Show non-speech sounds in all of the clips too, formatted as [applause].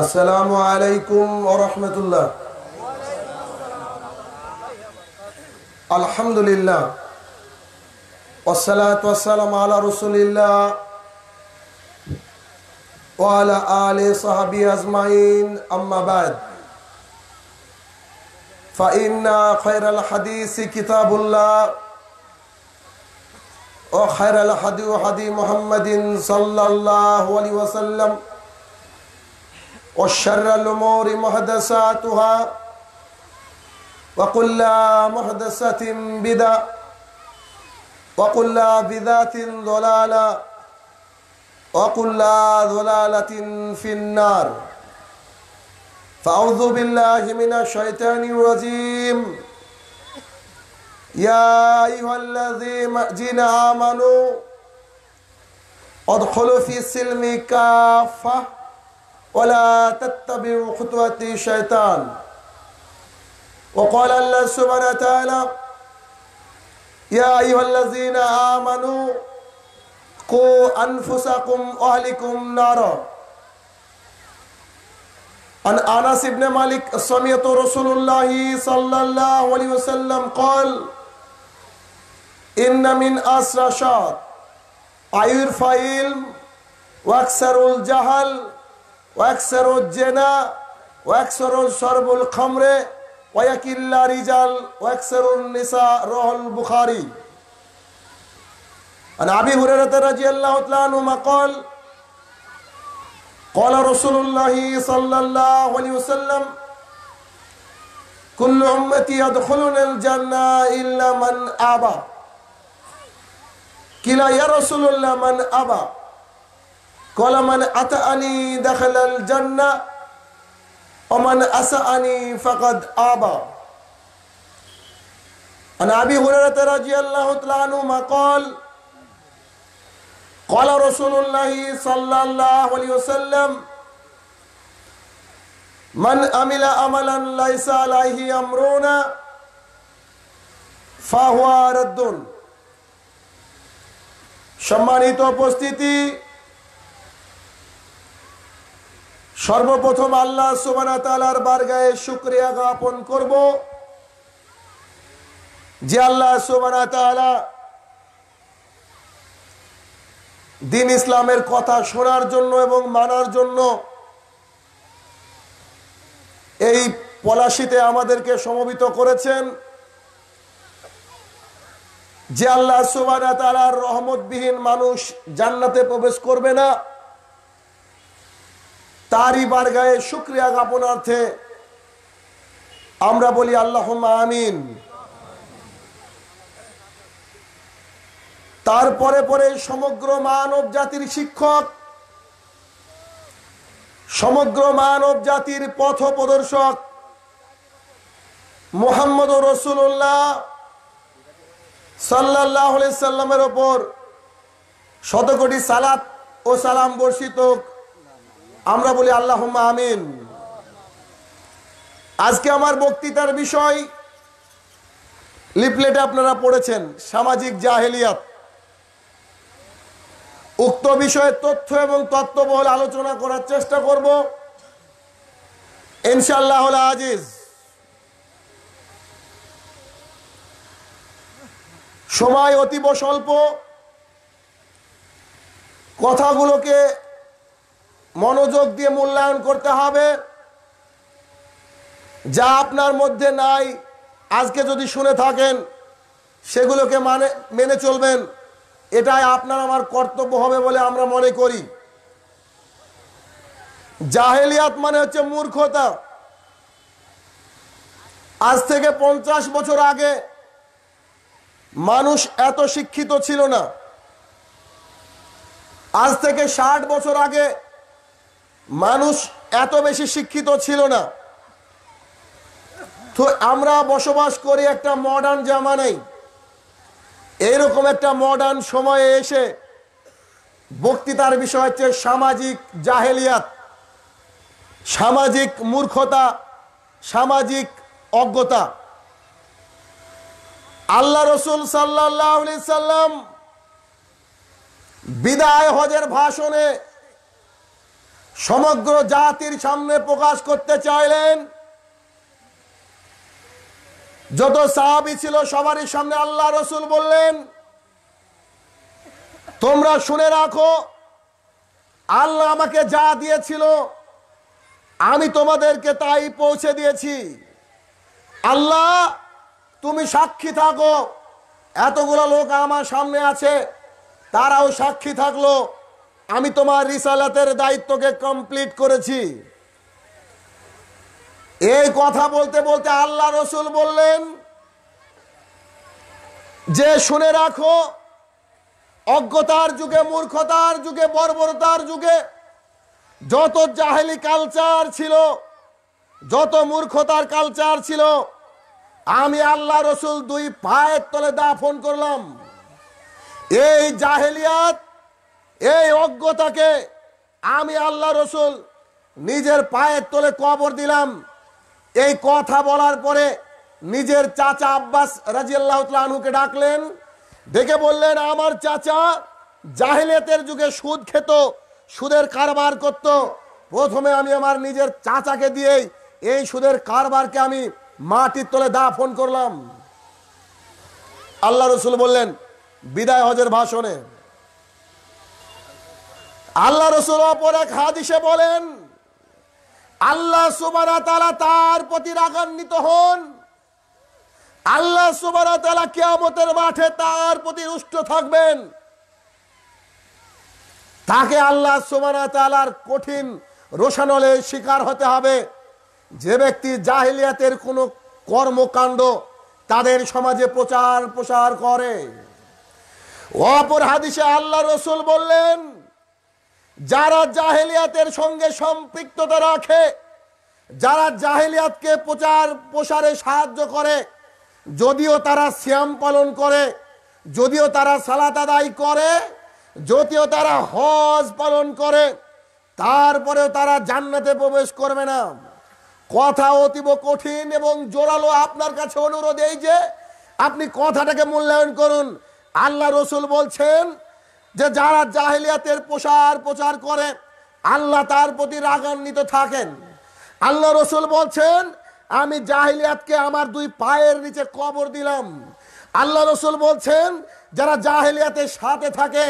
السلام عليكم ورحمة الله الحمد لله والصلاة والسلام على رسول الله وعلى آل صحبه أجمعين أما بعد فإن خير الحديث كتاب الله وخير الحديث حديث محمد صلى الله عليه وسلم وشر الأمور محدثاتها وكل محدثة بدعة وكل بدعة ضلالة وكل ضلالة في النار فأعوذ بالله من الشيطان الرجيم يا أيها الذين آمنوا ادخلوا في السلم كافة ولا تتبعوا خطوات الشيطان وقال الله سبحانه وتعالى يا أيها الذين آمنوا قوا أنفسكم أهلكم نارا عن أنس بن مالك سمعت رسول الله صلى الله عليه وسلم قال إن من أسرى شر أير فايل وأكثر الجهل ওয়াকসার জেনা ওয়াকসার সরবুল খামরে ওয়াকিল্লা রিজাল ওয়াকসার নিসা রহল বুখারি عن أبي هريرة رضي الله تعالى عنهما قال قال رسول الله صلى الله عليه وسلم كل أمتي يدخلون الجنة إلا من أبى كلا يا رسول الله من أبى কলামান আতা আনি দেখালাল জান্না অমান আসা আনি ফাকাদ আবা عن أبي هريرة رضي الله تعالى عنهما قال قال رسول الله صلى الله عليه وسلم من عمل عملا ليس عليه أمرنا فهو رد সম্মানিত উপস্থিতি সর্বপ্রথম আল্লাহ সোমানা তালার শুক্রিয়া জ্ঞাপন করব যে আল্লাহ সোমানা তালা দিন ইসলামের কথা শোনার জন্য এবং মানার জন্য এই পলাশিতে আমাদেরকে সমবিত করেছেন যে আল্লাহ সোমানা তালার রহমতবিহীন মানুষ জান্নাতে প্রবেশ করবে না তারই গায়ে শুক্রিয়া জ্ঞাপনার্থে আমরা বলি আল্লাহ আমিন তারপরে পরে সমগ্র মানব জাতির শিক্ষক সমগ্র মানব জাতির পথ প্রদর্শক মোহাম্মদ রসুল্লাহ সাল্লাহ সাল্লামের ওপর শতকোটি সালাত ও সালাম বর্ষিত আমরা বলি আল্লাহ আমিন আজকে আমার বক্তৃতার বিষয় লিপলেটে আপনারা পড়েছেন সামাজিক জাহেলিয়াত উক্ত বিষয়ে তথ্য এবং তত্ত্ববহল আলোচনা করার চেষ্টা করব ইনশাল্লাহ আজিজ সময় অতীব স্বল্প কথাগুলোকে মনোযোগ দিয়ে মূল্যায়ন করতে হবে যা আপনার মধ্যে নাই আজকে যদি শুনে থাকেন সেগুলোকে মানে মেনে চলবেন এটাই আপনার আমার কর্তব্য হবে বলে আমরা মনে করি জাহেলিয়াত মানে হচ্ছে মূর্খতা আজ থেকে পঞ্চাশ বছর আগে মানুষ এত শিক্ষিত ছিল না আজ থেকে ষাট বছর আগে মানুষ এত বেশি শিক্ষিত ছিল না তো আমরা বসবাস করি একটা মডার্ন জামানাই এইরকম একটা মডার্ন সময়ে এসে বক্তৃতার বিষয় হচ্ছে সামাজিক জাহেলিয়াত সামাজিক মূর্খতা সামাজিক অজ্ঞতা আল্লাহ রসুল সাল্লাহ সাল্লাম বিদায় হজের ভাষণে সমগ্র জাতির সামনে প্রকাশ করতে চাইলেন যত সাহাবি ছিল সবারই সামনে আল্লাহ রসুল বললেন তোমরা শুনে রাখো আল্লাহ আমাকে যা দিয়েছিল আমি তোমাদেরকে তাই পৌঁছে দিয়েছি আল্লাহ তুমি সাক্ষী থাকো এতগুলো লোক আমার সামনে আছে তারাও সাক্ষী থাকলো আমি তোমার রিসালাতের দায়িত্বকে কমপ্লিট করেছি এই কথা বলতে বলতে আল্লাহ রসুল বললেন যে শুনে রাখো অজ্ঞতার যুগে মূর্খতার যুগে বর্বরতার যুগে যত জাহেলি কালচার ছিল যত মূর্খতার কালচার ছিল আমি আল্লাহ রসুল দুই পায়ের তলে দাফন করলাম এই জাহেলিয়াত এই অজ্ঞতাকে আমি আল্লাহ রসুল নিজের পায়ের তোলে কবর দিলাম এই কথা বলার পরে নিজের চাচা আব্বাস রাজিয়াল্লাহ তালুকে ডাকলেন ডেকে বললেন আমার চাচা জাহিলেতের যুগে সুদ খেত সুদের কারবার করত প্রথমে আমি আমার নিজের চাচাকে দিয়েই এই সুদের কারবারকে আমি মাটির তলে দাফন করলাম আল্লাহ রসুল বললেন বিদায় হজের ভাষণে আল্লাহ রসুল অপর এক হাদিসে বলেন আল্লাহ সুবারা তালা তার প্রতি রাগান্বিত হন আল্লাহ সুবারা তালা কেয়ামতের মাঠে তার প্রতি রুষ্ট থাকবেন তাকে আল্লাহ সুবারা তালার কঠিন রোশানলে শিকার হতে হবে যে ব্যক্তি জাহিলিয়াতের কোনো কর্মকাণ্ড তাদের সমাজে প্রচার প্রসার করে অপর হাদিসে আল্লাহ রসুল বললেন যারা জাহেলিয়াতের সঙ্গে সম্পৃক্ততা রাখে যারা জাহেলিয়াতকে প্রচার প্রসারে সাহায্য করে যদিও তারা শ্যাম পালন করে যদিও তারা সালাত আদায় করে যদিও তারা হজ পালন করে তারপরেও তারা জান্নাতে প্রবেশ করবে না কথা অতীব কঠিন এবং জোরালো আপনার কাছে অনুরোধ এই যে আপনি কথাটাকে মূল্যায়ন করুন আল্লাহ রসুল বলছেন যে যারা জাহিলিয়াতের প্রসার প্রচার করে আল্লাহ তার প্রতি রাগান্বিত থাকেন আল্লাহ রসুল বলছেন আমি জাহিলিয়াতকে আমার দুই পায়ের নিচে কবর দিলাম আল্লাহ রসুল বলছেন যারা জাহিলিয়াতের সাথে থাকে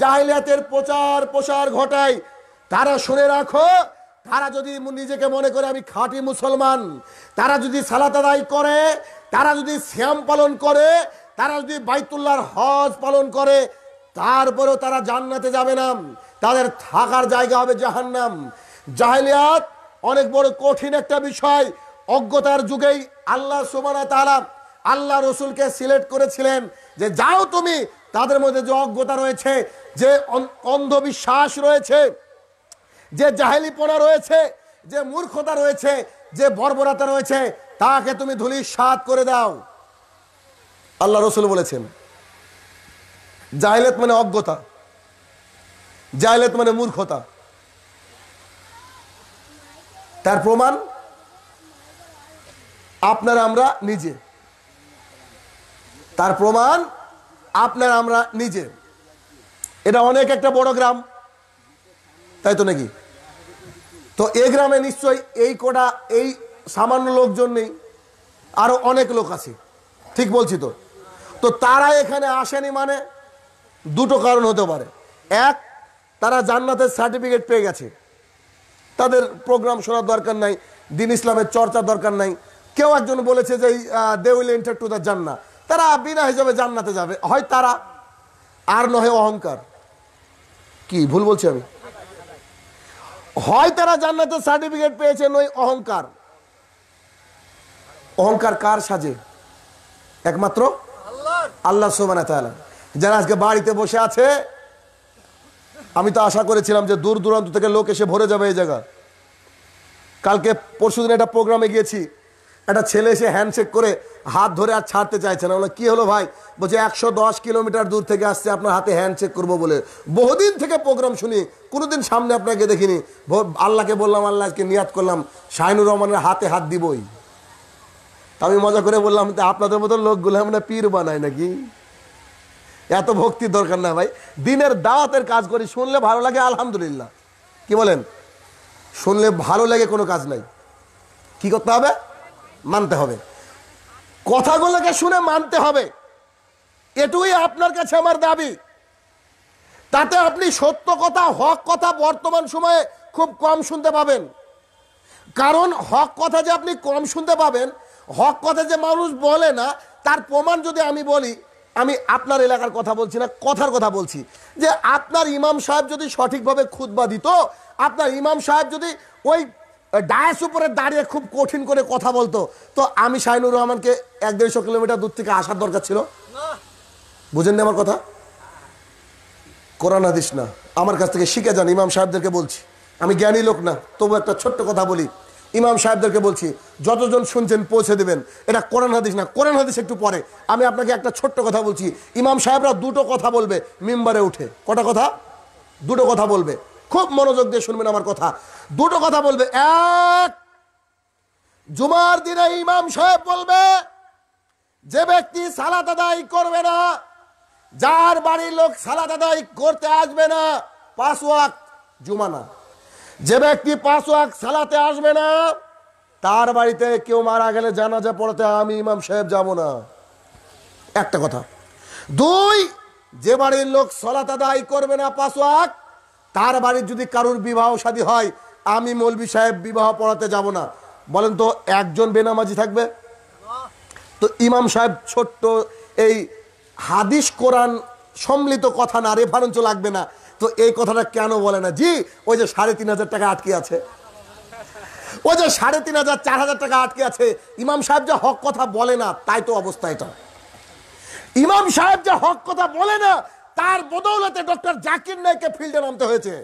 জাহিলিয়াতের প্রচার প্রসার ঘটায় তারা শুনে রাখো তারা যদি নিজেকে মনে করে আমি খাঁটি মুসলমান তারা যদি সালাতাদাই করে তারা যদি শ্যাম পালন করে তারা যদি বাইতুল্লাহর হজ পালন করে তারপরেও তারা জান্নাতে যাবে না তাদের থাকার জায়গা হবে জাহান্নাম জাহেলিয়াত অনেক বড় কঠিন একটা বিষয় অজ্ঞতার যুগেই আল্লাহ সুমানা তারা আল্লাহ রসুলকে সিলেক্ট করেছিলেন যে যাও তুমি তাদের মধ্যে যে অজ্ঞতা রয়েছে যে অন্ধবিশ্বাস রয়েছে যে জাহেলিপনা রয়েছে যে মূর্খতা রয়েছে যে বর্বরতা রয়েছে তাকে তুমি ধুলির সাত করে দাও আল্লাহ রসুল বলেছেন জাহেলেত মানে অজ্ঞতা জাহেলেত মানে মূর্খতা তার প্রমাণ আপনারা আমরা নিজে তার প্রমাণ আপনার আমরা নিজে এটা অনেক একটা বড় গ্রাম তাই তো নাকি তো এই গ্রামে নিশ্চয়ই এই কটা এই সামান্য লোকজন নেই আরো অনেক লোক আছে ঠিক বলছি তো তো তারা এখানে আসেনি মানে দুটো কারণ হতে পারে এক তারা জান্নাতের সার্টিফিকেট পেয়ে গেছে তাদের প্রোগ্রাম শোনার দরকার নাই দিন ইসলামের চর্চা দরকার নাই কেউ একজন বলেছে যে they will enter to the জান্না তারা বিনা হিসাবে জান্নাতে যাবে হয় তারা আর নহে অহংকার কি ভুল বলছি আমি হয় তারা জান্নাতের সার্টিফিকেট পেয়েছে নই অহংকার অহংকার কার সাজে একমাত্র আল্লাহ সোমান তালা যারা আজকে বাড়িতে বসে আছে আমি তো আশা করেছিলাম যে দূর দূরান্ত থেকে লোক এসে ভরে যাবে এই জায়গা কালকে পরশুদিন একটা প্রোগ্রামে গিয়েছি একটা ছেলে এসে হ্যান্ডশেক করে হাত ধরে আর ছাড়তে চাইছে না বলে কী হলো ভাই বলছে একশো দশ কিলোমিটার দূর থেকে আসছে আপনার হাতে হ্যান্ডশেক করব বলে বহুদিন থেকে প্রোগ্রাম শুনি কোনোদিন সামনে আপনাকে দেখিনি আল্লাহকে বললাম আল্লাহ আজকে নিয়াত করলাম শাহিনুর রহমানের হাতে হাত দিবই তা আমি মজা করে বললাম আপনাদের মতো লোকগুলো আমরা পীর বানাই নাকি এত ভক্তির দরকার না ভাই দিনের দাওয়াতের কাজ করি শুনলে ভালো লাগে আলহামদুলিল্লাহ কি বলেন শুনলে ভালো লাগে কোনো কাজ নাই কি করতে হবে মানতে হবে কথাগুলোকে শুনে মানতে হবে এটুই আপনার কাছে আমার দাবি তাতে আপনি সত্য কথা হক কথা বর্তমান সময়ে খুব কম শুনতে পাবেন কারণ হক কথা যে আপনি কম শুনতে পাবেন হক কথা যে মানুষ বলে না তার প্রমাণ যদি আমি বলি আমি আপনার এলাকার কথা বলছি না কথার কথা বলছি যে আপনার ইমাম সাহেব যদি সঠিকভাবে খুতবা দিত আপনার ইমাম সাহেব যদি ওই ডায়াস উপরে দাঁড়িয়ে খুব কঠিন করে কথা বলতো তো আমি শাহিনুর রহমানকে এক দেড়শো কিলোমিটার দূর থেকে আসার দরকার ছিল বুঝেন না আমার কথা করানাদিস না আমার কাছ থেকে শিখে যান ইমাম সাহেবদেরকে বলছি আমি জ্ঞানী লোক না তবু একটা ছোট্ট কথা বলি ইমাম সাহেবদেরকে বলছি যতজন শুনছেন পৌঁছে দেবেন এটা কোরআন হাদিস না কোরআন হাদিস একটু পরে আমি আপনাকে একটা ছোট্ট কথা বলছি ইমাম সাহেবরা দুটো কথা বলবে মেম্বারে উঠে কটা কথা দুটো কথা বলবে খুব মনোযোগ দিয়ে শুনবেন আমার কথা দুটো কথা বলবে এক জুমার দিনে ইমাম সাহেব বলবে যে ব্যক্তি সালাত আদায় করবে না যার বাড়ির লোক সালাত আদায় করতে আসবে না পাঁচ ওয়াক্ত জুমানা যে ব্যক্তি পাঁচ ওয়াক সালাতে আসবে না তার বাড়িতে কেউ মারা গেলে জানাজা পড়াতে আমি ইমাম সাহেব যাব না একটা কথা দুই যে বাড়ির লোক সলাত আদায় করবে না পাঁচ ওয়াক তার বাড়ির যদি কারুর বিবাহ সাদী হয় আমি মৌলবি সাহেব বিবাহ পড়াতে যাব না বলেন তো একজন বেনামাজি থাকবে তো ইমাম সাহেব ছোট্ট এই হাদিস কোরআন সম্মিলিত কথা না রেফারেন্সও লাগবে না তো এই কথাটা কেন বলে না জি ওই যে সাড়ে তিন হাজার টাকা আটকে আছে ওই যে সাড়ে তিন হাজার চার হাজার টাকা আটকে আছে ইমাম সাহেব যে হক কথা বলে না তাই তো অবস্থা এটা ইমাম সাহেব যে হক কথা বলে না তার বদৌলতে ডক্টর জাকির নাইকে ফিল্ডে নামতে হয়েছে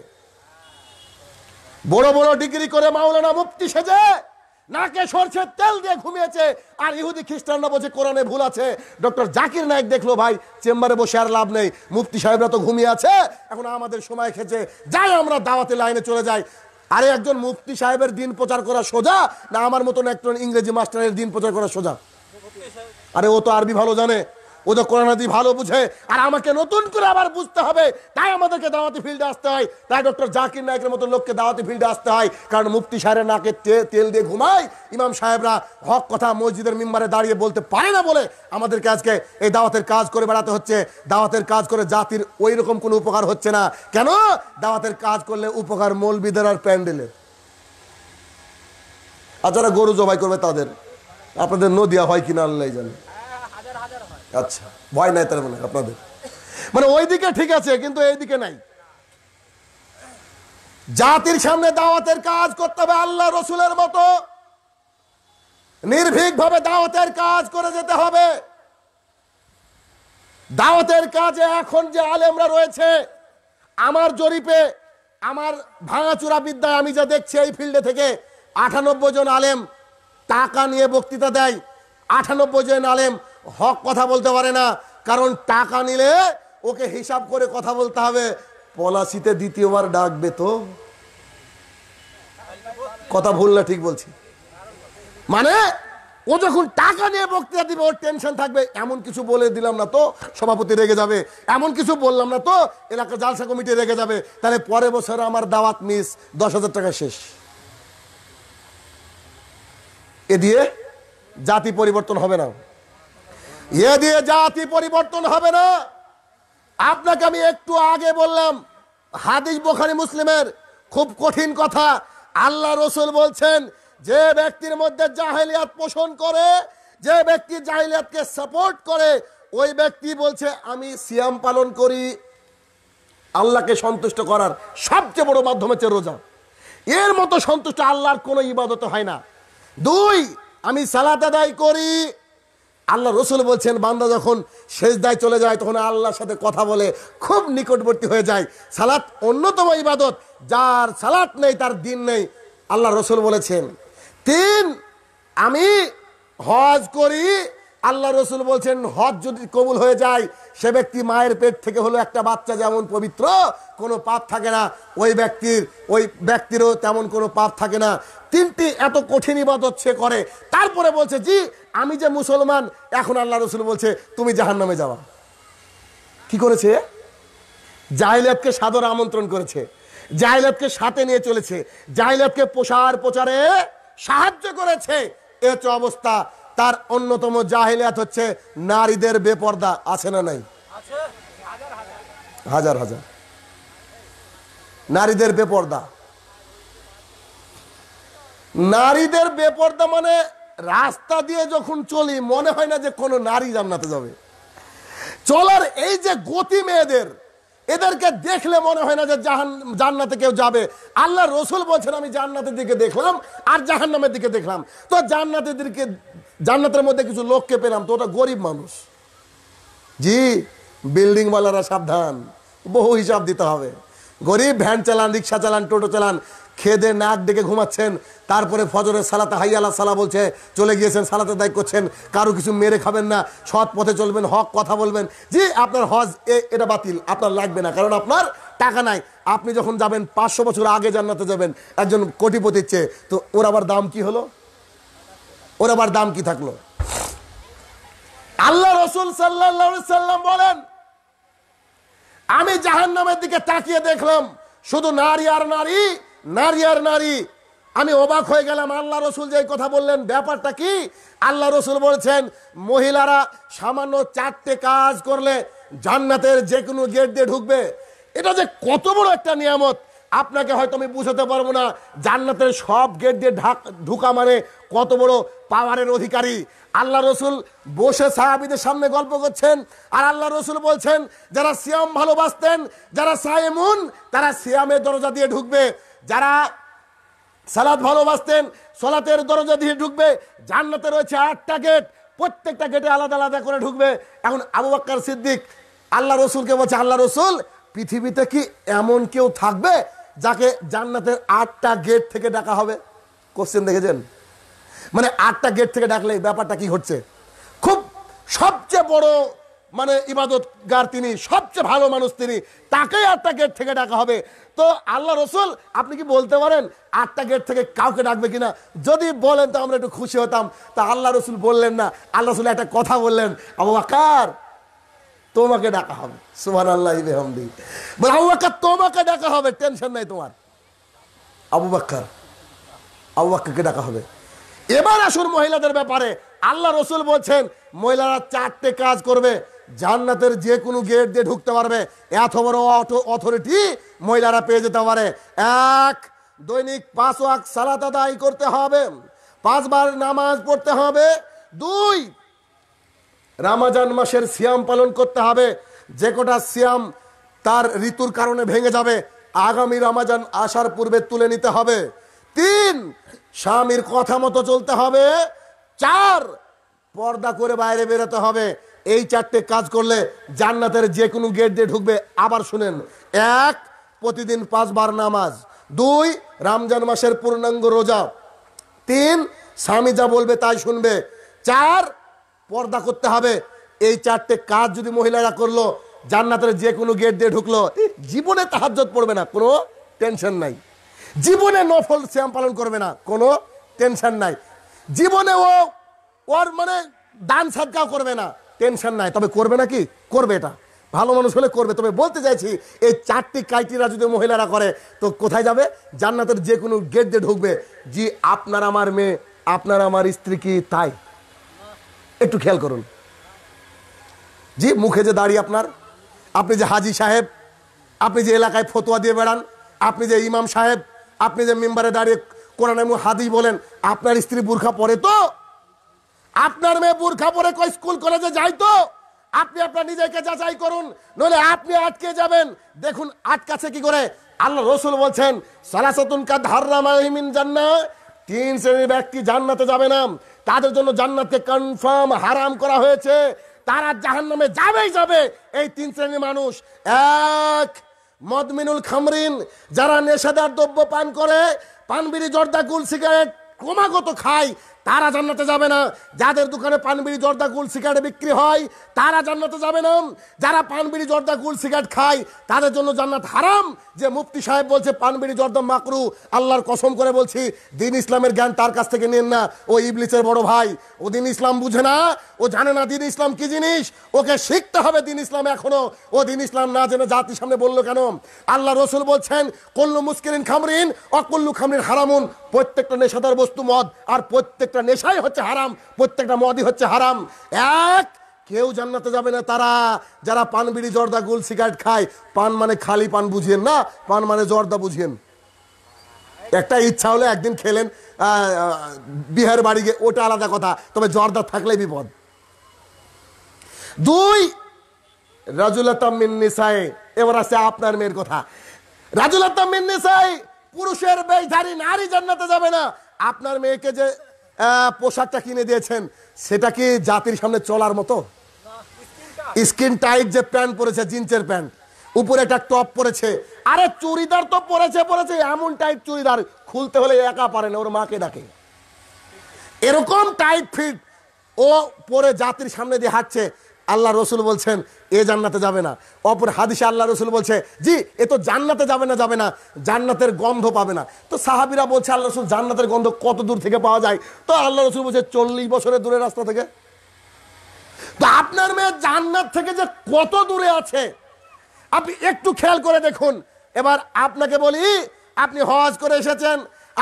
বড় বড় ডিগ্রি করে মাওলানা মুক্তি সেজে নাকে সরছে তেল দিয়ে ঘুমিয়েছে আর ইহুদি খ্রিস্টানরা বলছে কোরআনে ভুল আছে ডক্টর জাকির নায়ক দেখলো ভাই চেম্বারে বসে আর লাভ নেই মুফতি সাহেবরা তো ঘুমিয়ে আছে এখন আমাদের সময় খেয়েছে যাই আমরা দাওয়াতে লাইনে চলে যাই আরে একজন মুফতি সাহেবের দিন প্রচার করা সোজা না আমার মতন একজন ইংরেজি মাস্টারের দিন প্রচার করা সোজা আরে ও তো আরবি ভালো জানে ও তো কোরআনাদি ভালো বুঝে আর আমাকে নতুন করে আবার বুঝতে হবে তাই আমাদেরকে দাওয়াতি ফিল্ডে আসতে হয় তাই ডক্টর জাকির নায়কের মতো লোককে দাওয়াতি ফিল্ডে আসতে হয় কারণ মুফতি সাহেবের নাকে তেল দিয়ে ঘুমায় ইমাম সাহেবরা হক কথা মসজিদের মেম্বারে দাঁড়িয়ে বলতে পারে না বলে আমাদেরকে আজকে এই দাওয়াতের কাজ করে বেড়াতে হচ্ছে দাওয়াতের কাজ করে জাতির ওই রকম কোনো উপকার হচ্ছে না কেন দাওয়াতের কাজ করলে উপকার মৌলবিদের আর প্যান্ডেলের আর যারা গরু জবাই করবে তাদের আপনাদের নদিয়া হয় কিনা আল্লাহ জানে আচ্ছা ভয় নাই তার মানে আপনাদের মানে ওইদিকে ঠিক আছে কিন্তু এইদিকে নাই জাতির সামনে দাওয়াতের কাজ করতে হবে আল্লাহ রসুলের মতো নির্ভীক ভাবে দাওয়াতের কাজ করে যেতে হবে দাওয়াতের কাজে এখন যে আলেমরা রয়েছে আমার জরিপে আমার ভাঙাচুরা বিদ্যায় আমি যা দেখছি এই ফিল্ডে থেকে আটানব্বই জন আলেম টাকা নিয়ে বক্তৃতা দেয় আটানব্বই জন আলেম হক কথা বলতে পারে না কারণ টাকা নিলে ওকে হিসাব করে কথা বলতে হবে পলাশিতে দ্বিতীয়বার ডাকবে তো কথা ভুল না ঠিক বলছি মানে ও যখন টাকা নিয়ে বক্তৃতা দিবে ওর টেনশন থাকবে এমন কিছু বলে দিলাম না তো সভাপতি রেগে যাবে এমন কিছু বললাম না তো এলাকা জালসা কমিটি রেগে যাবে তাহলে পরের বছর আমার দাওয়াত মিস দশ হাজার টাকা শেষ এ দিয়ে জাতি পরিবর্তন হবে না এ দিয়ে জাতি পরিবর্তন হবে না আপনাকে আমি একটু আগে বললাম হাদিস বোখারি মুসলিমের খুব কঠিন কথা আল্লাহ রসুল বলছেন যে ব্যক্তির মধ্যে জাহেলিয়াত পোষণ করে যে ব্যক্তি জাহেলিয়াতকে সাপোর্ট করে ওই ব্যক্তি বলছে আমি সিয়াম পালন করি আল্লাহকে সন্তুষ্ট করার সবচেয়ে বড় মাধ্যম হচ্ছে রোজা এর মতো সন্তুষ্ট আল্লাহর কোনো ইবাদত হয় না দুই আমি সালাত আদায় করি আল্লাহ রসুল বলছেন বান্দা যখন সেজদায় চলে যায় তখন আল্লাহর সাথে কথা বলে খুব নিকটবর্তী হয়ে যায় সালাত অন্যতম ইবাদত যার সালাত নেই তার দিন নেই আল্লাহ রসুল বলেছেন তিন আমি হজ করি আল্লাহ রসুল বলছেন হজ যদি কবুল হয়ে যায় সে ব্যক্তি মায়ের পেট থেকে হলো একটা বাচ্চা যেমন পবিত্র কোনো পাপ থাকে না ওই ব্যক্তির ওই ব্যক্তিরও তেমন কোনো পাপ থাকে না তিনটি এত কঠিন ইবাদত সে করে তারপরে বলছে জি আমি যে মুসলমান এখন আল্লাহ রসুল বলছে তুমি জাহান নামে যাওয়া কি করেছে জাহিলাতকে সাদর আমন্ত্রণ করেছে জাহিলাতকে সাথে নিয়ে চলেছে জাহিলাতকে প্রসার প্রচারে সাহায্য করেছে এ হচ্ছে অবস্থা তার অন্যতম জাহিলিয়াত হচ্ছে নারীদের বেপর্দা আছে না নাই হাজার হাজার নারীদের বেপর্দা নারীদের বেপর্দা মানে রাস্তা দিয়ে যখন চলি মনে হয় না যে কোনো নারী জান্নাতে যাবে চলার এই যে গতি মেয়েদের এদেরকে দেখলে মনে হয় না যে জাহান জান্নাতে কেউ যাবে আল্লাহ রসুল বলছেন আমি জান্নাতের দিকে দেখলাম আর জাহান্নামের দিকে দেখলাম তো জান্নাতের দিকে জান্নাতের মধ্যে কিছু লোককে পেলাম তো ওটা গরিব মানুষ জি বিল্ডিংওয়ালারা সাবধান বহু হিসাব দিতে হবে গরিব ভ্যান চালান রিক্সা চালান টোটো চালান খেদে নাক ডেকে ঘুমাচ্ছেন তারপরে ফজরের সালাতে হাইয়ালা সালা বলছে চলে গিয়েছেন সালাতে দায় করছেন কারো কিছু মেরে খাবেন না সৎ পথে চলবেন হক কথা বলবেন যে আপনার হজ এটা বাতিল আপনার লাগবে না কারণ আপনার টাকা নাই আপনি যখন যাবেন পাঁচশো বছর আগে জান্নাতে যাবেন একজন কোটিপতির চেয়ে তো ওর আবার দাম কি হলো ওর আবার দাম কি থাকলো আল্লাহ রসুল সাল্লাম বলেন আমি জাহান নামের দিকে তাকিয়ে দেখলাম শুধু নারী আর নারী নারী আর নারী আমি অবাক হয়ে গেলাম আল্লাহ রসুল যে কথা বললেন ব্যাপারটা কি আল্লাহ রসুল বলছেন মহিলারা সামান্য চারটে কাজ করলে জান্নাতের যে কোনো গেট দিয়ে ঢুকবে এটা যে কত বড় একটা নিয়ামত আপনাকে হয়তো আমি বুঝাতে পারবো না জান্নাতের সব গেট দিয়ে ঢাক ঢুকা মানে কত বড় পাওয়ারের অধিকারী আল্লাহ রসুল বসে সাহাবিদের সামনে গল্প করছেন আর আল্লাহ রসুল বলছেন যারা সিয়াম ভালোবাসতেন যারা সায়েমুন তারা সিয়ামের দরজা দিয়ে ঢুকবে যারা সালাদ ভালোবাসতেন সলাতের দরজা দিয়ে ঢুকবে জান্নাতে রয়েছে আটটা গেট প্রত্যেকটা গেটে আলাদা আলাদা করে ঢুকবে এখন আবু বাক্কার সিদ্দিক আল্লাহ রসুলকে বলছে আল্লাহ রসুল পৃথিবীতে কি এমন কেউ থাকবে যাকে জান্নাতের আটটা গেট থেকে ডাকা হবে কোশ্চেন দেখেছেন মানে আটটা গেট থেকে ডাকলে ব্যাপারটা কি হচ্ছে খুব সবচেয়ে বড় মানে ইবাদতগার তিনি সবচেয়ে ভালো মানুষ তিনি তাকে আটটা গেট থেকে ডাকা হবে তো আল্লাহ রসুল আপনি কি বলতে পারেন আটটা গেট থেকে কাউকে ডাকবে কিনা যদি বলেন তো আমরা একটু খুশি হতাম তা আল্লাহ রসুল বললেন না আল্লাহ রসুল একটা কথা বললেন আবু আকার তোমাকে ডাকা হবে সুহান আল্লাহ বেহমদি বলে আবু তোমাকে ডাকা হবে টেনশন নাই তোমার আবু বাক্কার আবু বাক্কাকে ডাকা হবে এবার আসুন মহিলাদের ব্যাপারে আল্লাহ রসুল বলছেন মহিলারা চারটে কাজ করবে জান্নাতের যে কোনো গেট দিয়ে ঢুকতে পারবে এত বড় অথরিটি মহিলারা পেয়ে যেতে পারে এক দৈনিক পাঁচ ওয়াক সালাত আদায় করতে হবে পাঁচবার নামাজ পড়তে হবে দুই রামাজান মাসের সিয়াম পালন করতে হবে যে কটা সিয়াম তার ঋতুর কারণে ভেঙে যাবে আগামী রামাজান আসার পূর্বে তুলে নিতে হবে তিন স্বামীর কথা মতো চলতে হবে চার পর্দা করে বাইরে বেরোতে হবে এই চারটে কাজ করলে জান্নাতের যে কোনো গেট দিয়ে ঢুকবে আবার শুনেন এক প্রতিদিন পাঁচবার নামাজ দুই রামজান মাসের পূর্ণাঙ্গ রোজা তিন স্বামী যা বলবে তাই শুনবে চার পর্দা করতে হবে এই চারটে কাজ যদি মহিলারা করলো জান্নাতের যে কোনো গেট দিয়ে ঢুকলো জীবনে তাহাজত পড়বে না কোনো টেনশন নাই জীবনে নফল শ্যাম পালন করবে না কোনো টেনশন নাই জীবনে ও ওর মানে দান সাদকাও করবে না টেনশন নাই তবে করবে না কি করবে এটা ভালো মানুষ হলে করবে তবে বলতে চাইছি এই চারটি ক্রাইটেরিয়া যদি মহিলারা করে তো কোথায় যাবে জান্নাতের যে কোনো গেট দিয়ে ঢুকবে জি আপনার আমার মেয়ে আপনার আমার স্ত্রী কি তাই একটু খেয়াল করুন জি মুখে যে দাঁড়িয়ে আপনার আপনি যে হাজি সাহেব আপনি যে এলাকায় ফতোয়া দিয়ে বেড়ান আপনি যে ইমাম সাহেব আপনি যে মেম্বারে দাঁড়িয়ে কোরআন হাদি বলেন আপনার স্ত্রী বুর্খা পরে তো আপনার মেয়ে বুর্খা পরে কয় স্কুল কলেজে যাই তো আপনি আপনার নিজেকে যাচাই করুন নইলে আপনি আটকে যাবেন দেখুন আটকাছে কি করে আল্লাহ রসুল বলছেন সালাসাতুন কা ধার্রামাহিমিন জান্না তিন শ্রেণীর ব্যক্তি জান্নাতে যাবে না তাদের জন্য জান্নাতকে কনফার্ম হারাম করা হয়েছে তারা জাহান নামে যাবেই যাবে এই তিন শ্রেণীর মানুষ এক মদমিনুল খামরিন যারা নেশাদার দ্রব্য পান করে পানবিড়ি জর্দা গুল সিগারেট ক্রমাগত খায় তারা জান্নাতে যাবে না যাদের দোকানে পানবিড়ি জর্দা গুল সিগারেট বিক্রি হয় তারা জান্নাতে যাবে না যারা পানবিড়ি জর্দা গুল সিগারেট খায় তাদের জন্য জান্নাত হারাম যে মুফতি সাহেব বলছে পানবিড়ি জর্দা মাকরু আল্লাহর কসম করে বলছি দিন ইসলামের জ্ঞান তার কাছ থেকে নেন না ও ইবলিসের বড় ভাই ও দিন ইসলাম বুঝে না ও জানে না দিন ইসলাম কি জিনিস ওকে শিখতে হবে দিন ইসলাম এখনো ও দিন ইসলাম না জেনে জাতির সামনে বললো কেন আল্লাহ রসুল বলছেন কল্লু মুসকিরিন খামরিন অকল্লু খামরিন হারামুন প্রত্যেকটা নেশাদার বস্তু মদ আর প্রত্যেক প্রত্যেকটা নেশাই হচ্ছে হারাম প্রত্যেকটা মদই হচ্ছে হারাম এক কেউ জান্নাতে যাবে না তারা যারা পান বিড়ি জর্দা গুল সিগারেট খায় পান মানে খালি পান বুঝিয়েন না পান মানে জর্দা বুঝিয়েন একটা ইচ্ছা হলে একদিন খেলেন বিহার বাড়ি গিয়ে ওটা আলাদা কথা তবে জর্দা থাকলে বিপদ দুই রাজুলাতামিনিসাই এবার আছে আপনার মেয়ের কথা রাজুলাতামিনিসাই পুরুষের বেশধারী নারী জান্নাতে যাবে না আপনার মেয়েকে যে পোশাকটা কিনে দিয়েছেন সেটা কি জাতির সামনে চলার মতো স্কিন টাইট যে প্যান্ট পরেছে জিন্সের প্যান্ট উপরে একটা টপ পরেছে আরে চুড়িদার তো পরেছে পরেছে এমন টাইট চুড়িদার খুলতে হলে একা পারে না ওর মাকে ডাকে এরকম টাইট ফিট ও পরে জাতির সামনে দিয়ে হাঁটছে আল্লাহ রসুল বলছেন এ জান্নাতে যাবে না অপর হাদিসে আল্লাহ রসুল বলছে জি এ তো জান্নাতে যাবে না যাবে না জান্নাতের গন্ধ পাবে না তো সাহাবিরা বলছে আল্লাহ রসুল জান্নাতের গন্ধ কত দূর থেকে পাওয়া যায় তো আল্লাহ রসুল বলছে চল্লিশ বছরের দূরের রাস্তা থেকে তো আপনার মেয়ে জান্নাত থেকে যে কত দূরে আছে আপনি একটু খেয়াল করে দেখুন এবার আপনাকে বলি আপনি হজ করে এসেছেন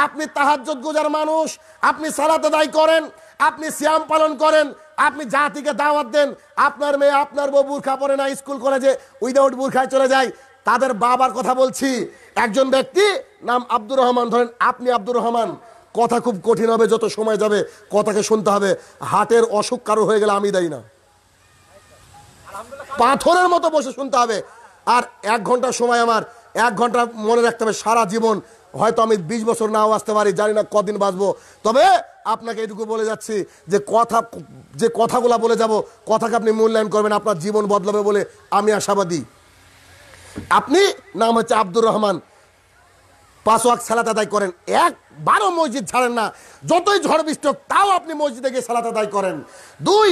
আপনি তাহাজ গুজার মানুষ আপনি সারাতে দায়ী করেন আপনি শ্যাম পালন করেন আপনি জাতিকে দাওয়াত দেন আপনার মেয়ে আপনার বউ বুর্খা পরে না স্কুল কলেজে উইদাউট বুর্খায় চলে যায় তাদের বাবার কথা বলছি একজন ব্যক্তি নাম আব্দুর রহমান ধরেন আপনি আব্দুর রহমান কথা খুব কঠিন হবে যত সময় যাবে কথাকে শুনতে হবে হাটের অসুখ কারো হয়ে গেলে আমি দেই না পাথরের মতো বসে শুনতে হবে আর এক ঘন্টা সময় আমার এক ঘন্টা মনে রাখতে হবে সারা জীবন হয়তো আমি বিশ বছর নাও আসতে পারি জানি না কদিন বাঁচবো তবে আপনাকে এটুকু বলে যাচ্ছি যে কথা যে কথাগুলো বলে যাব কথাকে আপনি মূল্যায়ন করবেন আপনার জীবন বদলাবে বলে আমি আশাবাদী আপনি নাম হচ্ছে আব্দুর রহমান পাঁচওয়াক সালাত আদায় করেন একবারও মসজিদ ছাড়েন না যতই ঝড় বৃষ্টি তাও আপনি মসজিদে গিয়ে সালাত আদায় করেন দুই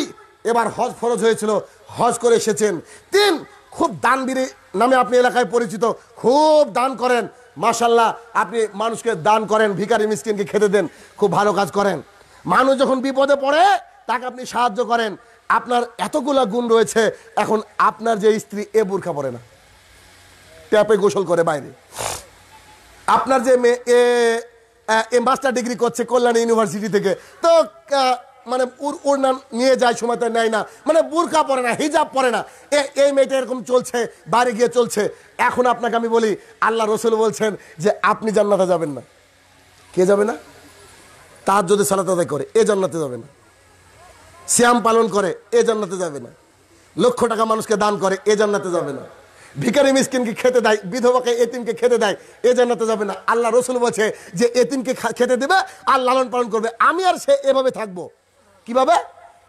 এবার হজ ফরজ হয়েছিল হজ করে এসেছেন তিন খুব দানবিরি নামে আপনি এলাকায় পরিচিত খুব দান করেন মাশাল্লাহ আপনি মানুষকে দান করেন ভিকারি মিসকিনকে খেতে দেন খুব ভালো কাজ করেন মানুষ যখন বিপদে পড়ে তাকে আপনি সাহায্য করেন আপনার এতগুলো গুণ রয়েছে এখন আপনার যে স্ত্রী এ বোরখা পরে না ট্যাপে গোসল করে বাইরে আপনার যে মেয়ে এ মাস্টার ডিগ্রি করছে কল্যাণী ইউনিভার্সিটি থেকে তো মানে উর উড়না নিয়ে যায় সময়তে নেয় না মানে বুরখা পরে না হিজাব পরে না এই মেয়েটা এরকম চলছে বাইরে গিয়ে চলছে এখন আপনাকে আমি বলি আল্লাহ রসুল বলছেন যে আপনি জান্নাতে যাবেন না কে যাবে না তার যদি সালাত আদায় করে এ জান্নাতে যাবে না শ্যাম পালন করে এ জান্নাতে যাবে না লক্ষ টাকা মানুষকে দান করে এ জান্নাতে যাবে না ভিকারি মিসকিনকে খেতে দেয় বিধবাকে এতিমকে খেতে দেয় এ জান্নাতে যাবে না আল্লাহ রসুল বলছে যে এতিমকে খেতে দেবে আর লালন পালন করবে আমি আর সে এভাবে থাকবো কিভাবে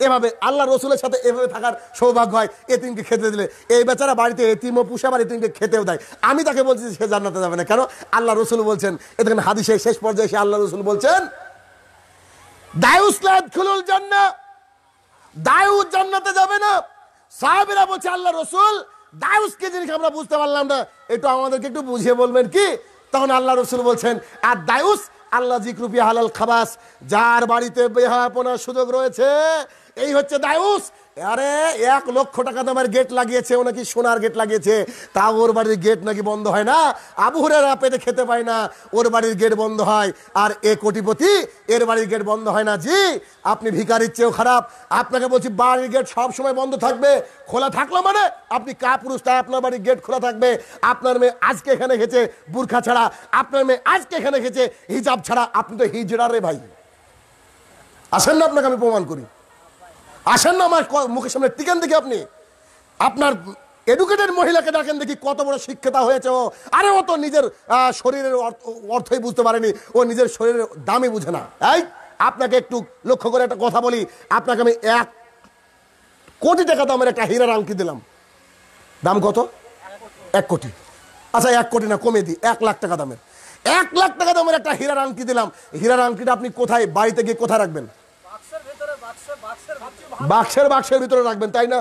এভাবে আল্লাহ রসুলের সাথে এভাবে থাকার সৌভাগ্য হয় এতিমকে খেতে দিলে এই বেচারা বাড়িতে এতিমও পুষে আবার এতিমকে খেতেও দেয় আমি তাকে বলছি সে জান্নাতে যাবে না কেন আল্লাহ রসুল বলছেন এখানে হাদিসের শেষ পর্যায়ে সে আল্লাহ রসুল বলছেন আল্লাহ রসুল বলছেন আর দায়ুস আল্লাহ জিক্রুপি হালাল খাবাস যার বাড়িতে বেহাপনার সুযোগ রয়েছে এই হচ্ছে দায়ুস আরে এক লক্ষ টাকা দামের গেট লাগিয়েছে ও নাকি সোনার গেট লাগিয়েছে তা ওর বাড়ির গেট নাকি বন্ধ হয় না আবুহরেরা পেটে খেতে পায় না ওর বাড়ির গেট বন্ধ হয় আর এ কোটিপতি এর বাড়ির গেট বন্ধ হয় না জি আপনি ভিকারির চেয়েও খারাপ আপনাকে বলছি বাড়ির গেট সব সময় বন্ধ থাকবে খোলা থাকলো মানে আপনি কাপুরুষ তাই আপনার বাড়ির গেট খোলা থাকবে আপনার মেয়ে আজকে এখানে খেয়েছে বুর্খা ছাড়া আপনার মেয়ে আজকে এখানে খেয়েছে হিজাব ছাড়া আপনি তো হিজড়া রে ভাই আসেন না আপনাকে আমি প্রমাণ করি আসেন না আমার মুখের সামনে টিকেন দেখি আপনি আপনার এডুকেটেড মহিলাকে ডাকেন দেখি কত বড় শিক্ষিতা হয়েছে ও আরে ও তো নিজের শরীরের অর্থই বুঝতে পারেনি ও নিজের শরীরের দামই বুঝে না এই আপনাকে একটু লক্ষ্য করে একটা কথা বলি আপনাকে আমি এক কোটি টাকা দামের একটা হীরার আংটি দিলাম দাম কত এক কোটি আচ্ছা এক কোটি না কমে দিই এক লাখ টাকা দামের এক লাখ টাকা দামের একটা হীরার কি দিলাম হীরার আংটিটা আপনি কোথায় বাড়িতে গিয়ে কোথায় রাখবেন বাক্সের বাক্সের ভিতরে রাখবেন তাই না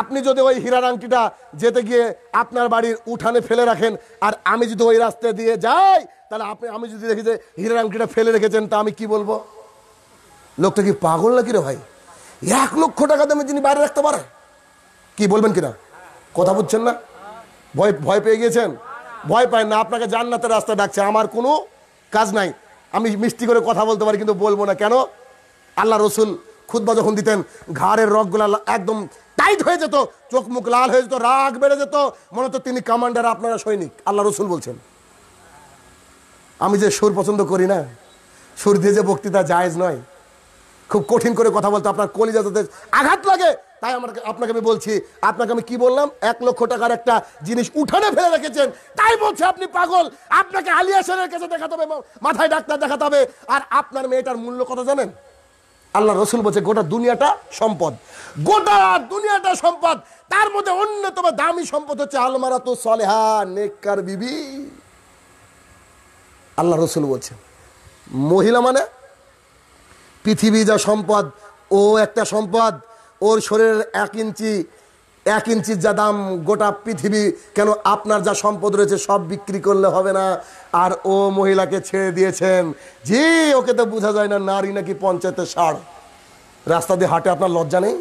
আপনি যদি ওই হীরার আংটিটা যেতে গিয়ে আপনার বাড়ির উঠানে ফেলে রাখেন আর আমি যদি ওই রাস্তা দিয়ে যাই তাহলে আপনি আমি যদি দেখি যে হীরার আংটিটা ফেলে রেখেছেন তা আমি কি বলবো লোকটা কি পাগল নাকি রে ভাই এক লক্ষ টাকা দামে যিনি বাইরে রাখতে পারে কি বলবেন কিনা কথা বুঝছেন না ভয় ভয় পেয়ে গিয়েছেন ভয় পায় না আপনাকে জান্নাতের রাস্তা ডাকছে আমার কোনো কাজ নাই আমি মিষ্টি করে কথা বলতে পারি কিন্তু বলবো না কেন আল্লাহ রসুল খুদবা যখন দিতেন ঘাড়ের রগগুলা একদম টাইট হয়ে যেত চোখ মুখ লাল হয়ে যেত রাগ বেড়ে যেত মনে হতো তিনি কমান্ডার আপনারা সৈনিক আল্লাহ রসুল বলছেন আমি যে সুর পছন্দ করি না সুর দিয়ে যে বক্তৃতা জায়জ নয় খুব কঠিন করে কথা বলতে আপনার কলিজাতে যাতে আঘাত লাগে তাই আমার আপনাকে আমি বলছি আপনাকে আমি কি বললাম এক লক্ষ টাকার একটা জিনিস উঠানে ফেলে রেখেছেন তাই বলছে আপনি পাগল আপনাকে আলিয়া সেনের কাছে দেখাতে হবে মাথায় ডাক্তার দেখাতে হবে আর আপনার মেয়েটার মূল্য কথা জানেন আল্লাহ রসুল বলছে গোটা দুনিয়াটা সম্পদ গোটা দুনিয়াটা সম্পদ তার মধ্যে অন্যতম দামি সম্পদ হচ্ছে আলমারা তো সলেহা নেককার বিবি আল্লাহ রসুল বলছে মহিলা মানে পৃথিবী যা সম্পদ ও একটা সম্পদ ওর শরীরের এক ইঞ্চি এক ইঞ্চি যা দাম গোটা পৃথিবী কেন আপনার যা সম্পদ রয়েছে সব বিক্রি করলে হবে না আর ও মহিলাকে ছেড়ে দিয়েছেন যে ওকে তো বোঝা যায় না নারী নাকি পঞ্চায়েতের সার রাস্তা দিয়ে হাঁটে আপনার লজ্জা নেই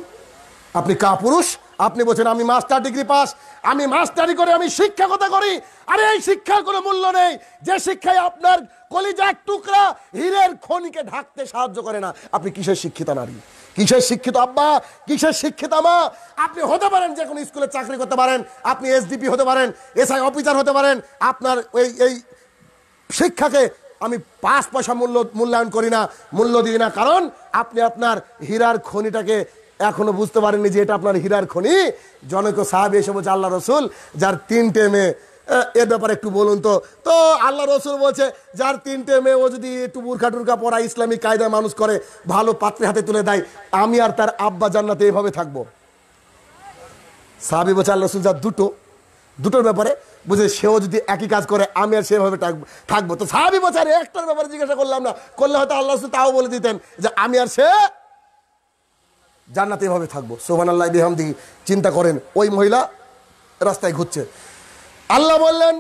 আপনি কাপুরুষ আপনি বলছেন আমি মাস্টার ডিগ্রি পাস আমি মাস্টারি করে আমি শিক্ষাকতা করি আরে এই শিক্ষার কোনো মূল্য নেই যে শিক্ষায় আপনার কলিজার টুকরা হীরের খনিকে ঢাকতে সাহায্য করে না আপনি কিসের শিক্ষিতা নারী কিসের শিক্ষিত আব্বা কিসের শিক্ষিত মা আপনি হতে পারেন যে কোনো স্কুলে চাকরি করতে পারেন আপনি এসডিপি হতে পারেন এসআই অফিসার হতে পারেন আপনার ওই এই শিক্ষাকে আমি পাঁচ পয়সা মূল্য মূল্যায়ন করি না মূল্য দিই না কারণ আপনি আপনার হীরার খনিটাকে এখনো বুঝতে পারেননি যে এটা আপনার হীরার খনি জনক সাহাবি এসে বলছে আল্লাহ রসুল যার তিনটে মেয়ে এর ব্যাপারে একটু বলুন তো তো আল্লাহ রসুল বলছে যার তিনটে মেয়ে ও যদি একটু বুর্খা টুর্খা পরা ইসলামিক কায়দায় মানুষ করে ভালো পাত্রে হাতে তুলে দেয় আমি আর তার আব্বা জান্নাতে এভাবে থাকবো সাহাবি বলছে আল্লাহ রসুল যার দুটো দুটোর ব্যাপারে বুঝে সেও যদি একই কাজ করে আমি আর সেভাবে থাকবো তো সাহাবি বলছে আর একটার ব্যাপারে জিজ্ঞাসা করলাম না করলে হয়তো আল্লাহ রসুল তাও বলে দিতেন যে আমি আর সে জান্নাতে এভাবে থাকবো সোহান আল্লাহ বিহামদি চিন্তা করেন ওই মহিলা রাস্তায় ঘুরছে আল্লাহ বললেন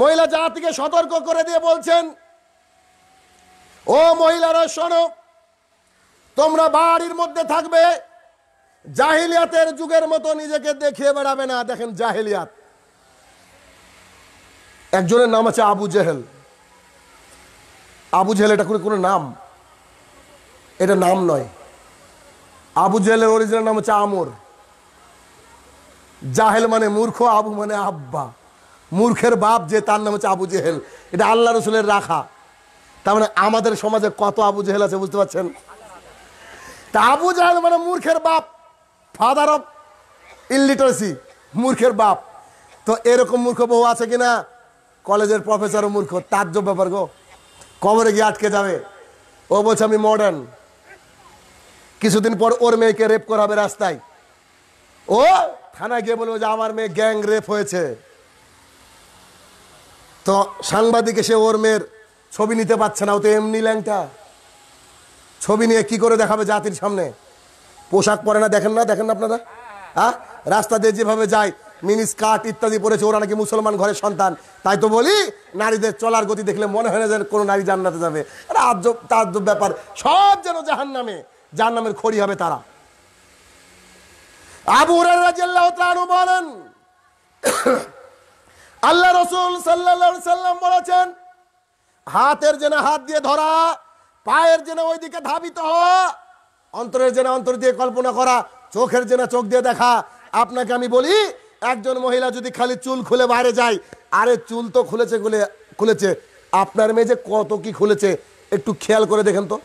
মহিলা জাতিকে সতর্ক করে দিয়ে বলছেন ও মহিলারা শোনো তোমরা বাড়ির মধ্যে থাকবে জাহিলিয়াতের যুগের মতো নিজেকে দেখিয়ে বেড়াবে না দেখেন জাহিলিয়াত একজনের নাম আছে আবু জেহেল আবু জেহেল এটা কোনো কোনো নাম এটা নাম নয় আবু জেহেলের অরিজিনাল নাম হচ্ছে আমর জাহেল মানে মূর্খ আবু মানে আব্বা মূর্খের বাপ যে তার নাম হচ্ছে আবু জেহেল এটা আল্লাহ রসুলের রাখা তার মানে আমাদের সমাজে কত আবু জেহেল আছে বুঝতে পারছেন তা আবু জাহেল মানে মূর্খের বাপ ফাদার অফ ইলিটারেসি মূর্খের বাপ তো এরকম মূর্খ বউ আছে কিনা কলেজের প্রফেসরও মূর্খ তার জব ব্যাপার গো কবরে গিয়ে আটকে যাবে ও বলছে আমি মডার্ন কিছুদিন পর ওর মেয়েকে রেপ করাবে রাস্তায় ও থানায় গিয়ে বলবো যে আমার মেয়ে গ্যাং রেপ হয়েছে তো সাংবাদিক এসে ওর মেয়ের ছবি নিতে পারছে না ও তো এমনি ল্যাংটা ছবি নিয়ে কি করে দেখাবে জাতির সামনে পোশাক পরে না দেখেন না দেখেন না আপনারা হ্যাঁ রাস্তা দিয়ে যেভাবে যায় মিনি স্কার্ট ইত্যাদি পরেছে ওরা নাকি মুসলমান ঘরের সন্তান তাই তো বলি নারীদের চলার গতি দেখলে মনে হয় না যেন কোনো নারী জান্নাতে যাবে আজব তাজব ব্যাপার সব যেন জাহান নামে জাহান নামের খড়ি হবে তারা বলেন আল্লাহ রসুল সাল্লাম বলেছেন হাতের জেনে হাত দিয়ে ধরা পায়ের জেনে ওইদিকে ধাবিত অন্তরের জেনে অন্তর দিয়ে কল্পনা করা চোখের জেনে চোখ দিয়ে দেখা আপনাকে আমি বলি একজন মহিলা যদি খালি চুল খুলে বাইরে যায় আরে চুল তো খুলেছে খুলে খুলেছে আপনার মেয়ে যে কত কি খুলেছে একটু খেয়াল করে দেখেন তো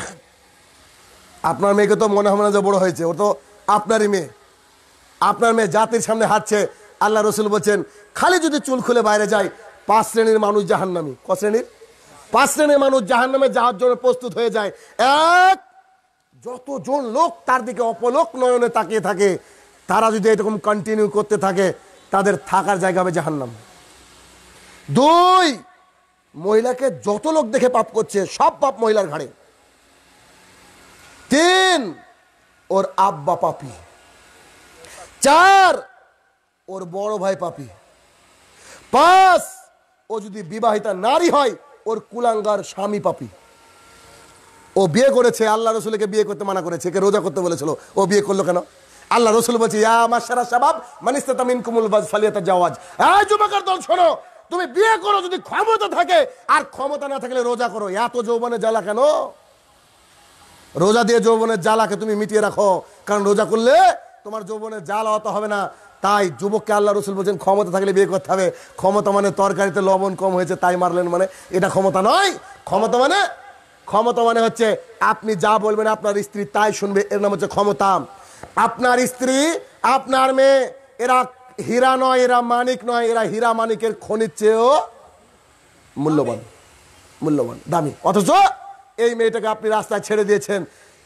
[coughs] আপনার মেয়েকে তো মনে হয় না যে বড় হয়েছে ও তো আপনারই মেয়ে আপনার মেয়ে জাতির সামনে হাঁটছে আল্লাহ রসুল বলছেন খালি যদি চুল খুলে বাইরে যায় পাঁচ শ্রেণীর মানুষ জাহান্নামি ক শ্রেণীর পাঁচ শ্রেণীর মানুষ জাহান নামে যাওয়ার জন্য প্রস্তুত হয়ে যায় এক যতজন লোক তার দিকে অপলোক নয়নে তাকিয়ে থাকে তারা যদি এরকম কন্টিনিউ করতে থাকে তাদের থাকার জায়গা হবে জাহান্নাম দুই মহিলাকে যত লোক দেখে পাপ করছে সব পাপ মহিলার ঘাড়ে তিন ওর আব্বা পাপি চার ওর বড় ভাই পাপি পাঁচ ও যদি বিবাহিতা নারী হয় ওর কুলাঙ্গার স্বামী পাপি ও বিয়ে করেছে আল্লাহ রসুলকে বিয়ে করতে মানা করেছে একে রোজা করতে বলেছিল ও বিয়ে করলো কেন আল্লাহ রসুল বলছে আমার সারা সাবাব মানিস্তামিন কুমুল বাজ ফালিয়াতা জাওয়াজ এই যুবকের দল শোনো তুমি বিয়ে করো যদি ক্ষমতা থাকে আর ক্ষমতা না থাকলে রোজা করো এত যৌবনে জ্বালা কেন রোজা দিয়ে যৌবনের জ্বালাকে তুমি মিটিয়ে রাখো কারণ রোজা করলে তোমার যৌবনের জ্বাল অত হবে না তাই যুবককে আল্লাহ রসুল বলছেন ক্ষমতা থাকলে বিয়ে করতে হবে ক্ষমতা মানে তরকারিতে লবণ কম হয়েছে তাই মারলেন মানে এটা ক্ষমতা নয় ক্ষমতা মানে ক্ষমতা মানে হচ্ছে আপনি যা বলবেন আপনার স্ত্রী তাই শুনবে এর নাম হচ্ছে ক্ষমতা আপনার স্ত্রী আপনার মেয়ে এরা হীরা নয় এরা মানিক নয় এরা হীরা মানিকের খনির চেয়েও মূল্যবান মূল্যবান দামি অথচ এই মেয়েটাকে আপনি রাস্তায় ছেড়ে দিয়েছেন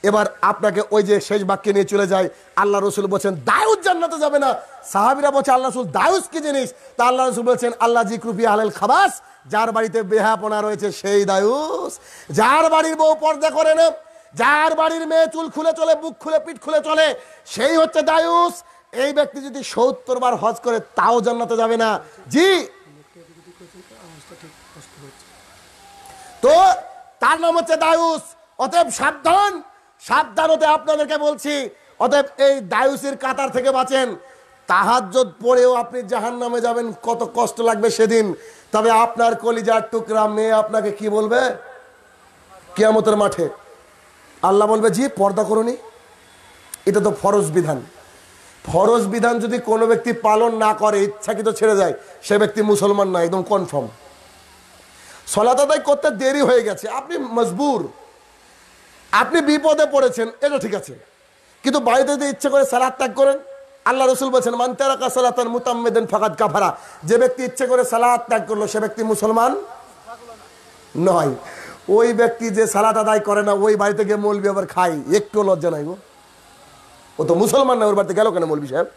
এবার আপনাকে ওই যে শেষ বাক্যে নিয়ে চলে যায় আল্লাহ রসুল বলছেন দায়ুজ জান্নাতে যাবে না সাহাবিরা বলছে আল্লাহ রসুল দায়ুজ কি জিনিস তা আল্লাহ রসুল বলছেন আল্লাহ জিক্রুপি আলেল খাবাস যার বাড়িতে বেহাপনা রয়েছে সেই দায়ুস যার বাড়ির বউ পর্দা করে না যার বাড়ির মেয়ে চুল খুলে চলে বুক খুলে পিঠ খুলে চলে সেই হচ্ছে দায়ুস এই ব্যক্তি যদি সত্তর বার হজ করে তাও জান্নাতে যাবে না জি তো তার নাম হচ্ছে দায়ুস অতএব সাবধান সাবধান হতে আপনাদেরকে বলছি অতএব এই দায়ুসের কাতার থেকে বাঁচেন তাহাজ্জত পড়েও আপনি জাহান নামে যাবেন কত কষ্ট লাগবে সেদিন তবে আপনার কলিজার টুকরা মেয়ে আপনাকে কি বলবে কেয়ামতের মাঠে আল্লাহ বলবে জি পর্দা করুনি এটা তো ফরজ বিধান ফরজ বিধান যদি কোনো ব্যক্তি পালন না করে ইচ্ছাকৃত ছেড়ে যায় সে ব্যক্তি মুসলমান না একদম কনফার্ম সলাত আদায় করতে দেরি হয়ে গেছে আপনি মজবুর আপনি বিপদে পড়েছেন এটা ঠিক আছে কিন্তু বাড়িতে যদি ইচ্ছে করে সালাদ ত্যাগ করেন আল্লাহ রসুল বলছেন মান্তারাকা সালাতান মুতাম্মেদেন ফাকাদ কাফারা যে ব্যক্তি ইচ্ছে করে সালাদ ত্যাগ করলো সে ব্যক্তি মুসলমান নয় ওই ব্যক্তি যে সালাত আদায় করে না ওই বাড়িতে গিয়ে মলবি আবার খাই একটু লজ্জা নাই গো ও তো মুসলমান না ওর বাড়িতে গেল কেন মলবি সাহেব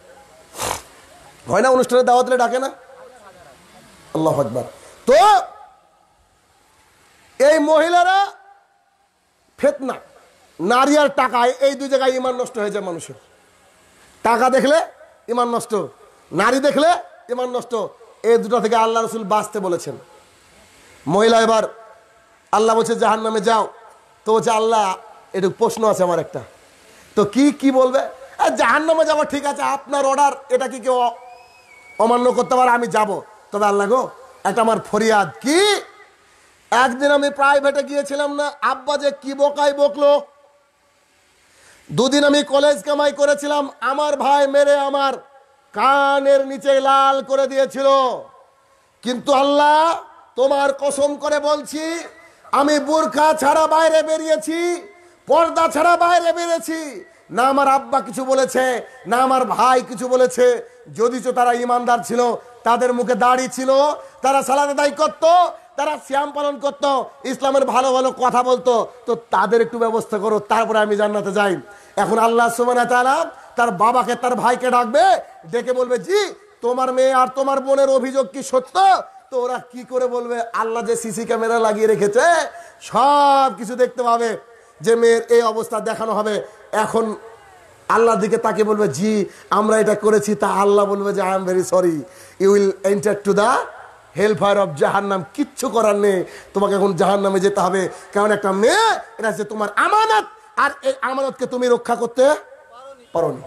হয় না অনুষ্ঠানে দাওয়াতলে ডাকে না আল্লাহ আকবর তো এই মহিলারা ফেতনা নারী আর টাকায় এই দুই জায়গায় ইমান নষ্ট হয়ে যায় মানুষের টাকা দেখলে ইমান নষ্ট নারী দেখলে ইমান নষ্ট এই দুটো থেকে আল্লাহ রসুল বাঁচতে বলেছেন মহিলা এবার আল্লাহ বলছে জাহান নামে যাও তো বলছে আল্লাহ একটু প্রশ্ন আছে আমার একটা তো কি কি বলবে জাহান নামে যাওয়া ঠিক আছে আপনার অর্ডার এটা কি কেউ অমান্য করতে পারে আমি যাব তবে আল্লাহ গো এটা আমার ফরিয়াদ কি একদিন আমি প্রাইভেটে গিয়েছিলাম না আব্বা যে কি বোকায় বকলো দুদিন আমি কলেজ কামাই করেছিলাম আমার ভাই মেরে আমার কানের নিচে লাল করে দিয়েছিল কিন্তু আল্লাহ তোমার কসম করে বলছি আমি বোরখা ছাড়া বাইরে বেরিয়েছি পর্দা ছাড়া বাইরে বেরিয়েছি না আমার আব্বা কিছু বলেছে না আমার ভাই কিছু বলেছে যদিচ তারা ইমানদার ছিল তাদের মুখে দাড়ি ছিল তারা সালাদ আদায় করতো তারা শ্যাম পালন করতো ইসলামের ভালো ভালো কথা বলতো তো তাদের একটু ব্যবস্থা করো তারপরে আমি জান্নাতে যাই এখন আল্লাহ তার বাবাকে তার ভাইকে ডাকবে ডেকে বলবে জি তোমার মেয়ে আর তোমার বোনের অভিযোগ কি সত্য তো ওরা কি করে বলবে আল্লাহ যে সিসি ক্যামেরা লাগিয়ে রেখেছে সব কিছু দেখতে পাবে যে মেয়ের এই অবস্থা দেখানো হবে এখন আল্লাহর দিকে তাকে বলবে জি আমরা এটা করেছি তা আল্লাহ বলবে যে I am very sorry you will enter to the hellfire of জাহার নাম কিচ্ছু করার নেই তোমাকে এখন জাহার নামে যেতে হবে কারণ একটা মেয়ে এটা যে তোমার আমানত আর এই আমানতকে তুমি রক্ষা করতে পারি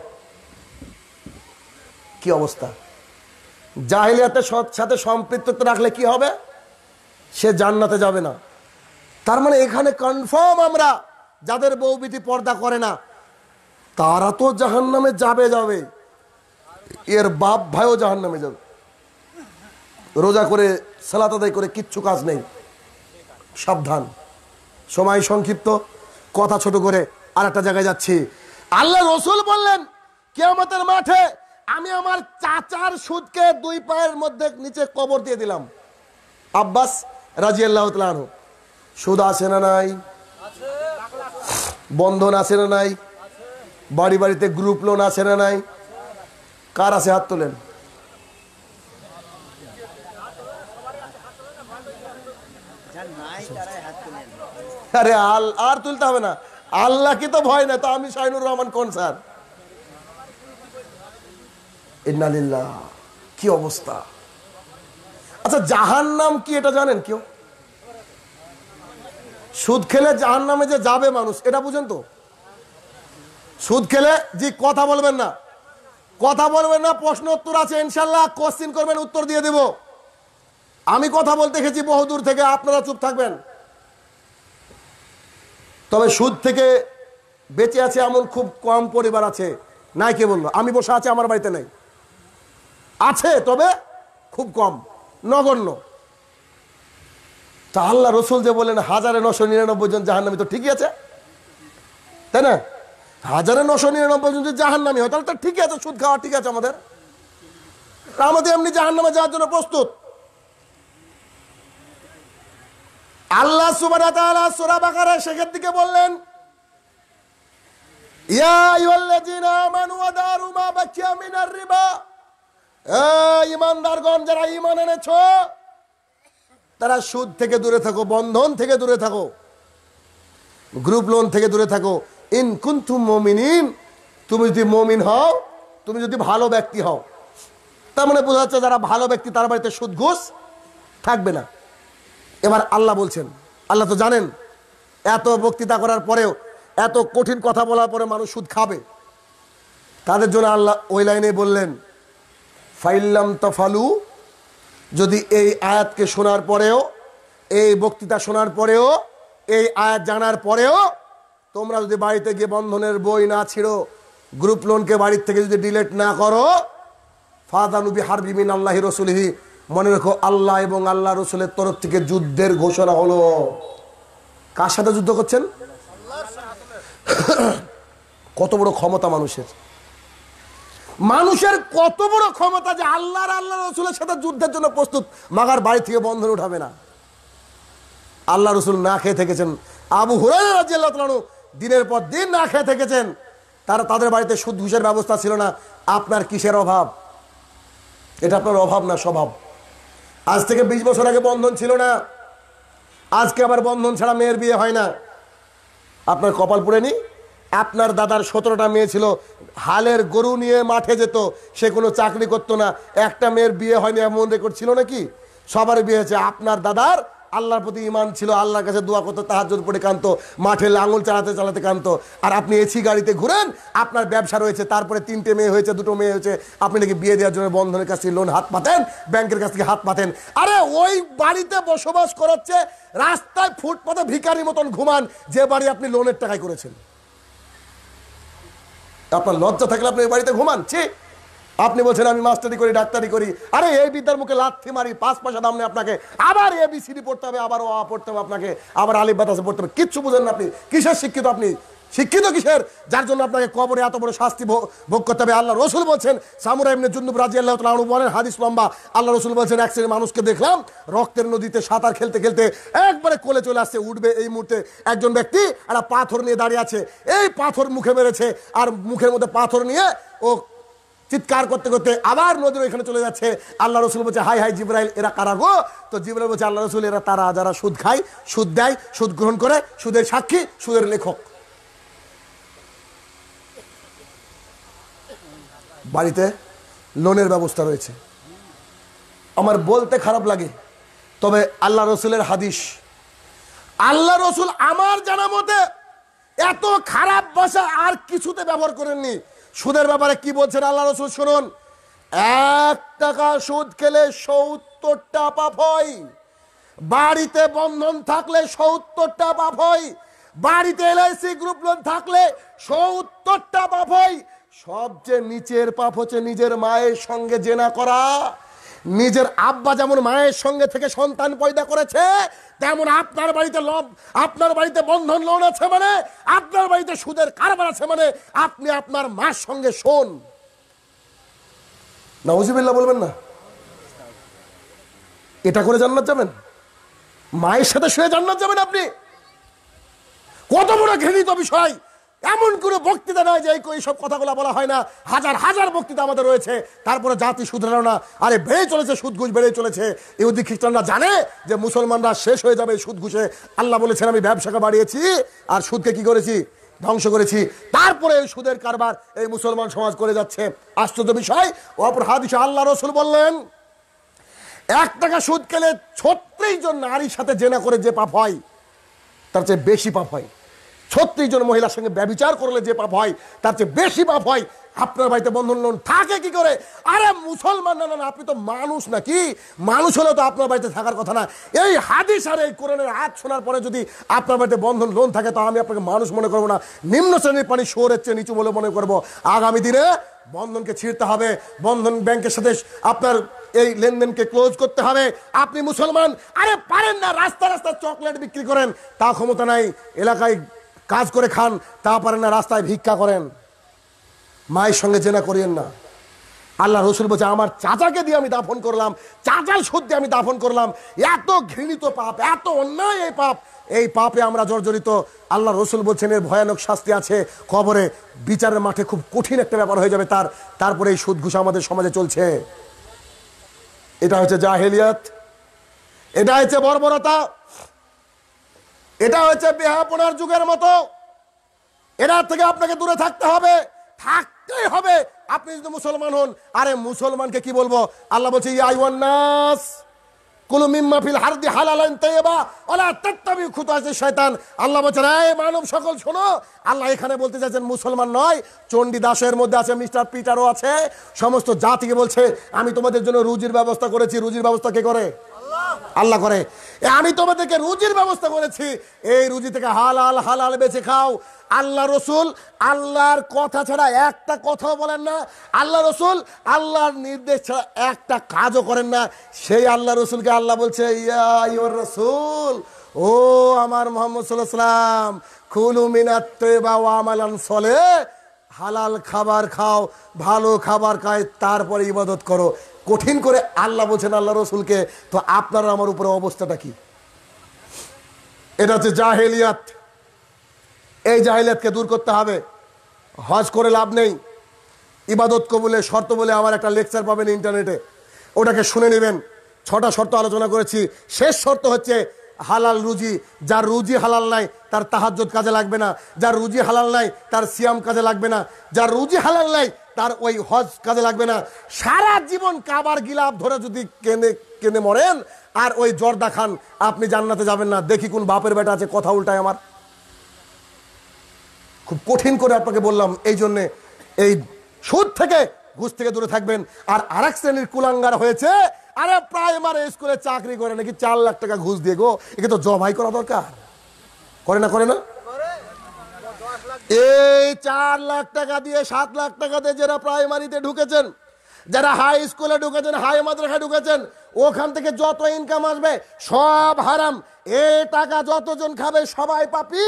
কি অবস্থা জাহিলিয়াতে সাথে সম্পৃক্ত রাখলে কি হবে সে জান্নাতে যাবে না তার মানে এখানে কনফার্ম আমরা যাদের বউ পর্দা করে না তারা তো জাহান নামে যাবে যাবে এর বাপ ভাইও জাহান নামে যাবে রোজা করে সালাত আদায় করে কিচ্ছু কাজ নেই সাবধান সময় সংক্ষিপ্ত কথা ছোট করে আর একটা জায়গায় যাচ্ছি আল্লাহ রসুল বললেন কেমতের মাঠে আমি আমার চাচার সুদকে দুই পায়ের মধ্যে নিচে কবর দিয়ে দিলাম আব্বাস রাজি আল্লাহ সুদ আছে না নাই বন্ধন আছে না নাই বাড়ি বাড়িতে গ্রুপ লোন আছে না নাই কার আছে হাত তোলেন আরে আল আর তুলতে হবে না আল্লাহ কি তো ভয় না তো আমি শাহিনুর রহমান কোন স্যার ইন্নালিল্লাহ কি অবস্থা আচ্ছা জাহান নাম কি এটা জানেন কেউ সুদ খেলে জাহান নামে যে যাবে মানুষ এটা বুঝেন তো সুদ খেলে জি কথা বলবেন না কথা বলবেন না প্রশ্ন উত্তর আছে ইনশাল্লাহ কোশ্চিন করবেন উত্তর দিয়ে দেব আমি কথা বলতে গেছি বহুদূর থেকে আপনারা চুপ থাকবেন তবে সুদ থেকে বেঁচে আছে এমন খুব কম পরিবার আছে নাই কে বললো আমি বসে আছে আমার বাড়িতে নাই আছে তবে খুব কম নগণ্য তা আল্লাহ রসুল যে বলেন হাজারে নশো নিরানব্বই জন জাহান্নামি তো ঠিকই আছে তাই না হাজারে নশো নিরানব্বই জন জাহান্নামি হয় তাহলে তো ঠিকই আছে সুদ খাওয়া ঠিক আছে আমাদের আমাদের এমনি জাহান্নামে যাওয়ার জন্য প্রস্তুত আল্লাহ সুবানা শেখের দিকে বললেন ইয়া মিনার রিবা ইমানদারগণ যারা ইমান এনেছো তারা সুদ থেকে দূরে থাকো বন্ধন থেকে দূরে থাকো গ্রুপ লোন থেকে দূরে থাকো ইন কুন্থুম মমিনিন তুমি যদি মমিন হও তুমি যদি ভালো ব্যক্তি হও তার মানে বোঝা যাচ্ছে যারা ভালো ব্যক্তি তার বাড়িতে সুদ ঘুষ থাকবে না এবার আল্লাহ বলছেন আল্লাহ তো জানেন এত বক্তৃতা করার পরেও এত কঠিন কথা বলার পরে মানুষ সুদ খাবে তাদের জন্য আল্লাহ ওই লাইনে বললেন ফাইল্লাম তফালু যদি এই আয়াতকে শোনার পরেও এই বক্তৃতা শোনার পরেও এই আয়াত জানার পরেও তোমরা যদি বাড়িতে গিয়ে বন্ধনের বই না ছিড়ো গ্রুপ লোনকে বাড়ির থেকে যদি ডিলেট না করো ফাদানুবি মিন আল্লাহি রসুলহি মনে রেখো আল্লাহ এবং আল্লাহ রসুলের তরফ থেকে যুদ্ধের ঘোষণা হলো কার সাথে যুদ্ধ করছেন কত বড় ক্ষমতা মানুষের মানুষের কত বড় ক্ষমতা যে আল্লাহর আল্লাহ রসুলের সাথে যুদ্ধের জন্য প্রস্তুত মাগার বাড়ি থেকে বন্ধন উঠাবে না আল্লাহ রসুল না খেয়ে থেকেছেন আবু হুরানু দিনের পর দিন না খেয়ে থেকেছেন তারা তাদের বাড়িতে সুদ ঘুষের ব্যবস্থা ছিল না আপনার কিসের অভাব এটা আপনার অভাব না স্বভাব আজ থেকে বিশ বছর আগে বন্ধন ছিল না আজকে আবার বন্ধন ছাড়া মেয়ের বিয়ে হয় না আপনার কপাল নি আপনার দাদার সতেরোটা মেয়ে ছিল হালের গরু নিয়ে মাঠে যেত সে কোনো চাকরি করতো না একটা মেয়ের বিয়ে হয়নি এমন রেকর্ড ছিল নাকি সবার বিয়ে হয়েছে আপনার দাদার আল্লাহর প্রতি ইমান ছিল আল্লাহর কাছে দোয়া করতো তাহাজুর পড়ে কানতো মাঠে লাঙল চালাতে চালাতে কানতো আর আপনি এসি গাড়িতে ঘুরেন আপনার ব্যবসা রয়েছে তারপরে তিনটে মেয়ে হয়েছে দুটো মেয়ে হয়েছে আপনি নাকি বিয়ে দেওয়ার জন্য বন্ধনের কাছ থেকে লোন হাত পাতেন ব্যাংকের কাছ থেকে হাত পাতেন আরে ওই বাড়িতে বসবাস করাচ্ছে রাস্তায় ফুটপাতে ভিকারি মতন ঘুমান যে বাড়ি আপনি লোনের টাকায় করেছেন আপনার লজ্জা থাকলে আপনি ওই বাড়িতে ঘুমান ঠিক আপনি বলছেন আমি মাস্টারি করি ডাক্তারি করি আরে এই বিদ্যার মুখে লাথি মারি পাঁচ পয়সা দাম নেই আপনাকে আবার এ বি সিডি পড়তে হবে আবার ও আ পড়তে হবে আপনাকে আবার আলিফ বাতাসে পড়তে হবে কিচ্ছু বুঝেন না আপনি কিসের শিক্ষিত আপনি শিক্ষিত কিসের যার জন্য আপনাকে কবরে এত বড় শাস্তি ভোগ করতে হবে আল্লাহ রসুল বলছেন সামুরা ইমনে জুন্দুব রাজি আল্লাহ তালু বলেন হাদিস লম্বা আল্লাহ রসুল বলছেন এক শ্রেণীর মানুষকে দেখলাম রক্তের নদীতে সাঁতার খেলতে খেলতে একবারে কোলে চলে আসছে উঠবে এই মুহূর্তে একজন ব্যক্তি একটা পাথর নিয়ে দাঁড়িয়ে আছে এই পাথর মুখে মেরেছে আর মুখের মধ্যে পাথর নিয়ে ও চিৎকার করতে করতে আবার নদীর ওইখানে চলে যাচ্ছে আল্লাহ রসুল বলছে হাই হাই জিব্রাইল এরা কারা গো তো জিব্রাইল বলছে আল্লাহ রসুল এরা তারা যারা সুদ খায় সুদ দেয় সুদ গ্রহণ করে সুদের সাক্ষী সুদের লেখক বাড়িতে লোনের ব্যবস্থা রয়েছে আমার বলতে খারাপ লাগে তবে আল্লাহ রসুলের হাদিস আল্লাহ রসুল আমার জানা মতে এত খারাপ বাসা আর কিছুতে ব্যবহার করেননি সুদের ব্যাপারে কি বলছেন আল্লাহ রসুল শুনুন এক টাকা সুদ খেলে সত্তরটা পাপ হয় বাড়িতে বন্ধন থাকলে সত্তরটা পাপ হয় বাড়িতে এলআইসি গ্রুপ লোন থাকলে সত্তরটা পাপ হয় সবচেয়ে নিচের পাপ হচ্ছে নিজের মায়ের সঙ্গে জেনা করা নিজের আব্বা যেমন মায়ের সঙ্গে থেকে সন্তান পয়দা করেছে তেমন আপনার বাড়িতে লব আপনার বাড়িতে বন্ধন লোন আছে মানে আপনার বাড়িতে সুদের কারবার আছে মানে আপনি আপনার মার সঙ্গে শোন না নজিবিল্লা বলবেন না এটা করে জান্নাত যাবেন মায়ের সাথে শুয়ে জান্নাত যাবেন আপনি কত বড় ঘৃণিত বিষয় এমন কোনো বক্তৃতা নয় যে এই সব কথাগুলো বলা হয় না হাজার হাজার বক্তৃতা আমাদের রয়েছে তারপরে জাতি শুধরালো না আরে বেড়ে চলেছে সুদঘুষ বেড়ে চলেছে ইহুদি খ্রিস্টানরা জানে যে মুসলমানরা শেষ হয়ে যাবে সুদঘুষে আল্লাহ বলেছেন আমি ব্যবসাকে বাড়িয়েছি আর সুদকে কি করেছি ধ্বংস করেছি তারপরে এই সুদের কারবার এই মুসলমান সমাজ করে যাচ্ছে আশ্চর্য বিষয় অপর হাদিসে আল্লাহ রসুল বললেন এক টাকা সুদ খেলে ছত্রিশ জন নারীর সাথে জেনা করে যে পাপ হয় তার চেয়ে বেশি পাপ হয় ছত্রিশ জন মহিলার সঙ্গে ব্যবচার করলে যে পাপ হয় তার চেয়ে বেশি পাপ হয় আপনার বাড়িতে বন্ধন লোন থাকে কি করে আরে মুসলমান না না আপনি তো মানুষ নাকি মানুষ হলে তো আপনার বাড়িতে থাকার কথা না এই হাদিস আর এই কোরআনের হাত শোনার পরে যদি আপনার বাড়িতে বন্ধন লোন থাকে তো আমি আপনাকে মানুষ মনে করবো না নিম্ন শ্রেণীর পানি শোরের চেয়ে নিচু বলে মনে করবো আগামী দিনে বন্ধনকে ছিঁড়তে হবে বন্ধন ব্যাংকের সাথে আপনার এই লেনদেনকে ক্লোজ করতে হবে আপনি মুসলমান আরে পারেন না রাস্তা রাস্তা চকলেট বিক্রি করেন তা ক্ষমতা নাই এলাকায় কাজ করে খান তা পারেন না রাস্তায় ভিক্ষা করেন মায়ের সঙ্গে জেনা করিয়েন না আল্লাহ রসুল বলছে আমার চাচাকে দিয়ে আমি দাফন করলাম চাচার সত্যি আমি দাফন করলাম এত ঘৃণিত পাপ এত অন্যায় এই পাপ এই পাপে আমরা জর্জরিত আল্লাহ রসুল বলছেন এর ভয়ানক শাস্তি আছে কবরে বিচারের মাঠে খুব কঠিন একটা ব্যাপার হয়ে যাবে তার তারপরে এই সুদ ঘুষা আমাদের সমাজে চলছে এটা হচ্ছে জাহেলিয়াত এটা হচ্ছে বর্বরতা এটা হয়েছে বেহাপনার যুগের মতো এটার থেকে আপনাকে দূরে থাকতে হবে থাকতেই হবে আপনি যদি মুসলমান হন আরে মুসলমানকে কি বলবো আল্লাহ বলছে ইয়াইওয়ান্নাস কুলু হারদি হালালাইন আল্লাহ বলছেন মানব সকল শোনো আল্লাহ এখানে বলতে চাইছেন মুসলমান নয় চণ্ডীদাসের মধ্যে আছে মিস্টার পিটারও আছে সমস্ত জাতিকে বলছে আমি তোমাদের জন্য রুজির ব্যবস্থা করেছি রুজির ব্যবস্থা কে করে আল্লাহ করে আমি তোমাদেরকে রুজির ব্যবস্থা করেছি এই রুজি থেকে হালাল হালাল বেছে খাও আল্লাহ রসুল আল্লাহর কথা ছাড়া একটা কথাও বলেন না আল্লাহ রসুল আল্লাহর নির্দেশ ছাড়া একটা কাজও করেন না সেই আল্লাহ রসুলকে আল্লাহ বলছে ইয়া রসুল ও আমার মোহাম্মদ সাল্লাম খুলু মিনাত্তে সলে হালাল খাবার খাও ভালো খাবার খায় তারপরে ইবাদত করো কঠিন করে আল্লাহ বলছেন আল্লাহ রসুলকে তো আপনারা আমার উপরে অবস্থাটা কি এটা হচ্ছে জাহেলিয়াত এই জাহেলিয়াতকে দূর করতে হবে হজ করে লাভ নেই ইবাদত কবুলে শর্ত বলে আমার একটা লেকচার পাবেন ইন্টারনেটে ওটাকে শুনে নেবেন ছটা শর্ত আলোচনা করেছি শেষ শর্ত হচ্ছে হালাল রুজি যার রুজি হালাল নাই তার তাহাজ্জত কাজে লাগবে না যার রুজি হালাল নাই তার সিয়াম কাজে লাগবে না যার রুজি হালাল নাই তার ওই হজ কাজে লাগবে না সারা জীবন কাবার গিলাপ ধরে যদি কেনে কেনে মরেন আর ওই জর্দা খান আপনি জান্নাতে যাবেন না দেখি কোন বাপের বেটা আছে কথা উল্টায় আমার খুব কঠিন করে আপনাকে বললাম এই জন্যে এই সুদ থেকে ঘুষ থেকে দূরে থাকবেন আর আরেক শ্রেণীর কুলাঙ্গার হয়েছে আরে প্রাইমারি স্কুলে চাকরি করে নাকি চার লাখ টাকা ঘুষ দিয়ে গো একে তো জবাই করা দরকার করে না করে না এই চার লাখ টাকা দিয়ে সাত লাখ টাকা দিয়ে যারা প্রাইমারিতে ঢুকেছেন যারা হাই স্কুলে ঢুকেছেন হাই মাদ্রাসায় ঢুকেছেন ওখান থেকে যত ইনকাম আসবে সব হারাম এ টাকা যতজন খাবে সবাই পাপি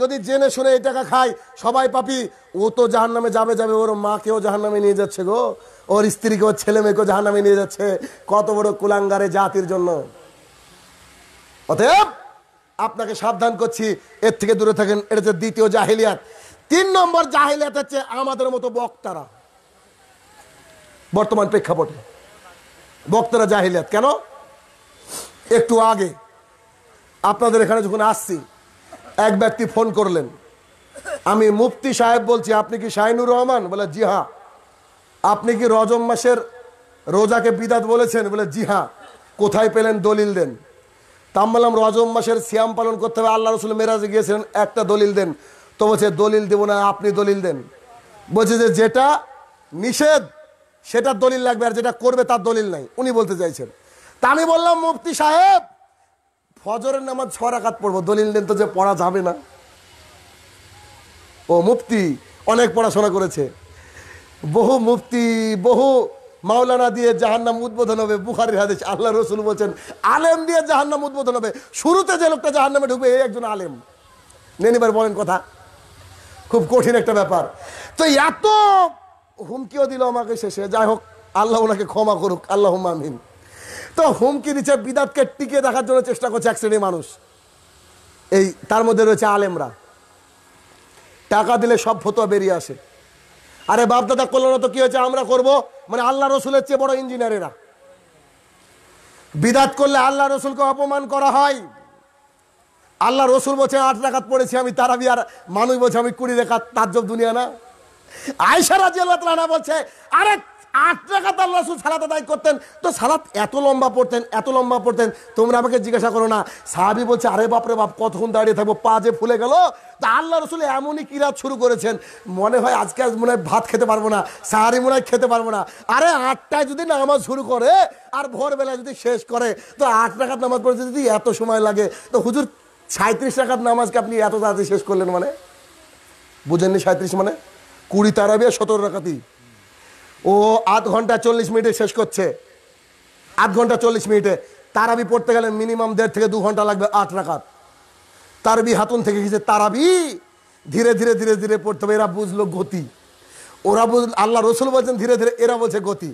যদি জেনে শুনে এই টাকা খায় সবাই পাপি ও তো জাহার নামে যাবে যাবে ওর মাকেও জাহার নামে নিয়ে যাচ্ছে গো ওর স্ত্রীকে ওর ছেলে মেয়েকেও জাহার নামে নিয়ে যাচ্ছে কত বড় কুলাঙ্গারে জাতির জন্য অতএব আপনাকে সাবধান করছি এর থেকে দূরে থাকেন এটা হচ্ছে দ্বিতীয় জাহিলিয়াত তিন নম্বর জাহিলিয়াত হচ্ছে আমাদের মতো বক্তারা বর্তমান প্রেক্ষাপটে বক্তারা জাহিলিয়াত কেন একটু আগে আপনাদের এখানে যখন আসছি এক ব্যক্তি ফোন করলেন আমি মুফতি সাহেব বলছি আপনি কি শাহিনুর রহমান বলে জি হা হ্যাঁ। আপনি কি রজম মাসের রোজাকে বিদাত বলেছেন বলে জি হা হ্যাঁ। কোথায় পেলেন দলিল দেন তাম বললাম রজম মাসের সিয়াম পালন করতে হবে আল্লাহ রসুল মেরাজে গিয়েছিলেন একটা দলিল দেন তো বলছে দলিল দেবো না আপনি দলিল দেন বলছে যে যেটা নিষেধ সেটা দলিল লাগবে আর যেটা করবে তার দলিল নাই উনি বলতে চাইছেন তা আমি বললাম মুফতি সাহেব ফজরের নামাজ ছ রাখাত পড়বো দলিল দেন তো যে পড়া যাবে না ও মুফতি অনেক পড়াশোনা করেছে বহু মুফতি বহু মাওলানা দিয়ে নাম উদ্বোধন হবে বুখারির হাদিস আল্লাহ রসুল বলছেন আলেম দিয়ে জাহান্নাম উদ্বোধন হবে শুরুতে যে লোকটা জাহান্নামে ঢুকবে এই একজন আলেম নেনিবার বলেন কথা খুব কঠিন একটা ব্যাপার তো এত হুমকিও দিল আমাকে শেষে যাই হোক আল্লাহ ওনাকে ক্ষমা করুক আল্লাহ মামিন তো হুমকি দিচ্ছে বিদাতকে টিকে দেখার জন্য চেষ্টা করছে এক শ্রেণীর মানুষ এই তার মধ্যে রয়েছে আলেমরা টাকা দিলে সব ফতোয়া বেরিয়ে আসে আরে বাপদাদা করলো না তো কী হয়েছে আমরা করব মানে আল্লাহ রসুলের চেয়ে বড় ইঞ্জিনিয়ারেরা বিদাত করলে আল্লাহ রসুলকে অপমান করা হয় আল্লাহ রসুল বলছে আট রাখাত পড়েছি আমি তারা আর মানুষ বলছে আমি কুড়ি রেখাত জব দুনিয়া না আয়সা রাজি আল্লাহ বলছে আরে আট রেখাত আল্লাহ রসুল সালাত আদায় করতেন তো সালাত এত লম্বা পড়তেন এত লম্বা পড়তেন তোমরা আমাকে জিজ্ঞাসা করো না সাহাবি বলছে আরে বাপরে বাপ কতক্ষণ দাঁড়িয়ে থাকবো পা যে ফুলে গেল তা আল্লাহ রসুল এমনই কিরাত শুরু করেছেন মনে হয় আজকে আজ মনে হয় ভাত খেতে পারবো না সাহারি মনে হয় খেতে পারবো না আরে আটটায় যদি নামাজ শুরু করে আর ভোরবেলা যদি শেষ করে তো আট রেখাত নামাজ পড়েছে যদি এত সময় লাগে তো হুজুর সাঁত্রিশ টাকার নামাজকে আপনি এত তাড়াতাড়ি শেষ করলেন মানে বুঝেননি সাঁত্রিশ মানে কুড়ি তারাবি আর সতেরো টাকাতেই ও আধ ঘন্টা চল্লিশ মিনিটে শেষ করছে আধ ঘন্টা চল্লিশ মিনিটে তারাবি পড়তে গেলে মিনিমাম দেড় থেকে দু ঘন্টা লাগবে আট রাখাত তারাবি হাতুন থেকে গেছে তারাবি ধীরে ধীরে ধীরে ধীরে পড়তে হবে এরা বুঝলো গতি ওরা বুঝল আল্লাহ রসুল বলছেন ধীরে ধীরে এরা বলছে গতি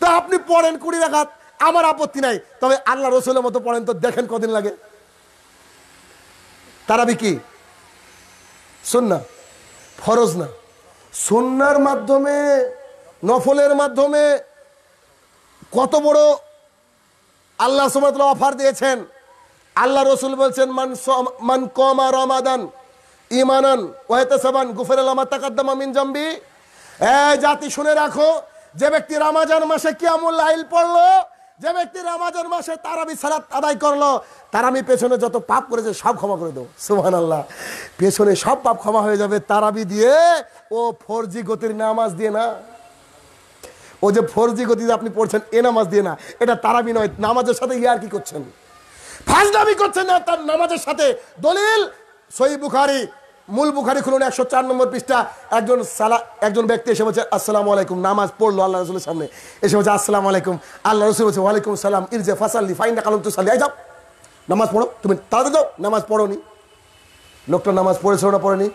তা আপনি পড়েন কুড়ি রাখাত আমার আপত্তি নাই তবে আল্লাহ রসুলের মতো পড়েন তো দেখেন কদিন লাগে তারাবি কি না ফরজ না সন্ন্যার মাধ্যমে নফলের মাধ্যমে কত বড় আল্লাহ সুমাত অফার দিয়েছেন আল্লাহ রসুল বলছেন মান মান আর রমাদান ইমানান ওয়েতে সাবান গুফের আলামা তাকাদ্দামা মিন জম্বি এ জাতি শুনে রাখো যে ব্যক্তি রামাজান মাসে আমল লাইল পড়লো যে ব্যক্তি রামাজন মাসে তারাবি সালাত আদায় করলো আমি পেছনে যত পাপ করেছে সব ক্ষমা করে দেবো সুহান আল্লাহ পেছনে সব পাপ ক্ষমা হয়ে যাবে তারাবি দিয়ে ও ফোর জি গতির নামাজ দিয়ে না ও যে ফোর জি গতিতে আপনি পড়ছেন এ নামাজ দিয়ে না এটা তারাবি নয় নামাজের সাথে ইয়ার কি করছেন ফার্স্ট দাবি করছেন না তার নামাজের সাথে দলিল সই বুখারি মূল বুখারি খুলুন একশো চার নম্বর পৃষ্ঠা একজন সালা একজন ব্যক্তি এসে বলছে আসসালামু আলাইকুম নামাজ পড়লো আল্লাহ রসুলের সামনে এসে বলছে আসসালামু আলাইকুম আল্লাহ রসুল বলছে ওয়ালাইকুম সালাম ইরজে ফাসাল্লি না কালুন তু সালি যাও নামাজ পড়ো তুমি তাড়াতাড়ি যাও নামাজ পড়ো নি লোকটা নামাজ পড়েছো না পড়েনি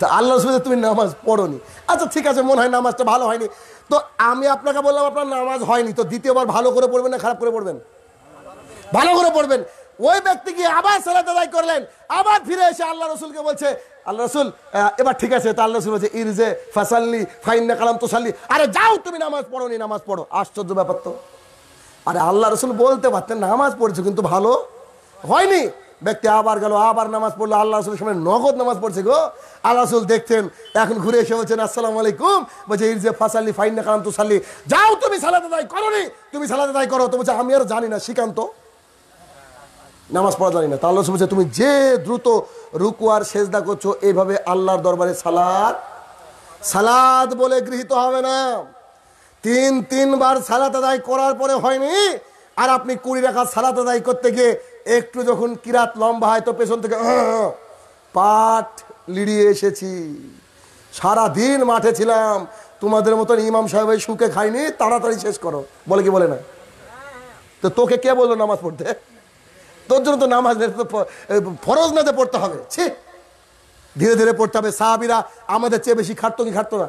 তা আল্লাহ রসুল তুমি নামাজ পড়ো নি আচ্ছা ঠিক আছে মনে হয় নামাজটা ভালো হয়নি তো আমি আপনাকে বললাম আপনার নামাজ হয়নি তো দ্বিতীয়বার ভালো করে পড়বেন না খারাপ করে পড়বেন ভালো করে পড়বেন ওই ব্যক্তি গিয়ে আবার সালাত আদায় করলেন আবার ফিরে এসে আল্লাহ রসুলকে বলছে আল্লাহ রসুল এবার ঠিক আছে তা আল্লাহ রসুল বলছে ইরজে ফাসাল্লি ফাইন কালাম তোসাল্লি আরে যাও তুমি নামাজ পড়ো নি নামাজ পড়ো আশ্চর্য ব্যাপার তো আরে আল্লাহ রসুল বলতে পারতেন নামাজ পড়ছে কিন্তু ভালো হয়নি ব্যক্তি আবার গেল আবার নামাজ পড়লো আল্লাহ রসুলের সামনে নগদ নামাজ পড়ছে গো আল্লাহ রসুল দেখছেন এখন ঘুরে এসে বলছেন আসসালাম আলাইকুম বলছে ইর যে ফাঁসালি ফাইন না কালাম তুসাল্লি যাও তুমি সালাদ আদায় করো তুমি সালাদ আদায় করো তো বলছে আমি আর জানি না শ্রীকান্ত নামাজ পড়া জানি না তা আল্লাহ বলছে তুমি যে দ্রুত রুকুয়ার সেজদা করছো এইভাবে আল্লাহর দরবারে সালাদ সালাদ বলে গৃহীত হবে না তিন তিনবার সালাত আদায় করার পরে হয়নি আর আপনি কুড়ি রাখা সালাত আদায় করতে গিয়ে একটু যখন কিরাত লম্বা হয় তো পেছন থেকে পাট লিড়িয়ে এসেছি সারা দিন মাঠে ছিলাম তোমাদের মতন ইমাম সাহেব সুখে খাইনি তাড়াতাড়ি শেষ করো বলে কি বলে না তো তোকে কে বললো নামাজ পড়তে তোর জন্য তো নামাজ তো ফরজ নাতে পড়তে হবে ছি ধীরে ধীরে পড়তে হবে সাহাবিরা আমাদের চেয়ে বেশি খাটতো কি খাটতো না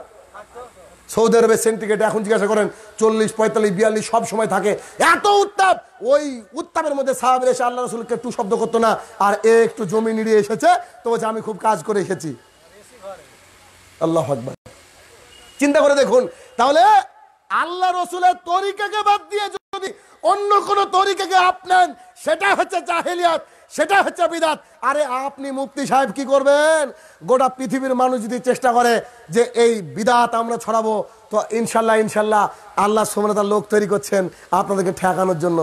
সৌদি আরবের সেন্টিকেট এখন জিজ্ঞাসা করেন চল্লিশ পঁয়তাল্লিশ বিয়াল্লিশ সব সময় থাকে এত উত্তাপ ওই উত্তাপের মধ্যে সাহাবির এসে আল্লাহ রসুলকে একটু শব্দ করতো না আর এ একটু জমি নিড়িয়ে এসেছে তো বলছে আমি খুব কাজ করে এসেছি আল্লাহ হকবার চিন্তা করে দেখুন তাহলে আল্লাহ রসুলের তরিকাকে বাদ দিয়ে যদি অন্য কোনো তরিকাকে আপনার সেটা হচ্ছে জাহিলিয়াত সেটা হচ্ছে বিদাত আরে আপনি মুফতি সাহেব কি করবেন গোটা পৃথিবীর মানুষ যদি চেষ্টা করে যে এই বিদাত আমরা ছড়াবো তো ইনশাল্লাহ ইনশাল্লাহ আল্লাহ সোমনাতার লোক তৈরি করছেন আপনাদেরকে ঠেকানোর জন্য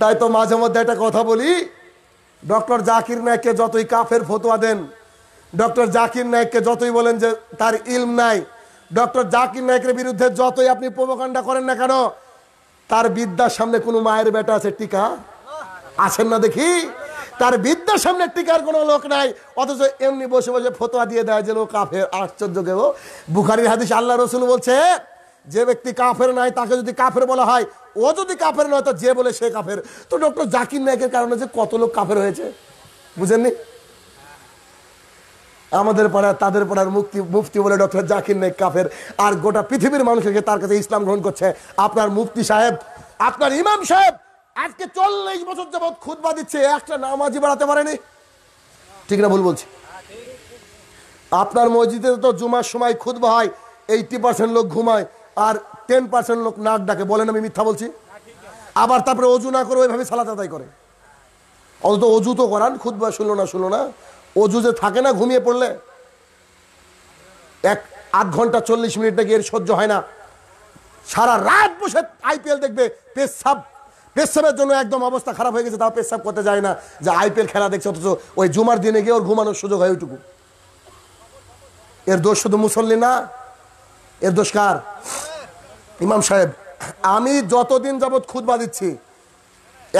তাই তো মাঝে মধ্যে একটা কথা বলি ডক্টর জাকির নায়ককে যতই কাফের ফতোয়া দেন ডক্টর জাকির নায়ককে যতই বলেন যে তার ইলম নাই ডক্টর জাকির নায়কের বিরুদ্ধে যতই আপনি প্রবকাণ্ডা করেন না কেন তার বিদ্যার সামনে কোনো মায়ের বেটা আছে টিকা আছেন না দেখি তার বিদ্যার সামনে টিকার কোনো লোক নাই অথচ এমনি বসে বসে ফতোয়া দিয়ে দেয় যে লোক কাফের আশ্চর্য কেউ বুখারির হাদিস আল্লাহ রসুল বলছে যে ব্যক্তি কাফের নাই তাকে যদি কাফের বলা হয় ও যদি কাফের নয় তো যে বলে সে কাফের তো ডক্টর জাকির নায়কের কারণে যে কত লোক কাফের হয়েছে বুঝেননি আমাদের পাড়ার তাদের পাড়ার মুক্তি মুফতি বলে ডক্টর জাকির নাইক কাফের আর গোটা পৃথিবীর মানুষকে তার কাছে ইসলাম গ্রহণ করছে আপনার মুফতি সাহেব আপনার ইমাম সাহেব আজকে চল্লিশ বছর যাবৎ খুদবা দিচ্ছে একটা নামাজি বাড়াতে পারেনি ঠিক না ভুল বলছি আপনার মসজিদে তো জুমার সময় খুদবা হয় এইটি পার্সেন্ট লোক ঘুমায় আর টেন পার্সেন্ট লোক নাক ডাকে বলেন আমি মিথ্যা বলছি আবার তারপরে অজু না করে ওইভাবে সালাত আদায় করে অন্তত অজু তো করান খুদবা শুনলো না শুনলো না অজু যে থাকে না ঘুমিয়ে পড়লে এক আধ ঘন্টা চল্লিশ মিনিট নাকি এর সহ্য হয় না সারা রাত বসে আইপিএল দেখবে পেশাব পেশাবের জন্য একদম অবস্থা খারাপ হয়ে গেছে তাও পেশাব করতে যায় না যে আইপিএল খেলা দেখছে অথচ ওই জুমার দিনে গিয়ে ওর ঘুমানোর সুযোগ হয় ওইটুকু এর দোষ শুধু মুসল্লি না এর দোষ কার ইমাম সাহেব আমি যতদিন যাবৎ খুদবা দিচ্ছি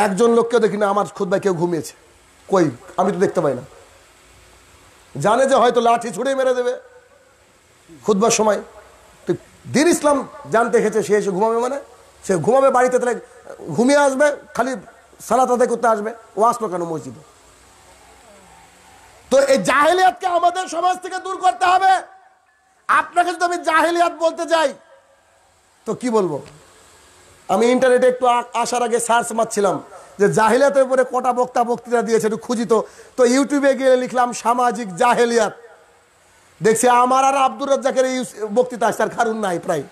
একজন লোককে দেখি না আমার খুদবা কেউ ঘুমিয়েছে কই আমি তো দেখতে পাই না জানে যে হয়তো লাঠি ছুড়ে মেরে দেবে খুদবার সময় তো দিন ইসলাম জানতে হেঁচে সে এসে ঘুমাবে মানে সে ঘুমাবে বাড়িতে তাহলে ঘুমিয়ে আসবে খালি সালাত আদায় করতে আসবে ও আসলো কেন মসজিদে তো এই জাহেলিয়াতকে আমাদের সমাজ থেকে দূর করতে হবে আপনাকে যদি আমি জাহেলিয়াত বলতে যাই তো কি বলবো আমি ইন্টারনেটে একটু আসার আগে সার্চ মারছিলাম যে জাহেলিয়াতের উপরে কটা বক্তা বক্তৃতা দিয়েছে একটু খুঁজিত তো ইউটিউবে গিয়ে লিখলাম সামাজিক জাহেলিয়াত দেখছি আমার আর আব্দুর রাজ্জাকের এই বক্তৃতা আসছে আর কারণ নাই প্রায়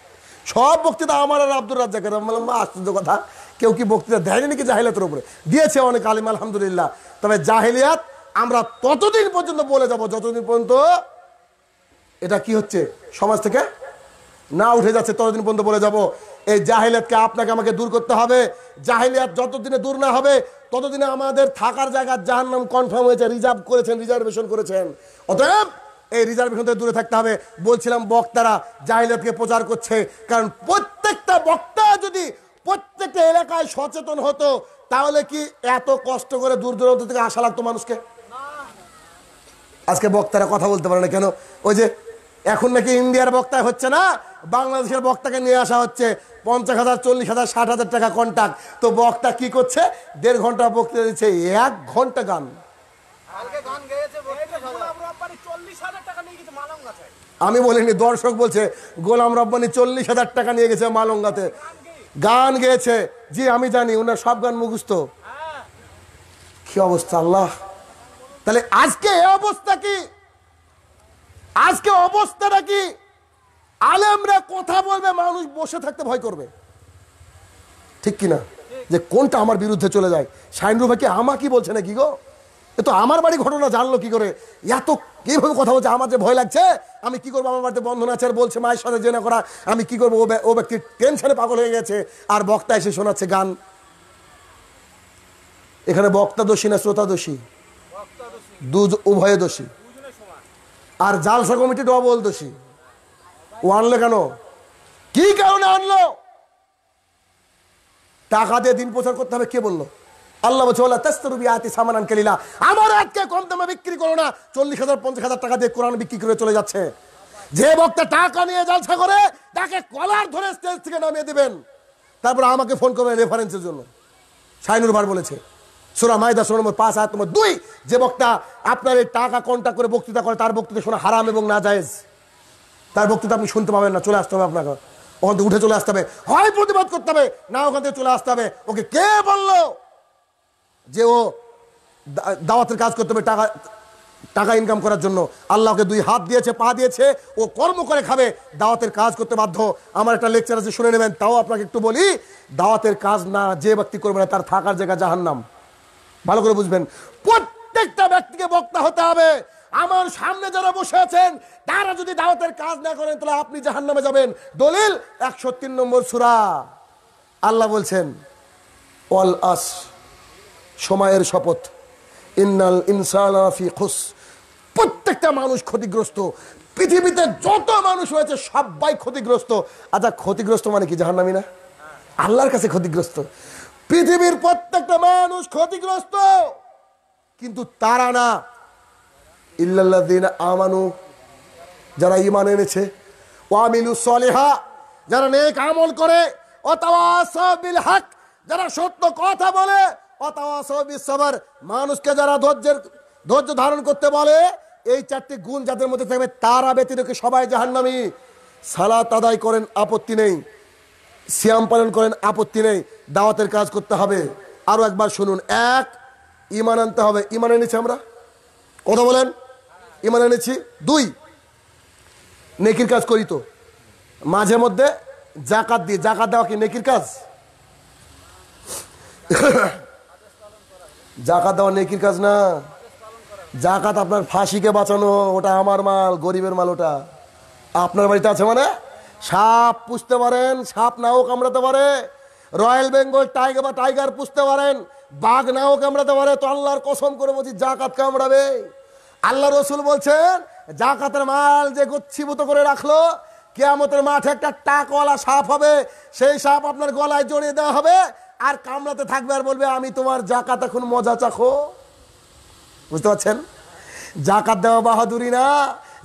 সব বক্তৃতা আমার আর আব্দুর রাজ্জাকের আশ্চর্য কথা কেউ কি বক্তৃতা দেয়নি নাকি জাহেলিয়াতের উপরে দিয়েছে অনেক আলিম আলহামদুলিল্লাহ তবে জাহেলিয়াত আমরা ততদিন পর্যন্ত বলে যাব যতদিন পর্যন্ত এটা কি হচ্ছে সমাজ থেকে না উঠে যাচ্ছে ততদিন পর্যন্ত বলে যাব এই জাহিলিয়াতকে আপনাকে আমাকে দূর করতে হবে জাহিলিয়াত যতদিনে দূর না হবে ততদিনে আমাদের থাকার জায়গার যাহার নাম কনফার্ম হয়েছে রিজার্ভ করেছেন রিজার্ভেশন করেছেন অতএব এই রিজার্ভেশন থেকে দূরে থাকতে হবে বলছিলাম বক্তারা জাহিলিয়াতকে প্রচার করছে কারণ প্রত্যেকটা বক্তা যদি প্রত্যেকটা এলাকায় সচেতন হতো তাহলে কি এত কষ্ট করে দূর দূরান্ত থেকে আসা লাগতো মানুষকে আজকে বক্তারা কথা বলতে পারে না কেন ওই যে এখন নাকি ইন্ডিয়ার বক্তা হচ্ছে না বাংলাদেশের বক্তাকে নিয়ে আসা হচ্ছে পঞ্চাশ হাজার চল্লিশ হাজার ষাট হাজার টাকা কন্ট্যাক্ট তো বক্তা কি করছে দেড় ঘন্টা বক্তৃতা দিচ্ছে এক ঘন্টা গান আমি বলিনি দর্শক বলছে গোলাম রব্বানি চল্লিশ হাজার টাকা নিয়ে গেছে মালঙ্গাতে গান গেয়েছে জি আমি জানি ওনার সব গান মুখস্থ হ্যাঁ। কি অবস্থা আল্লাহ তাহলে আজকে এ অবস্থা কি আজকে অবস্থাটা কি আলেমরা কথা বলবে মানুষ বসে থাকতে ভয় করবে ঠিক কিনা যে কোনটা আমার বিরুদ্ধে চলে যায় শাহিনুর ভাই কি আমা কি বলছে নাকি গো এ তো আমার বাড়ি ঘটনা জানলো কি করে এত কিভাবে কথা বলছে আমার যে ভয় লাগছে আমি কি করবো আমার বাড়িতে বন্ধন আছে আর বলছে মায়ের সাথে জেনা করা আমি কি করবো ও ব্যক্তি টেনশনে পাগল হয়ে গেছে আর বক্তা এসে শোনাচ্ছে গান এখানে বক্তা দোষী না শ্রোতা দোষী দু উভয় দোষী আর জালসা কমিটি বলতো সে ও আনলে কেন কি কারণে আনলো টাকা দিয়ে দিন প্রচার করতে হবে কে বললো আল্লাহ বলছে আল্লাহ তেস্তরুবি আতি সামানান কেলিলা আমার আজকে কম দামে বিক্রি করো না চল্লিশ হাজার পঞ্চাশ হাজার টাকা দিয়ে কোরআন বিক্রি করে চলে যাচ্ছে যে বক্তা টাকা নিয়ে জালসা করে তাকে কলার ধরে স্টেজ থেকে নামিয়ে দেবেন তারপর আমাকে ফোন করবেন রেফারেন্সের জন্য সাইনুর ভার বলেছে সোরা মায়দা সোনা নম্বর পাঁচ আয়াত নম্বর দুই যে বক্তা আপনার এই টাকা কন্ট্যাক্ট করে বক্তৃতা করে তার বক্তৃতা শোনা হারাম এবং না যায়জ তার বক্তৃতা আপনি শুনতে পাবেন না চলে আসতে হবে আপনাকে ওখান থেকে উঠে চলে আসতে হবে হয় প্রতিবাদ করতে হবে না ওখান থেকে চলে আসতে হবে ওকে কে বলল যে ও দাওয়াতের কাজ করতে হবে টাকা টাকা ইনকাম করার জন্য আল্লাহকে দুই হাত দিয়েছে পা দিয়েছে ও কর্ম করে খাবে দাওয়াতের কাজ করতে বাধ্য আমার একটা লেকচার আছে শুনে নেবেন তাও আপনাকে একটু বলি দাওয়াতের কাজ না যে ব্যক্তি করবে না তার থাকার জায়গা জাহান্নাম ভালো করে বুঝবেন প্রত্যেকটা ব্যক্তিকে বক্তা হতে হবে আমার সামনে যারা বসে আছেন তারা যদি দাওয়াতের কাজ না করেন তাহলে আপনি জাহান নামে যাবেন দলিল একশো তিন নম্বর সুরা আল্লাহ বলছেন অল আস সময়ের শপথ ইন্নাল ইনসানাফি খুস প্রত্যেকটা মানুষ ক্ষতিগ্রস্ত পৃথিবীতে যত মানুষ রয়েছে সবাই ক্ষতিগ্রস্ত আচ্ছা ক্ষতিগ্রস্ত মানে কি জাহান্নামি না আল্লাহর কাছে ক্ষতিগ্রস্ত পৃথিবীর প্রত্যেকটা মানুষ ক্ষতিগ্রস্ত কিন্তু তারা না ইল্লাদিন আমানু যারা ইমান এনেছে ওয়ামিলু সলেহা যারা নেক আমল করে অতাওয়াসাবিল হক যারা সত্য কথা বলে অতাওয়াসাবিসাবার মানুষকে যারা ধৈর্যের ধৈর্য ধারণ করতে বলে এই চারটি গুণ যাদের মধ্যে থাকবে তারা ব্যতিরেকে সবাই জাহান্নামি সালাত আদায় করেন আপত্তি নেই সিয়াম পালন করেন আপত্তি নেই দাওয়াতের কাজ করতে হবে আরও একবার শুনুন এক ইমান আনতে হবে ইমান এনেছি আমরা কথা বলেন ইমান এনেছি দুই নেকির কাজ করি তো মাঝে মধ্যে জাকাত দিয়ে জাকাত দেওয়া কি নেকির কাজ জাকাত দেওয়া নেকির কাজ না জাকাত আপনার ফাঁসিকে বাঁচানো ওটা আমার মাল গরিবের মাল ওটা আপনার বাড়িতে আছে মানে সাপ পুষতে পারেন সাপ নাও কামড়াতে পারে রয়্যাল বেঙ্গল টাইগার বা টাইগার পুষতে পারেন বাঘ নাও কামড়াতে পারে তো আল্লাহর কসম করে বলছি জাকাত কামড়াবে আল্লাহ রসুল বলছেন জাকাতের মাল যে গচ্ছিভূত করে রাখলো কেয়ামতের মাঠে একটা টাকওয়ালা সাপ হবে সেই সাপ আপনার গলায় জড়িয়ে দেওয়া হবে আর কামড়াতে থাকবে আর বলবে আমি তোমার জাকাত এখন মজা চাখো বুঝতে পারছেন জাকাত দেওয়া বাহাদুরি না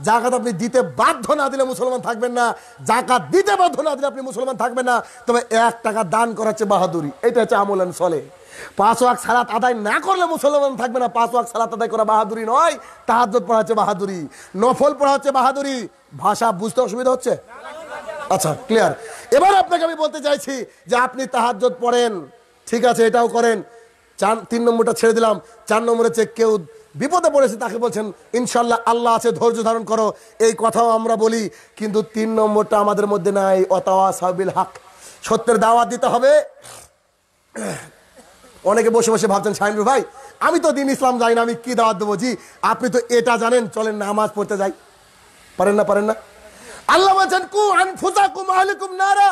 জাকাত আপনি দিতে বাধ্য না দিলে মুসলমান থাকবেন না জাকাত দিতে বাধ্য না দিলে আপনি মুসলমান থাকবেন না তবে এক টাকা দান করা হচ্ছে বাহাদুরি এটা হচ্ছে আমলান সলে পাঁচ ওয়াক সালাত আদায় না করলে মুসলমান থাকবে না পাঁচ ওয়াক সালাত আদায় করা বাহাদুরি নয় তাহাজ পড়া হচ্ছে বাহাদুরি নফল পড়া হচ্ছে বাহাদুরি ভাষা বুঝতে অসুবিধা হচ্ছে আচ্ছা ক্লিয়ার এবার আপনাকে আমি বলতে চাইছি যে আপনি তাহাজ পড়েন ঠিক আছে এটাও করেন চার তিন নম্বরটা ছেড়ে দিলাম চার নম্বরে চেক কেউ বিপদে পড়েছে তাকে বলছেন ইনশাল্লাহ আল্লাহ আছে ধৈর্য ধারণ করো এই কথাও আমরা বলি কিন্তু তিন নম্বরটা আমাদের মধ্যে নাই অতাওয়া সাবিল হাক সত্যের দাওয়াত দিতে হবে অনেকে বসে বসে ভাবছেন শাহিনুর ভাই আমি তো দিন ইসলাম যাই না আমি কি দাওয়াত দেবো জি আপনি তো এটা জানেন চলেন নামাজ পড়তে যাই পারেন না পারেন না আল্লাহ বলছেন কু আনফুসা কুম আহলিকুম নারা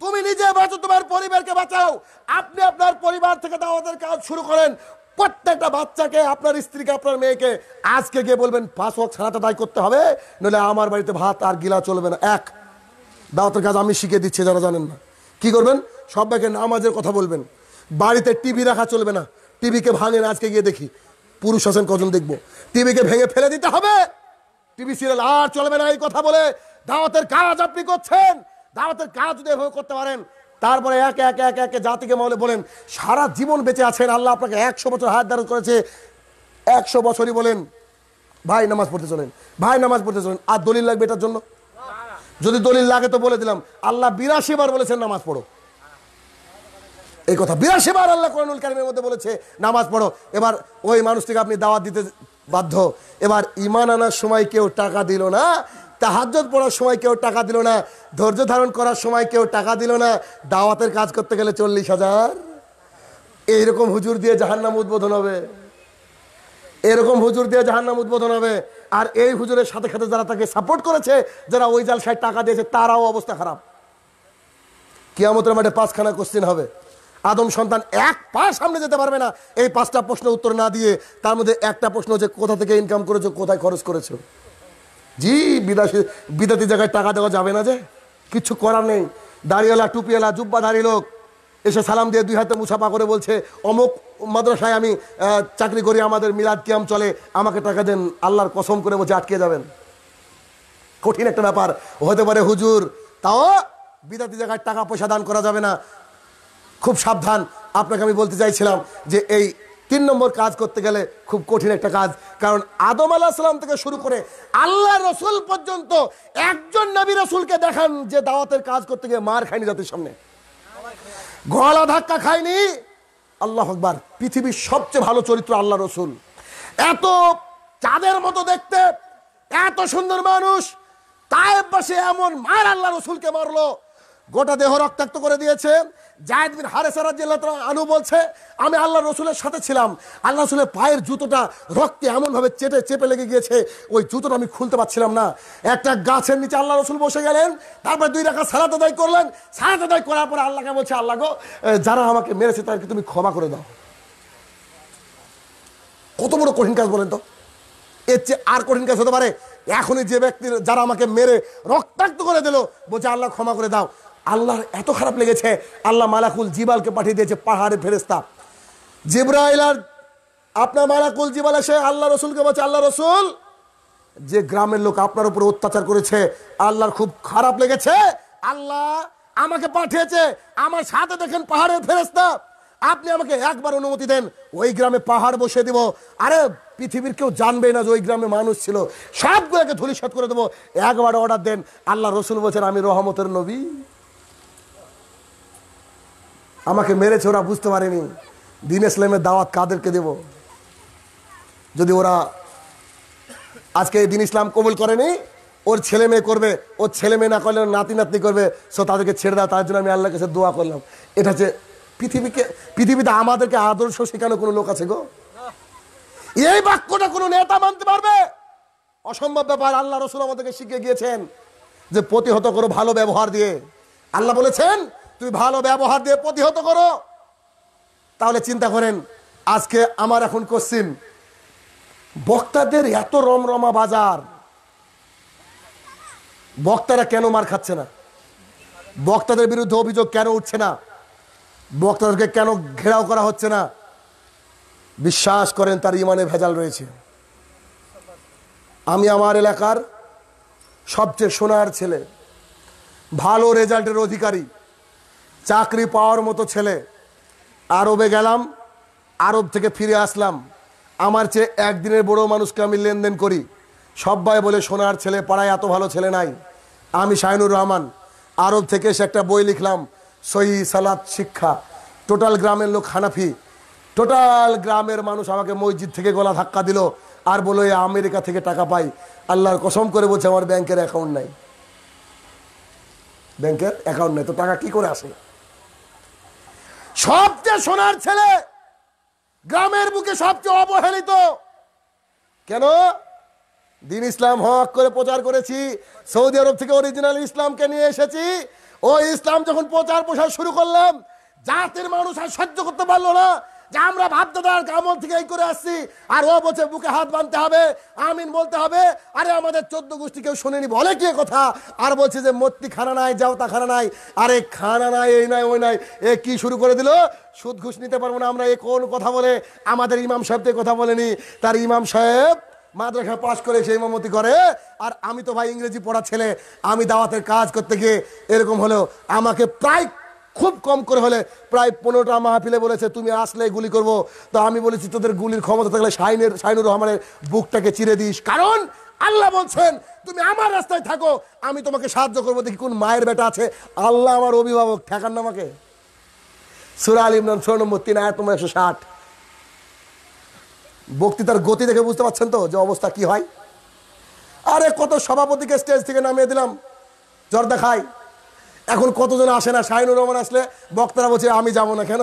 তুমি নিজে বাঁচো তোমার পরিবারকে বাঁচাও আপনি আপনার পরিবার থেকে দাওয়াতের কাজ শুরু করেন প্রত্যেকটা বাচ্চাকে আপনার স্ত্রীকে আপনার মেয়েকে আজকে গিয়ে বলবেন পাঁচ হক ছাড়াটা দায় করতে হবে নইলে আমার বাড়িতে ভাত আর গিলা চলবে না এক দাওয়াতের কাজ আমি শিখে দিচ্ছি যারা জানেন না কি করবেন সবাইকে নামাজের কথা বলবেন বাড়িতে টিভি রাখা চলবে না টিভিকে ভাঙেন আজকে গিয়ে দেখি পুরুষ আছেন কজন দেখবো টিভিকে ভেঙে ফেলে দিতে হবে টিভি সিরিয়াল আর চলবে না এই কথা বলে দাওয়াতের কাজ আপনি করছেন দাওয়াতের কাজ যদি এভাবে করতে পারেন তারপরে এক এক এক একে জাতিকে মহলে বলেন সারা জীবন বেঁচে আছেন আল্লাহ আপনাকে একশো বছর হায়াত ধারণ করেছে একশো বছরই বলেন ভাই নামাজ পড়তে চলেন ভাই নামাজ পড়তে চলেন আর দলিল লাগবে এটার জন্য যদি দলিল লাগে তো বলে দিলাম আল্লাহ বিরাশি বার বলেছেন নামাজ পড়ো এই কথা বিরাশি বার আল্লাহ কোরআনুল কারিমের মধ্যে বলেছে নামাজ পড়ো এবার ওই মানুষটিকে আপনি দাওয়াত দিতে বাধ্য এবার ইমান আনার সময় কেউ টাকা দিল না তাহাজত পড়ার সময় কেউ টাকা দিল না ধৈর্য ধারণ করার সময় কেউ টাকা দিল না দাওয়াতের কাজ করতে গেলে চল্লিশ হাজার এইরকম হুজুর দিয়ে জাহান্নাম উদ্বোধন হবে এরকম হুজুর দিয়ে জাহান্নাম উদ্বোধন হবে আর এই হুজুরের সাথে সাথে যারা তাকে সাপোর্ট করেছে যারা ওই জালসায় টাকা দিয়েছে তারাও অবস্থা খারাপ কিয়ামতের মাঠে পাঁচখানা কোশ্চিন হবে আদম সন্তান এক পা সামনে যেতে পারবে না এই পাঁচটা প্রশ্ন উত্তর না দিয়ে তার মধ্যে একটা প্রশ্ন হচ্ছে কোথা থেকে ইনকাম করেছো কোথায় খরচ করেছো জি বিদেশি বিদাতি জায়গায় টাকা দেওয়া যাবে না যে কিচ্ছু করার নেই দাড়িওয়ালা টুপিওয়ালা জুব্বাধারী লোক এসে সালাম দিয়ে দুই হাতে মুসাফা করে বলছে অমুক মাদ্রাসায় আমি চাকরি করি আমাদের মিলাদ কিয়াম চলে আমাকে টাকা দেন আল্লাহর কসম করে বলছে আটকে যাবেন কঠিন একটা ব্যাপার হতে পারে হুজুর তাও বিদাতি জায়গায় টাকা পয়সা দান করা যাবে না খুব সাবধান আপনাকে আমি বলতে চাইছিলাম যে এই তিন নম্বর কাজ করতে গেলে খুব কঠিন একটা কাজ কারণ আদম আলাহাম থেকে শুরু করে আল্লাহ রসুল পর্যন্ত একজন নবী রসুলকে দেখান যে দাওয়াতের কাজ করতে গিয়ে মার খায়নি জাতির সামনে গলা ধাক্কা খায়নি আল্লাহ আকবর পৃথিবীর সবচেয়ে ভালো চরিত্র আল্লাহ রসুল এত চাঁদের মতো দেখতে এত সুন্দর মানুষ তাই পাশে এমন মার আল্লাহ রসুলকে মারলো গোটা দেহ রক্তাক্ত করে দিয়েছে জায়দ বিন জেলা আনু বলছে আমি আল্লাহ রসুলের সাথে ছিলাম আল্লাহ রসুলের পায়ের জুতোটা রক্তে এমনভাবে চেটে চেপে লেগে গিয়েছে ওই জুতোটা আমি খুলতে পারছিলাম না একটা গাছের নিচে আল্লাহ রসুল বসে গেলেন তারপর দুই রাখা সারা তদায় করলেন সারা তদায় করার পরে আল্লাহকে বলছে আল্লাহ গো যারা আমাকে মেরেছে তাদেরকে তুমি ক্ষমা করে দাও কত বড় কঠিন কাজ বলেন তো এর চেয়ে আর কঠিন কাজ হতে পারে এখনই যে ব্যক্তির যারা আমাকে মেরে রক্তাক্ত করে দিল বলছে আল্লাহ ক্ষমা করে দাও আল্লাহর এত খারাপ লেগেছে আল্লাহ মালাকুল জিবালকে পাঠিয়ে দিয়েছে পাহাড়ে ফেরেস্তা জিব্রাইল আর আপনার মালাকুল জিবাল এসে আল্লাহ রসুলকে বলছে আল্লাহ রসুল যে গ্রামের লোক আপনার উপর অত্যাচার করেছে আল্লাহর খুব খারাপ লেগেছে আল্লাহ আমাকে পাঠিয়েছে আমার সাথে দেখেন পাহাড়ের ফেরেস্তা আপনি আমাকে একবার অনুমতি দেন ওই গ্রামে পাহাড় বসে দিব আরে পৃথিবীর কেউ জানবে না যে ওই গ্রামে মানুষ ছিল সবগুলোকে ধুলিসাত করে দেবো একবার অর্ডার দেন আল্লাহ রসুল বলছেন আমি রহমতের নবী আমাকে মেরেছে ওরা বুঝতে পারেনি দিন ইসলামের দাওয়াত কাদেরকে দেব যদি ওরা আজকে দিন ইসলাম কবুল করেনি ওর ছেলে মেয়ে করবে ওর ছেলে মেয়ে না করলে নাতি নাতনি করবে সো তাদেরকে ছেড়ে দেয় তার জন্য আমি আল্লাহ কাছে দোয়া করলাম এটা হচ্ছে পৃথিবীকে পৃথিবীতে আমাদেরকে আদর্শ শেখানো কোনো লোক আছে গো এই বাক্যটা কোনো নেতা মানতে পারবে অসম্ভব ব্যাপার আল্লাহ রসুল আমাদেরকে শিখে গিয়েছেন যে প্রতিহত করো ভালো ব্যবহার দিয়ে আল্লাহ বলেছেন তুমি ভালো ব্যবহার দিয়ে প্রতিহত করো তাহলে চিন্তা করেন আজকে আমার এখন কোশ্চিন বক্তাদের এত রমরমা বাজার বক্তারা কেন মার খাচ্ছে না বক্তাদের বিরুদ্ধে অভিযোগ কেন উঠছে না বক্তাদেরকে কেন ঘেরাও করা হচ্ছে না বিশ্বাস করেন তার ইমানে ভেজাল রয়েছে আমি আমার এলাকার সবচেয়ে সোনার ছেলে ভালো রেজাল্টের অধিকারী চাকরি পাওয়ার মতো ছেলে আরবে গেলাম আরব থেকে ফিরে আসলাম আমার চেয়ে একদিনের বড় মানুষকে আমি লেনদেন করি সবাই বলে সোনার ছেলে পাড়ায় এত ভালো ছেলে নাই আমি শাহিনুর রহমান আরব থেকে এসে একটা বই লিখলাম সহি সালাদ শিক্ষা টোটাল গ্রামের লোক হানাফি টোটাল গ্রামের মানুষ আমাকে মসজিদ থেকে গলা ধাক্কা দিল আর বলো আমেরিকা থেকে টাকা পাই আল্লাহর কসম করে বলছে আমার ব্যাংকের অ্যাকাউন্ট নাই ব্যাংকের অ্যাকাউন্ট নেই তো টাকা কি করে আসে সবচেয়ে সোনার ছেলে গ্রামের বুকে সবচেয়ে অবহেলিত কেন দিন ইসলাম হক করে প্রচার করেছি সৌদি আরব থেকে অরিজিনাল ইসলামকে নিয়ে এসেছি ওই ইসলাম যখন প্রচার প্রসার শুরু করলাম জাতির মানুষ আর সহ্য করতে পারলো না যে আমরা ভাবদাদার কামল থেকে এই করে আসছি আর ও বলছে বুকে হাত বাঁধতে হবে আমিন বলতে হবে আরে আমাদের চোদ্দ গোষ্ঠী কেউ শোনেনি বলে কি কথা আর বলছে যে মত্তি খানা নাই যাওতা খানা নাই আরে খানা নাই এই নাই ওই নাই এ কি শুরু করে দিল সুদ ঘুষ নিতে পারবো না আমরা এ কোন কথা বলে আমাদের ইমাম সাহেবদের কথা বলেনি তার ইমাম সাহেব মাদ্রাসা পাশ করে সেই ইমামতি করে আর আমি তো ভাই ইংরেজি পড়া ছেলে আমি দাওয়াতের কাজ করতে গিয়ে এরকম হলো আমাকে প্রায় খুব কম করে হলে প্রায় পনেরোটা মাহফিলে বলেছে তুমি আসলে গুলি করব তো আমি বলেছি তোদের গুলির ক্ষমতা থাকলে শাইনের শাইনুর রহমানের বুকটাকে চিরে দিস কারণ আল্লাহ বলছেন তুমি আমার রাস্তায় থাকো আমি তোমাকে সাহায্য করবো দেখি কোন মায়ের বেটা আছে আল্লাহ আমার অভিভাবক ঠেকান না আমাকে সুরা আল ইমরান ছয় নম্বর তিন আয়াত নম্বর একশো ষাট বক্তৃতার গতি দেখে বুঝতে পারছেন তো যে অবস্থা কি হয় আরে কত সভাপতিকে স্টেজ থেকে নামিয়ে দিলাম জর্দা খায় এখন কতজন আসে না শাহিনুর রহমান আসলে বক্তারা বলছে আমি যাব না কেন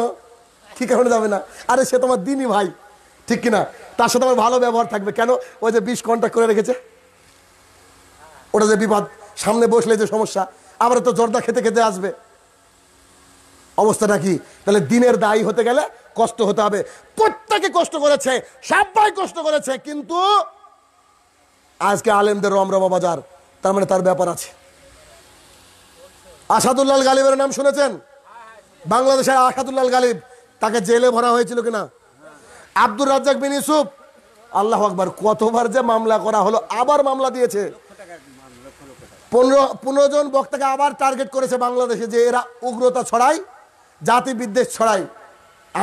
কী কারণে যাবে না আরে সে তোমার দিনই ভাই ঠিক কিনা তার সাথে আমার ভালো ব্যবহার থাকবে কেন ওই যে বিষ কন্ট্যাক্ট করে রেখেছে ওটা যে বিপদ সামনে বসলে যে সমস্যা আবার তো জর্দা খেতে খেতে আসবে অবস্থাটা কি তাহলে দিনের দায়ী হতে গেলে কষ্ট হতে হবে প্রত্যেকে কষ্ট করেছে সবাই কষ্ট করেছে কিন্তু আজকে আলেমদের রমরমা বাজার তার মানে তার ব্যাপার আছে আসাদুল্লাল গালিবের নাম শুনেছেন বাংলাদেশের আসাদুল্লাল গালিব তাকে জেলে ভরা হয়েছিল কিনা আব্দুর রাজ্জাক বিন ইউসুফ আল্লাহ আকবার কতবার যে মামলা করা হলো আবার মামলা দিয়েছে পনেরো পনেরো জন বক্তাকে আবার টার্গেট করেছে বাংলাদেশে যে এরা উগ্রতা ছড়ায় জাতি বিদ্বেষ ছড়ায়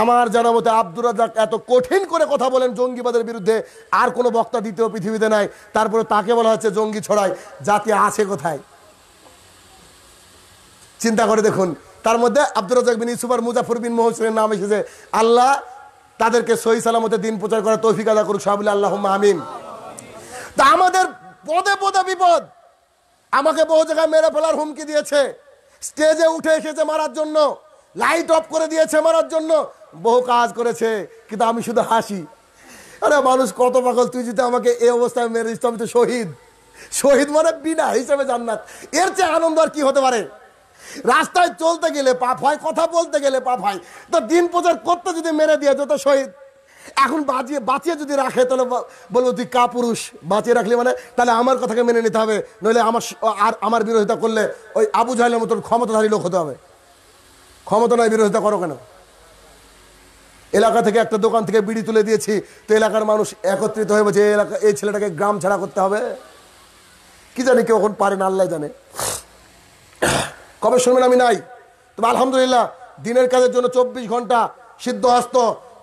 আমার জানা মতে আব্দুর রাজাক এত কঠিন করে কথা বলেন জঙ্গিবাদের বিরুদ্ধে আর কোনো বক্তা দ্বিতীয় পৃথিবীতে নাই তারপরে তাকে বলা হচ্ছে জঙ্গি ছড়ায় জাতি আছে কোথায় চিন্তা করে দেখুন তার মধ্যে আব্দুর রাজাক বিন ইসুফার মুজাফর বিন মোহসিনের নাম এসেছে আল্লাহ তাদেরকে সহি সালামতে দিন প্রচার করার তৌফিক আদা করুক সাহাবুল আল্লাহ আমিন তা আমাদের পদে পদে বিপদ আমাকে বহু জায়গায় মেরে ফেলার হুমকি দিয়েছে স্টেজে উঠে এসেছে মারার জন্য লাইট অফ করে দিয়েছে মারার জন্য বহু কাজ করেছে কিন্তু আমি শুধু হাসি আরে মানুষ কত পাগল তুই যদি আমাকে এই অবস্থায় মেরে দিস আমি তো শহীদ শহীদ মানে বিনা হিসাবে জান্নাত এর চেয়ে আনন্দ আর কি হতে পারে রাস্তায় চলতে গেলে পাপ হয় কথা বলতে গেলে পাপ হয় তো দিন প্রচার করতে যদি মেরে দিয়ে যেত শহীদ এখন বাঁচিয়ে বাঁচিয়ে যদি রাখে তাহলে বলবো তুই কাপুরুষ বাঁচিয়ে রাখলি মানে তাহলে আমার কথাকে মেনে নিতে হবে নইলে আমার আর আমার বিরোধিতা করলে ওই আবু জাহেলের মতন ক্ষমতাধারী লোক হতে হবে ক্ষমতা নয় বিরোধিতা করো কেন এলাকা থেকে একটা দোকান থেকে বিড়ি তুলে দিয়েছি তো এলাকার মানুষ একত্রিত হয়ে বলছে এলাকা এই ছেলেটাকে গ্রাম ছাড়া করতে হবে কি জানি কেউ এখন পারে না আল্লাহ জানে কবে শুনবেন আমি নাই তবে আলহামদুলিল্লাহ দিনের কাজের জন্য চব্বিশ ঘন্টা সিদ্ধ হস্ত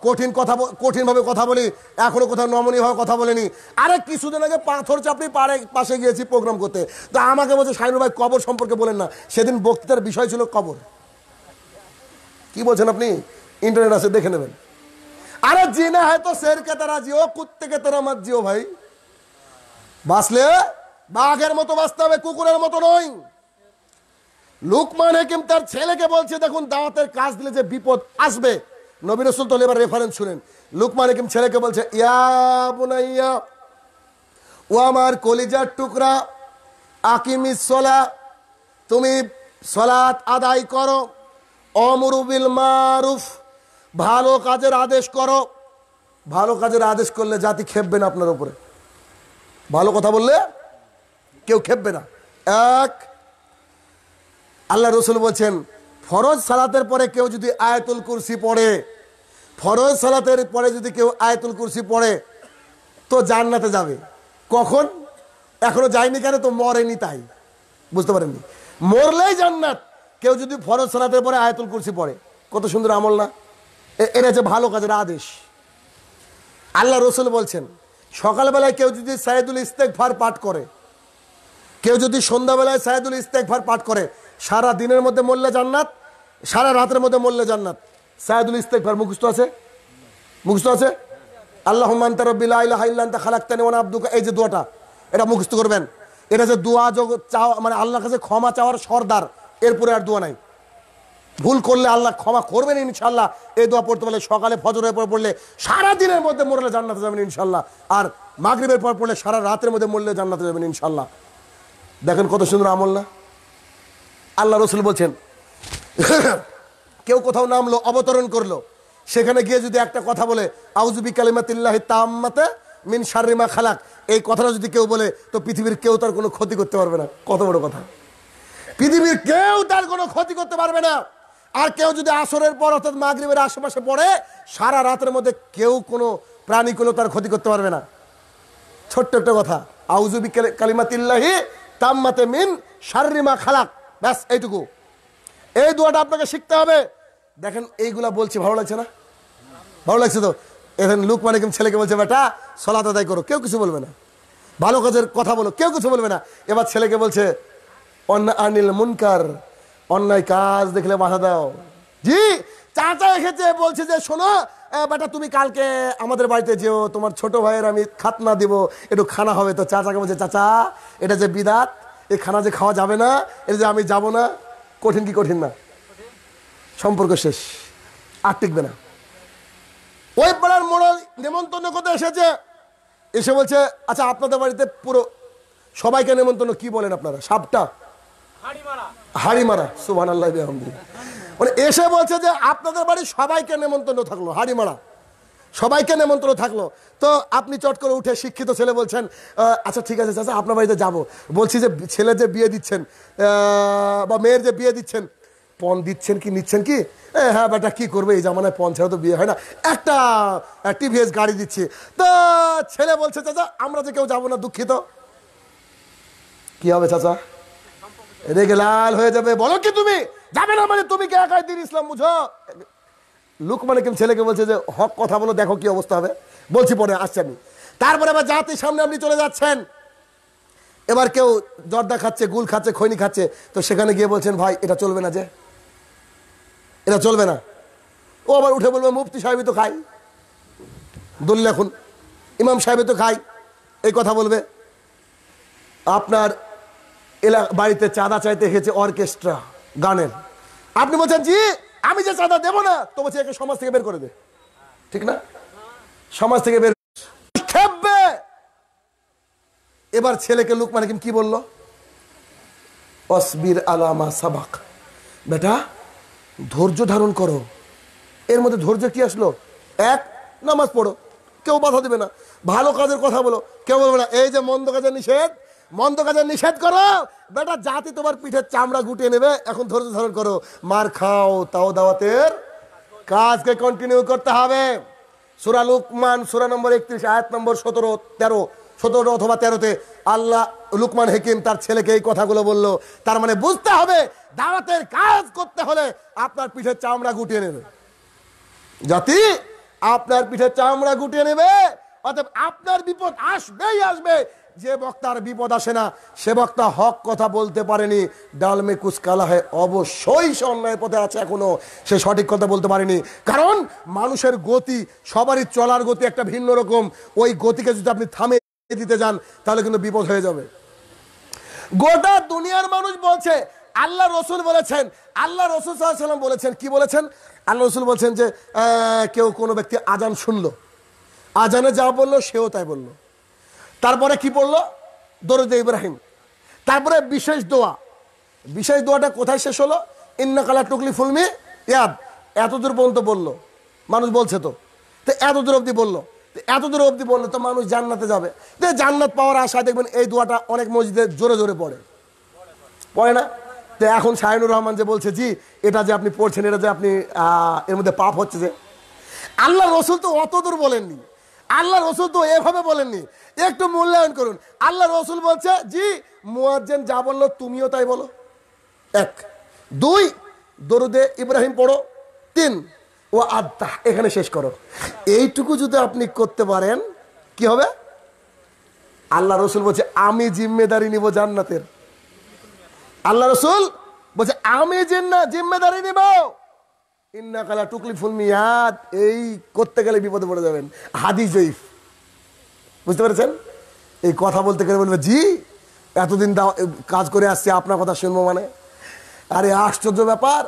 কঠিন কথা কঠিনভাবে কথা বলি এখনও কোথাও নমনীয়ভাবে কথা বলিনি আরে কিছুদিন আগে পাথর চাপড়ি পাড়ে পাশে গিয়েছি প্রোগ্রাম করতে তো আমাকে বলছে সাইনুর ভাই কবর সম্পর্কে বলেন না সেদিন বক্তৃতার বিষয় ছিল কবর কি বলছেন আপনি ইন্টারনেট আছে দেখে নেবেন আরে জি না হয়তো শেরকে তারা জিও কে তারা আমার জিও ভাই বাঁচলে বাঘের মতো বাঁচতে হবে কুকুরের মতো নয় লুকমান হাকিম তার ছেলেকে বলছে দেখুন দাওয়াতের কাজ দিলে যে বিপদ আসবে নবীর রসুল তো এবার রেফারেন্স শুনেন লুকমান হাকিম ছেলেকে বলছে ইয়া ও আমার কলিজার টুকরা আকিমিস সলা তুমি সলাত আদায় করো অমরুবিল মারুফ ভালো কাজের আদেশ করো ভালো কাজের আদেশ করলে জাতি খেপবে না আপনার উপরে ভালো কথা বললে কেউ খেপবে না এক আল্লাহ রসুল বলছেন ফরজ সালাতের পরে কেউ যদি আয়াতুল কুরসি পড়ে ফরজ সালাতের পরে যদি কেউ আয়তুল কুরসি পড়ে তো জান্নাতে যাবে কখন এখনো যায়নি কেন তো মরেনি তাই বুঝতে পারেননি মরলেই জান্নাত কেউ যদি ফরজ সালাতের পরে আয়াতুল কুরসি পড়ে কত সুন্দর আমল না এটা হচ্ছে ভালো কাজের আদেশ আল্লাহ রসুল বলছেন সকালবেলায় কেউ যদি সাইদুল ইস্তেকভার পাঠ করে কেউ যদি সন্ধ্যাবেলায় সাইদুল ইস্তেকভার পাঠ করে সারা দিনের মধ্যে মরলে জান্নাত সারা রাতের মধ্যে মরলে জান্নাত সায়দুল ইস্তেকভার মুখস্থ আছে মুখস্থ আছে আল্লাহ মান্তারবিল্লাহ খালাক্তানি ওনা আব্দুকা এই যে দোয়াটা এটা মুখস্থ করবেন এটা যে দোয়া যোগ চাওয়া মানে আল্লাহর কাছে ক্ষমা চাওয়ার সর্দার এরপরে আর দোয়া নাই ভুল করলে আল্লাহ ক্ষমা করবেন ইনশাল্লাহ এই দোয়া পড়তে পারলে সকালে ফজর পর পড়লে সারা দিনের মধ্যে মরলে জান্নাতে যাবেন ইনশাল্লাহ আর মাগরীবের পর পড়লে সারা রাতের মধ্যে মরলে জান্নাতে যাবেন ইনশাল্লাহ দেখেন কত সুন্দর আমল না আল্লাহ রসুল বলছেন কেউ কোথাও নামলো অবতরণ করলো সেখানে গিয়ে যদি একটা কথা বলে আউজুবি কালিমাতিল্লাহি তাম্মাতে মিন সারিমা খালাক এই কথাটা যদি কেউ বলে তো পৃথিবীর কেউ তার কোনো ক্ষতি করতে পারবে না কত বড় কথা পৃথিবীর কেউ তার কোনো ক্ষতি করতে পারবে না আর কেউ যদি আসরের পর অর্থাৎ মাগরীবের আশেপাশে পড়ে সারা রাতের মধ্যে কেউ কোনো প্রাণী কোনো তার ক্ষতি করতে পারবে না ছোট্ট একটা কথা আউজুবি কালিমাতিল্লাহি তাম্মাতে মিন সারিমা খালাক ব্যাস এইটুকু এই দোয়াটা আপনাকে শিখতে হবে দেখেন এইগুলা বলছি ভালো লাগছে না ভালো লাগছে তো এখন লুক মানে ছেলেকে বলছে বেটা সলাত আদায় করো কেউ কিছু বলবে না ভালো কাজের কথা বলো কেউ কিছু বলবে না এবার ছেলেকে বলছে অন্য আনিল মুনকার অন্যায় কাজ দেখলে বাধা দাও জি চাচা এসেছে বলছে যে শোনো বেটা তুমি কালকে আমাদের বাড়িতে যেও তোমার ছোট ভাইয়ের আমি খাতনা দিব একটু খানা হবে তো চাচাকে বলছে চাচা এটা যে বিদাত এই খানা যে খাওয়া যাবে না এর যে আমি যাব না কঠিন কি কঠিন না সম্পর্ক শেষ আর টিকবে না ওই পাড়ার মোড়া নেমন্তন্ন করতে এসেছে এসে বলছে আচ্ছা আপনাদের বাড়িতে পুরো সবাইকে নেমন্তন্ন কি বলেন আপনারা সাপটা হাড়ি মারা সুহান আল্লাহ মানে এসে বলছে যে আপনাদের বাড়ি সবাইকে নেমন্তন্ন থাকলো হাড়ি মারা সবাইকে নেমন্ত্রণ থাকলো তো আপনি চট করে উঠে শিক্ষিত ছেলে বলছেন আচ্ছা ঠিক আছে চাচা আপনার বাড়িতে যাবো বলছি যে ছেলে যে বিয়ে দিচ্ছেন বা মেয়ের যে বিয়ে দিচ্ছেন পণ দিচ্ছেন কি নিচ্ছেন কি হ্যাঁ বেটা কি করবে এই জামানায় পণ ছাড়া তো বিয়ে হয় না একটা টিভিএস গাড়ি দিচ্ছি তো ছেলে বলছে চাচা আমরা যে কেউ যাবো না দুঃখিত কি হবে চাচা রেগে লাল হয়ে যাবে বলো কি তুমি যাবে না মানে তুমি কে একাই দিন ইসলাম বুঝো মানে হাকিম ছেলেকে বলছে যে হক কথা বলো দেখো কি অবস্থা হবে বলছি পরে আসছে আমি তারপরে আবার জাতির সামনে আপনি চলে যাচ্ছেন এবার কেউ জর্দা খাচ্ছে গুল খাচ্ছে খৈনি খাচ্ছে তো সেখানে গিয়ে বলছেন ভাই এটা চলবে না যে এটা চলবে না ও আবার উঠে বলবে মুফতি সাহেবই তো খাই দলিল এখন ইমাম সাহেব তো খাই এই কথা বলবে আপনার এলা বাড়িতে চাঁদা চাইতে গেছে অর্কেস্ট্রা গানের আপনি বলছেন জি আমি যে চাঁদা দেবো না তো বলছি একে সমাজ থেকে বের করে দে ঠিক না সমাজ থেকে বের খেপবে এবার ছেলেকে লুক মানে কি বললো অসবির আলামা সাবাক বেটা ধৈর্য ধারণ করো এর মধ্যে ধৈর্য কি আসলো এক নামাজ পড়ো কেউ বাধা দেবে না ভালো কাজের কথা বলো কেউ বলবে না এই যে মন্দ কাজের নিষেধ মন্দ কাজে নিষেধ করো বেটা জাতি তোমার পিঠে চামড়া গুটিয়ে নেবে এখন ধৈর্য ধরন করো মার খাও তাও দাওয়াতের কাজকে কন্টিনিউ করতে হবে সুরা লুকমান সুরা নম্বর একত্রিশ আয়াত নম্বর সতেরো তেরো সতেরো অথবা তেরোতে আল্লাহ লুকমান হেকিম তার ছেলেকে এই কথাগুলো বলল তার মানে বুঝতে হবে দাওয়াতের কাজ করতে হলে আপনার পিঠে চামড়া গুটিয়ে নেবে জাতি আপনার পিঠে চামড়া গুটিয়ে নেবে অতএব আপনার বিপদ আসবেই আসবে যে বক্তার বিপদ আসে না সে বক্তা হক কথা বলতে পারেনি ডালমে কুচকালা হয় অবশ্যই সে অন্যায়ের পথে আছে এখনো সে সঠিক কথা বলতে পারেনি কারণ মানুষের গতি সবারই চলার গতি একটা ভিন্ন রকম ওই গতিকে যদি আপনি থামে দিতে যান তাহলে কিন্তু বিপদ হয়ে যাবে গোটা দুনিয়ার মানুষ বলছে আল্লাহ রসুল বলেছেন আল্লাহ রসুল সাল্লাম বলেছেন কি বলেছেন আল্লাহ রসুল বলছেন যে কেউ কোনো ব্যক্তি আজান শুনলো আজানে যা বললো সেও তাই বললো তারপরে কি পড়লো দরুদ ইব্রাহিম তারপরে বিশেষ দোয়া বিশেষ দোয়াটা কোথায় শেষ হলো কালার টুকলি ফুলমি ইয়াদ এতদূর পর্যন্ত বললো মানুষ বলছে তো তো এতদূর অবধি বললো এতদূর অবধি বললো তো মানুষ জান্নাতে যাবে তো জান্নাত পাওয়ার আশায় দেখবেন এই দোয়াটা অনেক মসজিদে জোরে জোরে পড়ে পড়ে না তো এখন শাহিনুর রহমান যে বলছে জি এটা যে আপনি পড়ছেন এটা যে আপনি এর মধ্যে পাপ হচ্ছে যে আল্লাহ রসুল তো অতদূর বলেননি আল্লাহ রসুল তো এভাবে বলেননি একটু মূল্যায়ন করুন আল্লাহ রসুল বলছে জি মুয়াজ্জেন যা বললো তুমিও তাই বলো এক দুই দরুদে ইব্রাহিম পড়ো তিন ও আদা এখানে শেষ করো এইটুকু যদি আপনি করতে পারেন কি হবে আল্লাহ রসুল বলছে আমি জিম্মেদারি নিব জান্নাতের আল্লাহ রসুল বলছে আমি জিম্মেদারি নিব ইন্না কালা টুকলি ফুল মিয়াদ এই করতে গেলে বিপদে পড়ে যাবেন হাদি জয়ীফ বুঝতে পেরেছেন এই কথা বলতে গেলে বলবে জি এতদিন কাজ করে আসছি আপনার কথা শুনবো মানে আরে আশ্চর্য ব্যাপার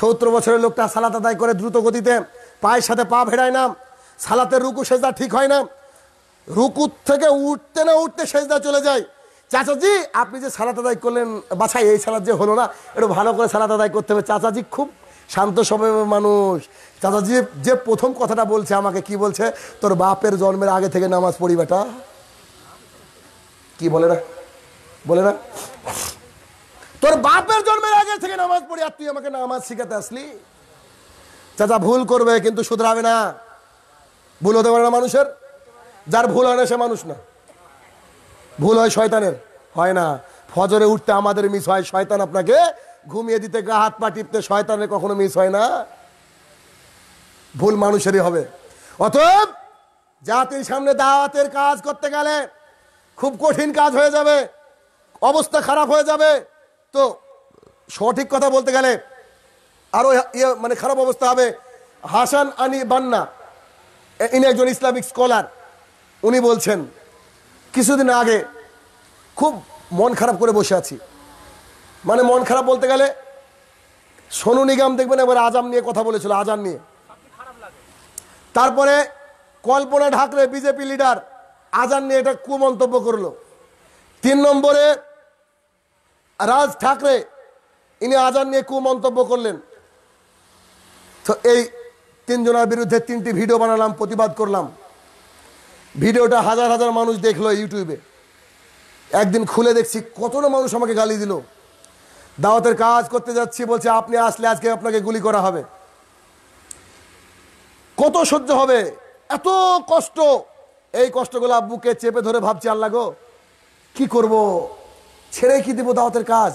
সত্তর বছরের লোকটা সালাত আদায় করে দ্রুত গতিতে পায়ের সাথে পা ভেড়ায় না সালাতে রুকু সেজদা ঠিক হয় না রুকুর থেকে উঠতে না উঠতে সেজদা চলে যায় চাচাজি আপনি যে সালাত আদায় করলেন বাছাই এই সালাদ যে হলো না একটু ভালো করে সালাত আদায় করতে হবে চাচাজি খুব শান্ত স্বভাবের মানুষ দাদা যে যে প্রথম কথাটা বলছে আমাকে কি বলছে তোর বাপের জন্মের আগে থেকে নামাজ পড়ি বেটা কি বলে না বলে না তোর বাপের জন্মের আগে থেকে নামাজ পড়ি আর তুই আমাকে নামাজ শিখাতে আসলি চাচা ভুল করবে কিন্তু শুধরাবে না ভুল হতে পারে না মানুষের যার ভুল হয় না সে মানুষ না ভুল হয় শয়তানের হয় না ফজরে উঠতে আমাদের মিস হয় শয়তান আপনাকে ঘুমিয়ে দিতে গা হাত পা টিপতে শয়তানের কখনো মিস হয় না ভুল মানুষেরই হবে অতএব জাতির সামনে দাওয়াতের কাজ করতে গেলে খুব কঠিন কাজ হয়ে যাবে অবস্থা খারাপ হয়ে যাবে তো সঠিক কথা বলতে গেলে আরও ইয়ে মানে খারাপ অবস্থা হবে হাসান আনি বান্না ইনি একজন ইসলামিক স্কলার উনি বলছেন কিছুদিন আগে খুব মন খারাপ করে বসে আছি মানে মন খারাপ বলতে গেলে সোনু নিগম দেখবেন এবার আজান নিয়ে কথা বলেছিল আজান নিয়ে তারপরে কল্পনা ঢাকরে বিজেপি লিডার আজান নিয়ে এটা কুমন্তব্য করলো তিন নম্বরে রাজ ঠাকরে ইনি আজান নিয়ে কুমন্তব্য করলেন তো এই তিনজনের বিরুদ্ধে তিনটি ভিডিও বানালাম প্রতিবাদ করলাম ভিডিওটা হাজার হাজার মানুষ দেখলো ইউটিউবে একদিন খুলে দেখছি কত না মানুষ আমাকে গালি দিল দাওয়াতের কাজ করতে যাচ্ছি বলছে আপনি আসলে আজকে আপনাকে গুলি করা হবে কত সহ্য হবে এত কষ্ট এই কষ্টগুলো বুকে চেপে ধরে ভাবছি আল্লাহ গো কি করব ছেড়ে কি দিব দাওয়াতের কাজ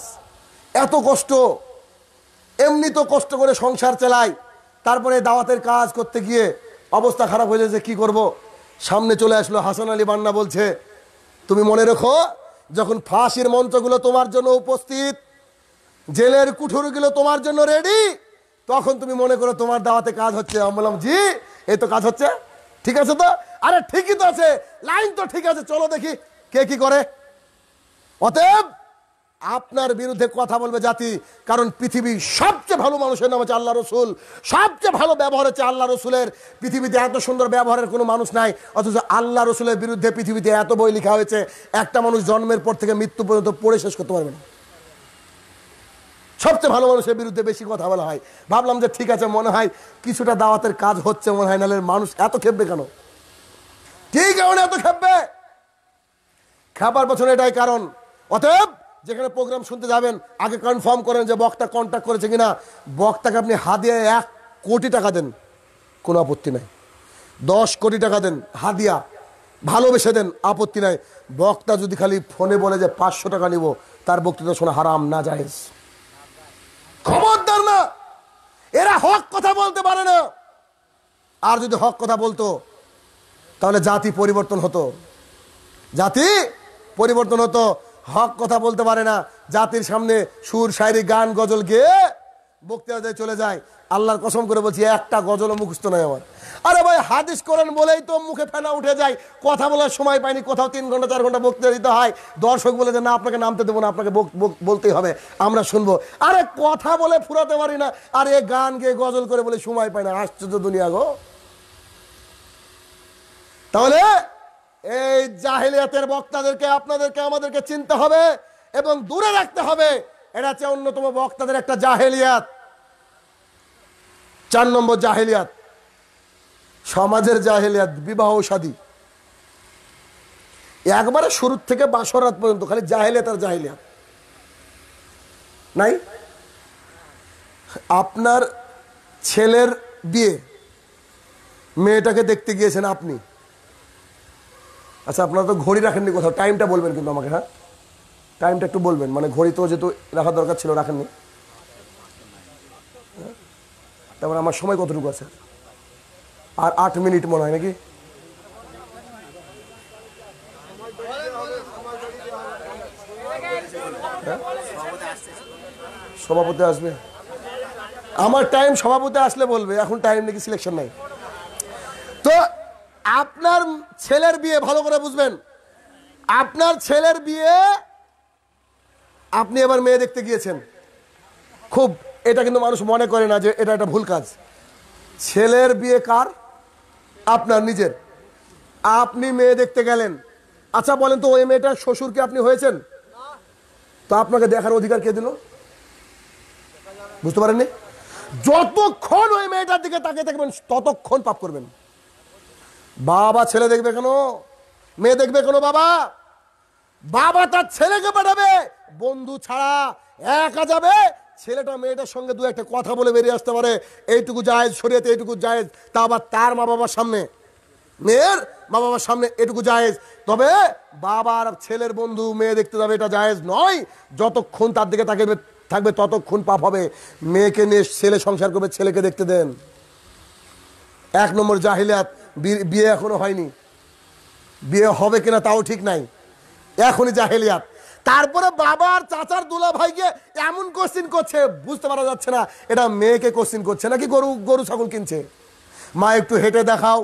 এত কষ্ট এমনি তো কষ্ট করে সংসার চালাই তারপরে দাওয়াতের কাজ করতে গিয়ে অবস্থা খারাপ হয়ে যাচ্ছে কি করব। সামনে চলে আসলো হাসান আলী বান্না বলছে তুমি মনে রেখো যখন ফাঁসির মঞ্চগুলো তোমার জন্য উপস্থিত জেলের গুলো তোমার জন্য রেডি তখন তুমি মনে করো তোমার দাওয়াতে কাজ হচ্ছে আমি বললাম জি এই তো কাজ হচ্ছে ঠিক আছে তো আরে ঠিকই তো আছে লাইন তো ঠিক আছে চলো দেখি কে কি করে অতএব আপনার বিরুদ্ধে কথা বলবে জাতি কারণ পৃথিবীর সবচেয়ে ভালো মানুষের নাম হচ্ছে আল্লাহ রসুল সবচেয়ে ভালো ব্যবহার হচ্ছে আল্লাহ রসুলের পৃথিবীতে এত সুন্দর ব্যবহারের কোনো মানুষ নাই অথচ আল্লাহ রসুলের বিরুদ্ধে পৃথিবীতে এত বই লেখা হয়েছে একটা মানুষ জন্মের পর থেকে মৃত্যু পর্যন্ত পড়ে শেষ করতে পারবে না সবচেয়ে ভালো মানুষের বিরুদ্ধে বেশি কথা বলা হয় ভাবলাম যে ঠিক আছে মনে হয় কিছুটা দাওয়াতের কাজ হচ্ছে মনে হয় নাহলে মানুষ এত খেপবে কেন ঠিক এমন এত খেপবে খাবার পছন্দ এটাই কারণ অতএব যেখানে প্রোগ্রাম শুনতে যাবেন আগে কনফার্ম করেন যে বক্তা কন্ট্যাক্ট করেছে কিনা বক্তাকে আপনি হাদিয়া এক কোটি টাকা দেন কোনো আপত্তি নাই দশ কোটি টাকা দেন হাদিয়া ভালোবেসে দেন আপত্তি নাই বক্তা যদি খালি ফোনে বলে যে পাঁচশো টাকা নিব তার বক্তৃতা শোনা হারাম না যায় খবরদার না এরা হক কথা বলতে পারে না আর যদি হক কথা বলতো তাহলে জাতি পরিবর্তন হতো জাতি পরিবর্তন হতো হক কথা বলতে পারে না জাতির সামনে সুর সাইরি গান গজল গেয়ে বক্তৃতা চলে যায় আল্লাহর কসম করে বলছি একটা গজলও মুখস্থ নয় আমার আরে ভাই হাদিস করেন বলেই তো মুখে ফেনা উঠে যায় কথা বলার সময় পাইনি কোথাও তিন ঘন্টা চার ঘন্টা বক্তৃতা দিতে হয় দর্শক বলে যে না আপনাকে নামতে দেবো না আপনাকে বলতেই হবে আমরা শুনবো আরে কথা বলে ফুরাতে পারি না আরে গান গেয়ে গজল করে বলে সময় পাই না আশ্চর্য দুনিয়া গো তাহলে এই জাহিলিয়াতের বক্তাদেরকে আপনাদেরকে আমাদেরকে চিনতে হবে এবং দূরে রাখতে হবে এটা হচ্ছে অন্যতম বক্তাদের একটা জাহেলিয়াত চার নম্বর জাহেলিয়াত সমাজের জাহেলিয়াত বিবাহ সাদী একবারে শুরুর থেকে বাসরাত পর্যন্ত খালি জাহেলিয়াত আর জাহেলিয়াত নাই আপনার ছেলের বিয়ে মেয়েটাকে দেখতে গিয়েছেন আপনি আচ্ছা আপনারা তো ঘড়ি রাখেননি কোথাও টাইমটা বলবেন কিন্তু আমাকে হ্যাঁ টাইমটা একটু বলবেন মানে ঘড়ি তো যেহেতু রাখা দরকার ছিল রাখেননি হ্যাঁ? তারপর মানে আমার সময় কতটুকু আছে আর আট মিনিট মনে হয় নাকি হ্যাঁ? সভাপতি আসবে আমার টাইম সভাপতি আসলে বলবে এখন টাইম নাকি সিলেকশন নাই তো আপনার ছেলের বিয়ে ভালো করে বুঝবেন আপনার ছেলের বিয়ে আপনি এবার মেয়ে দেখতে গিয়েছেন খুব এটা কিন্তু মানুষ মনে করে না যে এটা একটা ভুল কাজ ছেলের বিয়ে কার আপনার নিজের আপনি মেয়ে দেখতে গেলেন আচ্ছা বলেন তো ওই মেয়েটার শ্বশুরকে আপনি হয়েছেন তো আপনাকে দেখার অধিকার কে দিল বুঝতে পারেননি যতক্ষণ ওই মেয়েটার দিকে তাকে দেখবেন ততক্ষণ পাপ করবেন বাবা ছেলে দেখবে কেন মেয়ে দেখবে কেন বাবা বাবা তার ছেলেকে পাঠাবে বন্ধু ছাড়া একা যাবে ছেলেটা মেয়েটার সঙ্গে দু একটা কথা বলে বেরিয়ে আসতে পারে এইটুকু জায়েজ শরীয়তে এইটুকু জায়েজ তা আবার তার মা বাবার সামনে মেয়ের মা বাবার সামনে এটুকু জায়েজ তবে বাবার ছেলের বন্ধু মেয়ে দেখতে যাবে এটা জায়েজ নয় যতক্ষণ তার দিকে তাকে থাকবে ততক্ষণ পাপ হবে মেয়েকে নিয়ে ছেলে সংসার করবে ছেলেকে দেখতে দেন এক নম্বর জাহিলাত বিয়ে এখনো হয়নি বিয়ে হবে কিনা তাও ঠিক নাই এখনই জাহিলিয়াত তারপরে বাবা আর চাচার দুলা ভাইকে এমন কোশ্চিন করছে বুঝতে পারা যাচ্ছে না এটা মেয়েকে কোশ্চিন করছে নাকি গরু গরু ছাগল কিনছে মা একটু হেঁটে দেখাও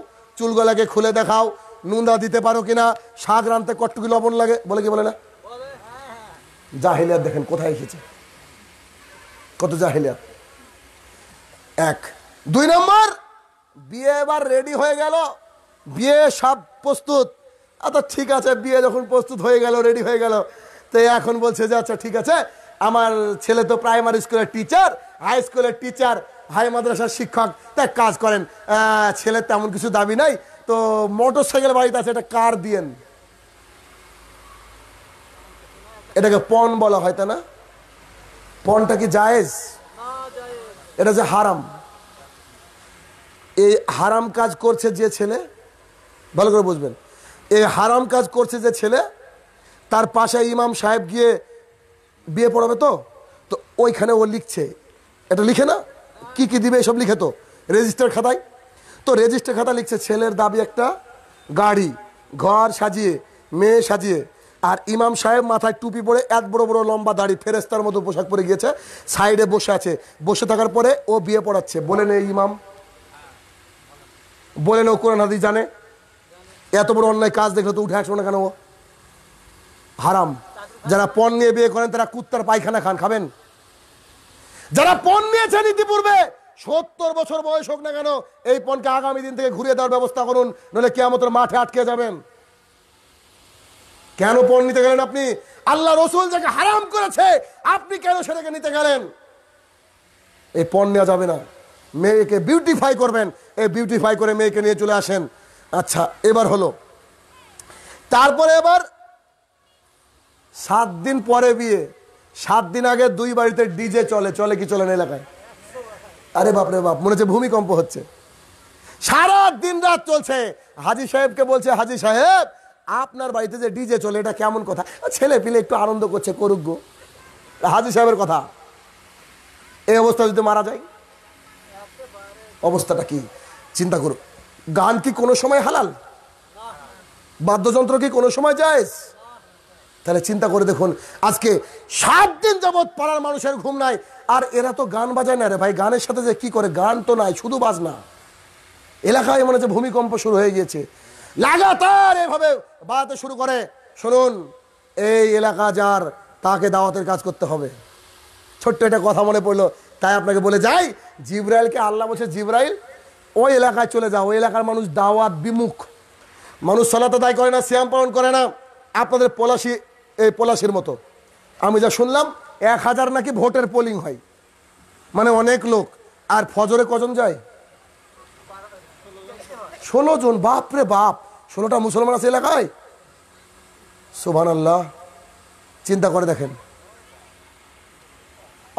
গলাকে খুলে দেখাও নুন্দা দিতে পারো কিনা শাক রানতে কটটুকি লবণ লাগে বলে কি বলে না জাহিলিয়ার দেখেন কোথায় এসেছে কত জাহিলিয়ার এক দুই নম্বর বিয়ে এবার রেডি হয়ে গেল বিয়ে সব প্রস্তুত আচ্ছা ঠিক আছে বিয়ে যখন প্রস্তুত হয়ে গেল রেডি হয়ে গেল তো এখন বলছে যে আচ্ছা ঠিক আছে আমার ছেলে তো প্রাইমারি স্কুলের টিচার হাই স্কুলের টিচার হাই মাদ্রাসার শিক্ষক তাই কাজ করেন ছেলের তেমন কিছু দাবি নাই তো মোটর সাইকেল বাড়িতে আছে এটা কার দিয়েন এটাকে পণ বলা হয় তাই না পণটা কি জায়েজ এটা যে হারাম এই হারাম কাজ করছে যে ছেলে ভালো করে বুঝবেন এই হারাম কাজ করছে যে ছেলে তার পাশে ইমাম সাহেব গিয়ে বিয়ে পড়াবে তো তো ওইখানে ও লিখছে এটা লিখে না কি কি দিবে এসব লিখে তো রেজিস্টার খাতায় তো রেজিস্টার খাতা লিখছে ছেলের দাবি একটা গাড়ি ঘর সাজিয়ে মেয়ে সাজিয়ে আর ইমাম সাহেব মাথায় টুপি পরে এত বড় বড় লম্বা দাড়ি ফেরেস্তার মতো পোশাক পরে গিয়েছে সাইডে বসে আছে বসে থাকার পরে ও বিয়ে পড়াচ্ছে বলেন এই ইমাম বলেন ও কোরআন হাদি জানে এত বড় অন্যায় কাজ দেখলে তো উঠে আসবো না কেন ও হারাম যারা পণ নিয়ে বিয়ে করেন তারা কুত্তার পায়খানা খান খাবেন যারা পণ নিয়েছেন ইতিপূর্বে সত্তর বছর বয়স হোক না কেন এই পণকে আগামী দিন থেকে ঘুরিয়ে দেওয়ার ব্যবস্থা করুন নাহলে কেমন মাঠে আটকে যাবেন কেন পণ নিতে গেলেন আপনি আল্লাহ রসুল যাকে হারাম করেছে আপনি কেন সেটাকে নিতে গেলেন এই পণ নেওয়া যাবে না মেয়েকে বিউটিফাই করবেন এই বিউটিফাই করে মেয়েকে নিয়ে চলে আসেন আচ্ছা এবার হলো তারপরে এবার সাত দিন পরে বিয়ে সাত দিন আগে দুই বাড়িতে ডিজে চলে চলে কি চলে না এলাকায় আরে বাপরে বাপ মনে হচ্ছে ভূমিকম্প হচ্ছে সারা দিন রাত চলছে হাজি সাহেবকে বলছে হাজি সাহেব আপনার বাড়িতে যে ডিজে চলে এটা কেমন কথা ছেলে পিলে একটু আনন্দ করছে করুক গো হাজি সাহেবের কথা এই অবস্থা যদি মারা যায় অবস্থাটা কি চিন্তা করুক গান কি কোনো সময় হালাল বাদ্যযন্ত্র কি কোনো সময় যায় তাহলে চিন্তা করে দেখুন আজকে সাত দিন যাবৎ পাড়ার মানুষের ঘুম নাই আর এরা তো গান বাজায় না রে ভাই গানের সাথে যে কি করে গান তো নাই শুধু বাজনা এলাকায় মনে হচ্ছে ভূমিকম্প শুরু হয়ে গিয়েছে লাগাতার এভাবে বাড়াতে শুরু করে শুনুন এই এলাকা যার তাকে দাওয়াতের কাজ করতে হবে ছোট্ট একটা কথা মনে পড়লো তাই আপনাকে বলে যাই জিব্রাইলকে আল্লাহ বলছে জিব্রাইল ওই এলাকায় চলে যাও ওই এলাকার মানুষ দাওয়াত বিমুখ মানুষ সলাতে দায় করে না শ্যাম পালন করে না আপনাদের পলাশি এই পলাশির মতো আমি যা শুনলাম এক হাজার নাকি ভোটের পোলিং হয় মানে অনেক লোক আর ফজরে কজন যায় ষোলো জন বাপ রে বাপ ষোলোটা মুসলমান আছে এলাকায় সোভান আল্লাহ চিন্তা করে দেখেন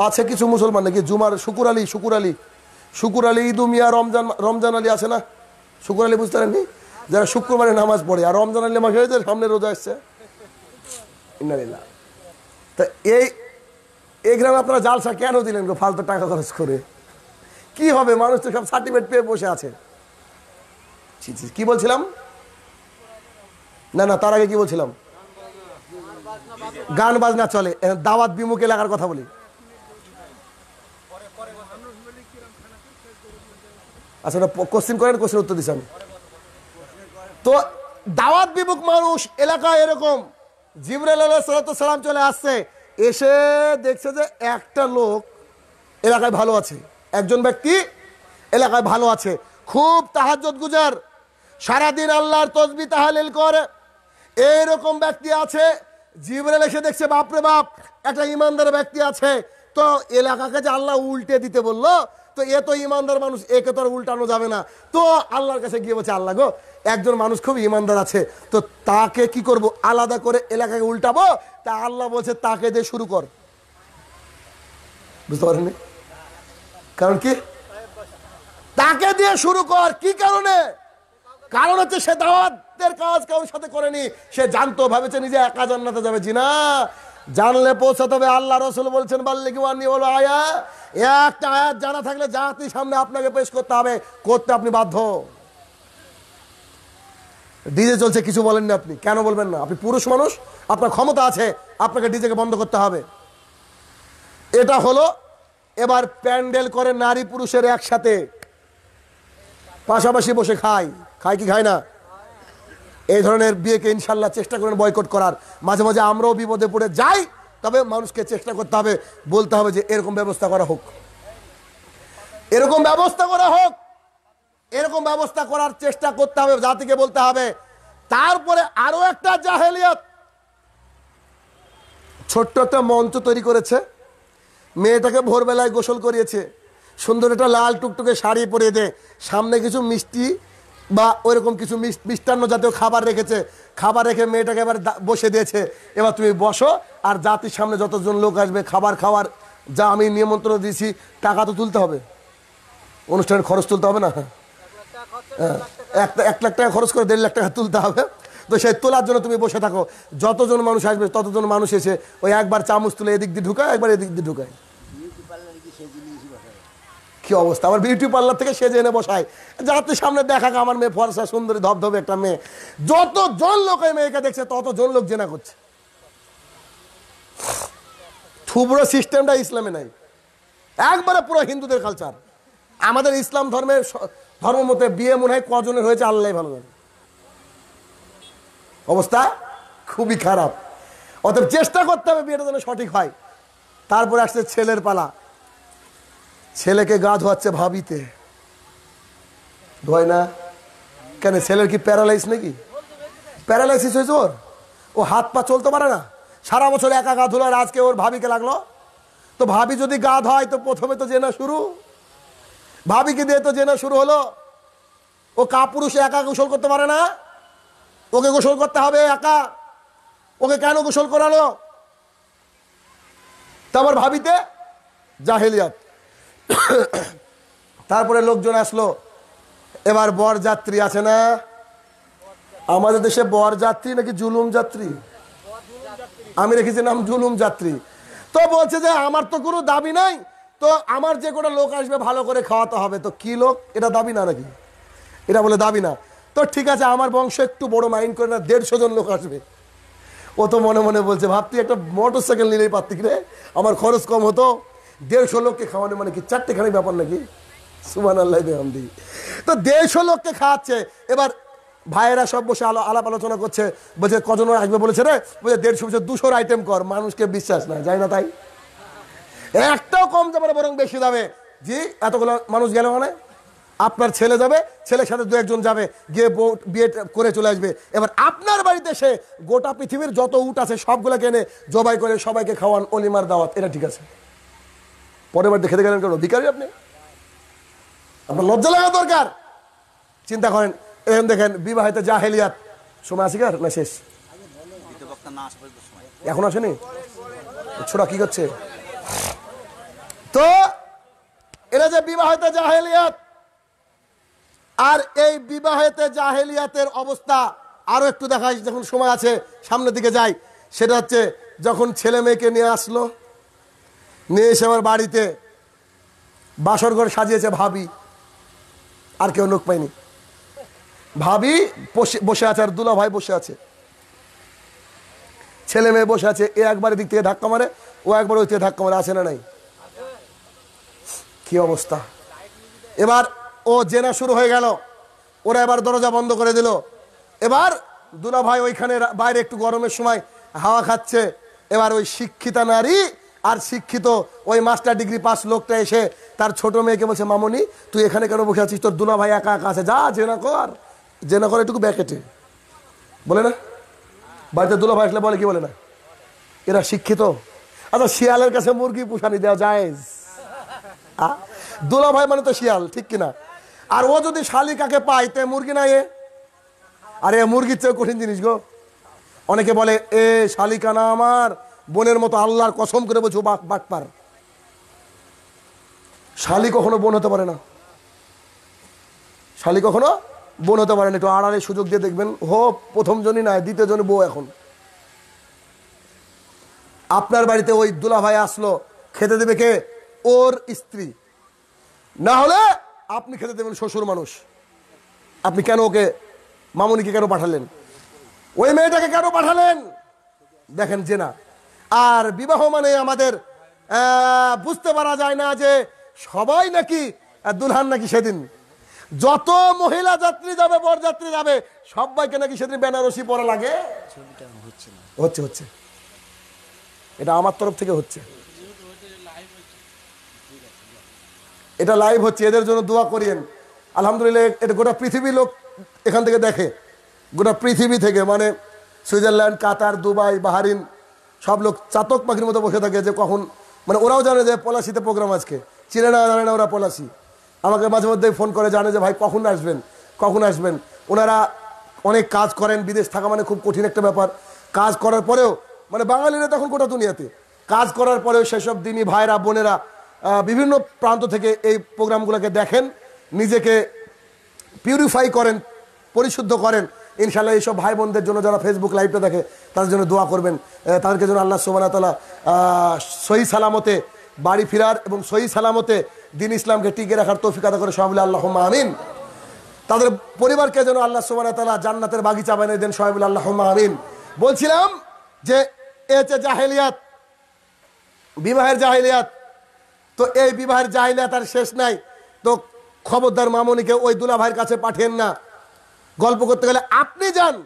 আছে কিছু মুসলমান নাকি জুমার শুকুর আলী শুকুর আলী শুকুর আলী ঈদ মিয়া রমজান রমজান আলী আছে না শুকুর আলী বুঝতে পারেননি যারা শুক্রবারে নামাজ পড়ে আর রমজান আলী মাসে সামনে রোজা আসছে ইন্নালিল্লাহ তা এই এই গ্রামে আপনারা জালসা কেন দিলেন গো ফালতু টাকা খরচ করে কি হবে মানুষ তো সব সার্টিফিকেট পেয়ে বসে আছে কি বলছিলাম না না তার আগে কি বলছিলাম গান বাজনা চলে দাওয়াত বিমুখ এলাকার কথা বলি আচ্ছা কোশ্চিন করেন কোশ্চিন উত্তর দিচ্ছেন তো দাওয়াত বিমুখ মানুষ এলাকা এরকম জিবরাইলাম চলে আসছে এসে দেখছে যে একটা লোক এলাকায় ভালো আছে একজন ব্যক্তি এলাকায় ভালো আছে খুব তাহাজত গুজার সারাদিন আল্লাহর তসবি তাহালিল করে এইরকম ব্যক্তি আছে জিবরাইল এসে দেখছে বাপরে বাপ একটা ইমানদার ব্যক্তি আছে তো এলাকাকে যে আল্লাহ উল্টে দিতে বললো তো এ তো ইমানদার মানুষ একে তো উল্টানো যাবে না তো আল্লাহর কাছে গিয়ে বলছে আল্লাহ গো একজন মানুষ খুব ইমানদার আছে তো তাকে কি করব আলাদা করে এলাকাকে উল্টাবো তা আল্লাহ বলছে তাকে দিয়ে শুরু কর বুঝতে পারেনি কারণ কি তাকে দিয়ে শুরু কর কি কারণে কারণ হচ্ছে সে দাওয়াতের কাজ কারোর সাথে করেনি সে জানতো ভাবেছে নিজে একা জান্নাতে যাবে জিনা জানলে পৌঁছাতে হবে আল্লাহ রসুল বলছেন বাল্লিকি ওয়ানি বলো আয়া একটা আয়াত জানা থাকলে জাতির সামনে আপনাকে পেশ করতে হবে করতে আপনি বাধ্য ডিজে চলছে কিছু বলেননি আপনি কেন বলবেন না আপনি পুরুষ মানুষ আপনার ক্ষমতা আছে আপনাকে ডিজেকে বন্ধ করতে হবে এটা হলো এবার প্যান্ডেল করে নারী পুরুষের একসাথে পাশাপাশি বসে খায় খায় কি খায় না এই ধরনের বিয়েকে ইনশাল্লাহ চেষ্টা করেন বয়কট করার মাঝে মাঝে আমরাও বিপদে পড়ে যাই তবে মানুষকে চেষ্টা করতে হবে বলতে হবে যে এরকম ব্যবস্থা করা হোক এরকম ব্যবস্থা করা হোক এরকম ব্যবস্থা করার চেষ্টা করতে হবে জাতিকে বলতে হবে তারপরে আরো একটা জাহেলিয়ত ছোট্ট একটা মঞ্চ তৈরি করেছে মেয়েটাকে ভোরবেলায় গোসল করিয়েছে সুন্দর একটা লাল টুকটুকে শাড়ি পরিয়ে দে সামনে কিছু মিষ্টি বা ওইরকম কিছু মিষ্টান্ন জাতীয় খাবার রেখেছে খাবার রেখে মেয়েটাকে এবার বসে দিয়েছে এবার তুমি বসো আর জাতির সামনে যতজন লোক আসবে খাবার খাওয়ার যা আমি নিমন্ত্রণ দিয়েছি টাকা তো তুলতে হবে অনুষ্ঠানের খরচ তুলতে হবে না হ্যাঁ এক লাখ টাকা খরচ করে দেড় লাখ টাকা তুলতে হবে তো সেই তোলার জন্য তুমি বসে থাকো যতজন মানুষ আসবে ততজন মানুষ এসে ওই একবার চামচ তুলে এদিক দিয়ে ঢুকায় একবার এদিক দিয়ে ঢুকায় কি অবস্থা আমার বিউটি পার্লার থেকে সেজে এনে বসায় যাতে সামনে দেখাক আমার মেয়ে ফর্সা সুন্দরী ধবধবে একটা মেয়ে যত জন লোক ওই মেয়েকে দেখছে তত জন লোক জেনা করছে থুবড়ো সিস্টেমটা ইসলামে নাই একবারে পুরো হিন্দুদের কালচার আমাদের ইসলাম ধর্মের ধর্ম মতে বিয়ে মনে হয় কজনের হয়েছে আল্লাহ ভালো জানে অবস্থা খুবই খারাপ অতএব চেষ্টা করতে হবে বিয়েটা যেন সঠিক হয় তারপর আসছে ছেলের পালা ছেলেকে গা ধোয়াচ্ছে ভাবিতে ধোয় না কেন ছেলের কি প্যারালাইস নাকি প্যারালাইসিস হয়েছে ওর ও হাত পা চলতে পারে না সারা বছর একা গা ধুলো আর আজকে ওর ভাবিকে লাগলো তো ভাবি যদি গা ধোয় তো প্রথমে তো জেনা শুরু ভাবিকে দিয়ে তো জেনা শুরু হলো ও কাপুরুষ একা গোসল করতে পারে না ওকে গোসল করতে হবে একা ওকে কেন গোসল করালো তারপর ভাবিতে জাহেলিয়াত [coughs] তারপরে লোকজন আসলো এবার বর যাত্রী আছে না আমাদের দেশে বর যাত্রী নাকি জুলুম যাত্রী আমি রেখেছি নাম জুলুম যাত্রী তো বলছে যে আমার তো কোনো দাবি নাই তো আমার যে কোনো লোক আসবে ভালো করে খাওয়াতে হবে তো কি লোক এটা দাবি না নাকি এটা বলে দাবি না তো ঠিক আছে আমার বংশ একটু বড় মাইন্ড করে না দেড়শো জন লোক আসবে ও তো মনে মনে বলছে ভাবতি একটা মোটর সাইকেল নিলেই পারতি রে আমার খরচ কম হতো দেড়শো লোককে খাওয়ানো মানে কি খানি ব্যাপার নাকি সুমান আল্লাহ বেহামদি তো দেড়শো লোককে খাওয়াচ্ছে এবার ভাইয়েরা সব বসে আলো আলাপ আলোচনা করছে বলছে কজন আসবে বলেছে রে বলছে দেড়শো বছর দুশোর আইটেম কর মানুষকে বিশ্বাস না যায় না তাই একটাও কম যাবে বরং বেশি যাবে জি এতগুলো মানুষ গেল মানে আপনার ছেলে যাবে ছেলের সাথে দু একজন যাবে গিয়ে বিয়ে করে চলে আসবে এবার আপনার বাড়িতে সে গোটা পৃথিবীর যত উট আছে সবগুলোকে এনে জবাই করে সবাইকে খাওয়ান অলিমার দাওয়াত এটা ঠিক আছে পরের বার খেতে গেলেন কেন অধিকারী আপনি আপনার লজ্জা লাগা দরকার চিন্তা করেন এখন দেখেন বিবাহিত জাহেলিয়াত সময় কার না শেষ এখন আসেনি ছোটা কি করছে তো এরা যে বিবাহিত জাহেলিয়াত আর এই বিবাহেতে জাহেলিয়াতের অবস্থা আরো একটু দেখা যখন সময় আছে সামনের দিকে যাই সেটা হচ্ছে যখন ছেলে মেয়েকে নিয়ে আসলো নিয়ে এসে আমার বাড়িতে বাসর ঘর সাজিয়েছে ভাবি আর কেউ লোক পায়নি ভাবি বসে আছে আর দুলা ভাই বসে আছে ছেলে মেয়ে বসে আছে এ একবার দিক থেকে ধাক্কা মারে ও একবার ওই থেকে ধাক্কা মারে আছে না নাই কি অবস্থা এবার ও জেনা শুরু হয়ে গেল ওরা এবার দরজা বন্ধ করে দিল এবার দুলা ভাই ওইখানে বাইরে একটু গরমের সময় হাওয়া খাচ্ছে এবার ওই শিক্ষিতা নারী আর শিক্ষিত ওই মাস্টার ডিগ্রি পাস লোকটা এসে তার ছোট মেয়েকে বলছে মামনি তুই এখানে কেন বসে আছিস তোর দুলা ভাই একা একা আছে যা জেনা কর জেনা কর এটুকু ব্যাকেটে বলে না বাড়িতে দুলা ভাই আসলে বলে কি বলে না এরা শিক্ষিত আচ্ছা শিয়ালের কাছে মুরগি পুষানি দেওয়া যায় দুলা ভাই মানে তো শিয়াল ঠিক কিনা আর ও যদি শালিকাকে পায় তে মুরগি না এ আরে মুরগির চেয়ে কঠিন জিনিস গো অনেকে বলে এ শালিকা না আমার বোনের মতো আল্লাহর কসম করে বলছো বাটপার শালি কখনো বোন হতে পারে না শালি কখনো বোন হতে পারে না একটু আড়ালে সুযোগ দিয়ে দেখবেন হো প্রথম জনই না দ্বিতীয় জন বউ এখন আপনার বাড়িতে ওই ভাই আসলো খেতে দেবে কে ওর স্ত্রী না হলে আপনি খেতে দেবেন শ্বশুর মানুষ আপনি কেন ওকে মামুনিকে কেন পাঠালেন ওই মেয়েটাকে কেন পাঠালেন দেখেন যে না আর বিবাহ মানে আমাদের বুঝতে পারা যায় না যে সবাই নাকি দুলহান নাকি সেদিন যত মহিলা যাত্রী যাবে বর যাত্রী যাবে সবাইকে নাকি সেদিন বেনারসি পরা লাগে হচ্ছে হচ্ছে এটা আমার তরফ থেকে হচ্ছে এটা লাইভ হচ্ছে এদের জন্য দোয়া করিয়েন আলহামদুলিল্লাহ এটা গোটা পৃথিবী লোক এখান থেকে দেখে গোটা পৃথিবী থেকে মানে সুইজারল্যান্ড কাতার দুবাই বাহারিন সব লোক চাতক পাখির মতো বসে থাকে যে কখন মানে ওরাও জানে যে পলাশিতে প্রোগ্রাম আজকে চিনে না জানে না ওরা পলাশি আমাকে মাঝে মধ্যেই ফোন করে জানে যে ভাই কখন আসবেন কখন আসবেন ওনারা অনেক কাজ করেন বিদেশ থাকা মানে খুব কঠিন একটা ব্যাপার কাজ করার পরেও মানে বাঙালিরা তখন গোটা দুনিয়াতে কাজ করার পরেও সেসব দিনই ভাইরা বোনেরা বিভিন্ন প্রান্ত থেকে এই প্রোগ্রামগুলোকে দেখেন নিজেকে পিউরিফাই করেন পরিশুদ্ধ করেন ইনশাল্লাহ এইসব ভাই বোনদের জন্য যারা ফেসবুক লাইভটা দেখে তাদের জন্য দোয়া করবেন তাদেরকে যেন আল্লাহ সোমান তালা সহি সালামতে বাড়ি ফেরার এবং সহি সালামতে দিন ইসলামকে টিকে রাখার তৌফিকাদা করে সবাই আল্লাহ আমিন তাদের পরিবারকে যেন আল্লাহ সোমান তালা জান্নাতের বাগিচা বানিয়ে দেন সবাই আল্লাহ আমিন বলছিলাম যে এ যে জাহেলিয়াত বিবাহের জাহেলিয়াত তো এই বিবাহের জাহেলিয়াত আর শেষ নাই তো খবরদার মামনিকে ওই দুলা ভাইয়ের কাছে পাঠিয়েন না গল্প করতে গেলে আপনি যান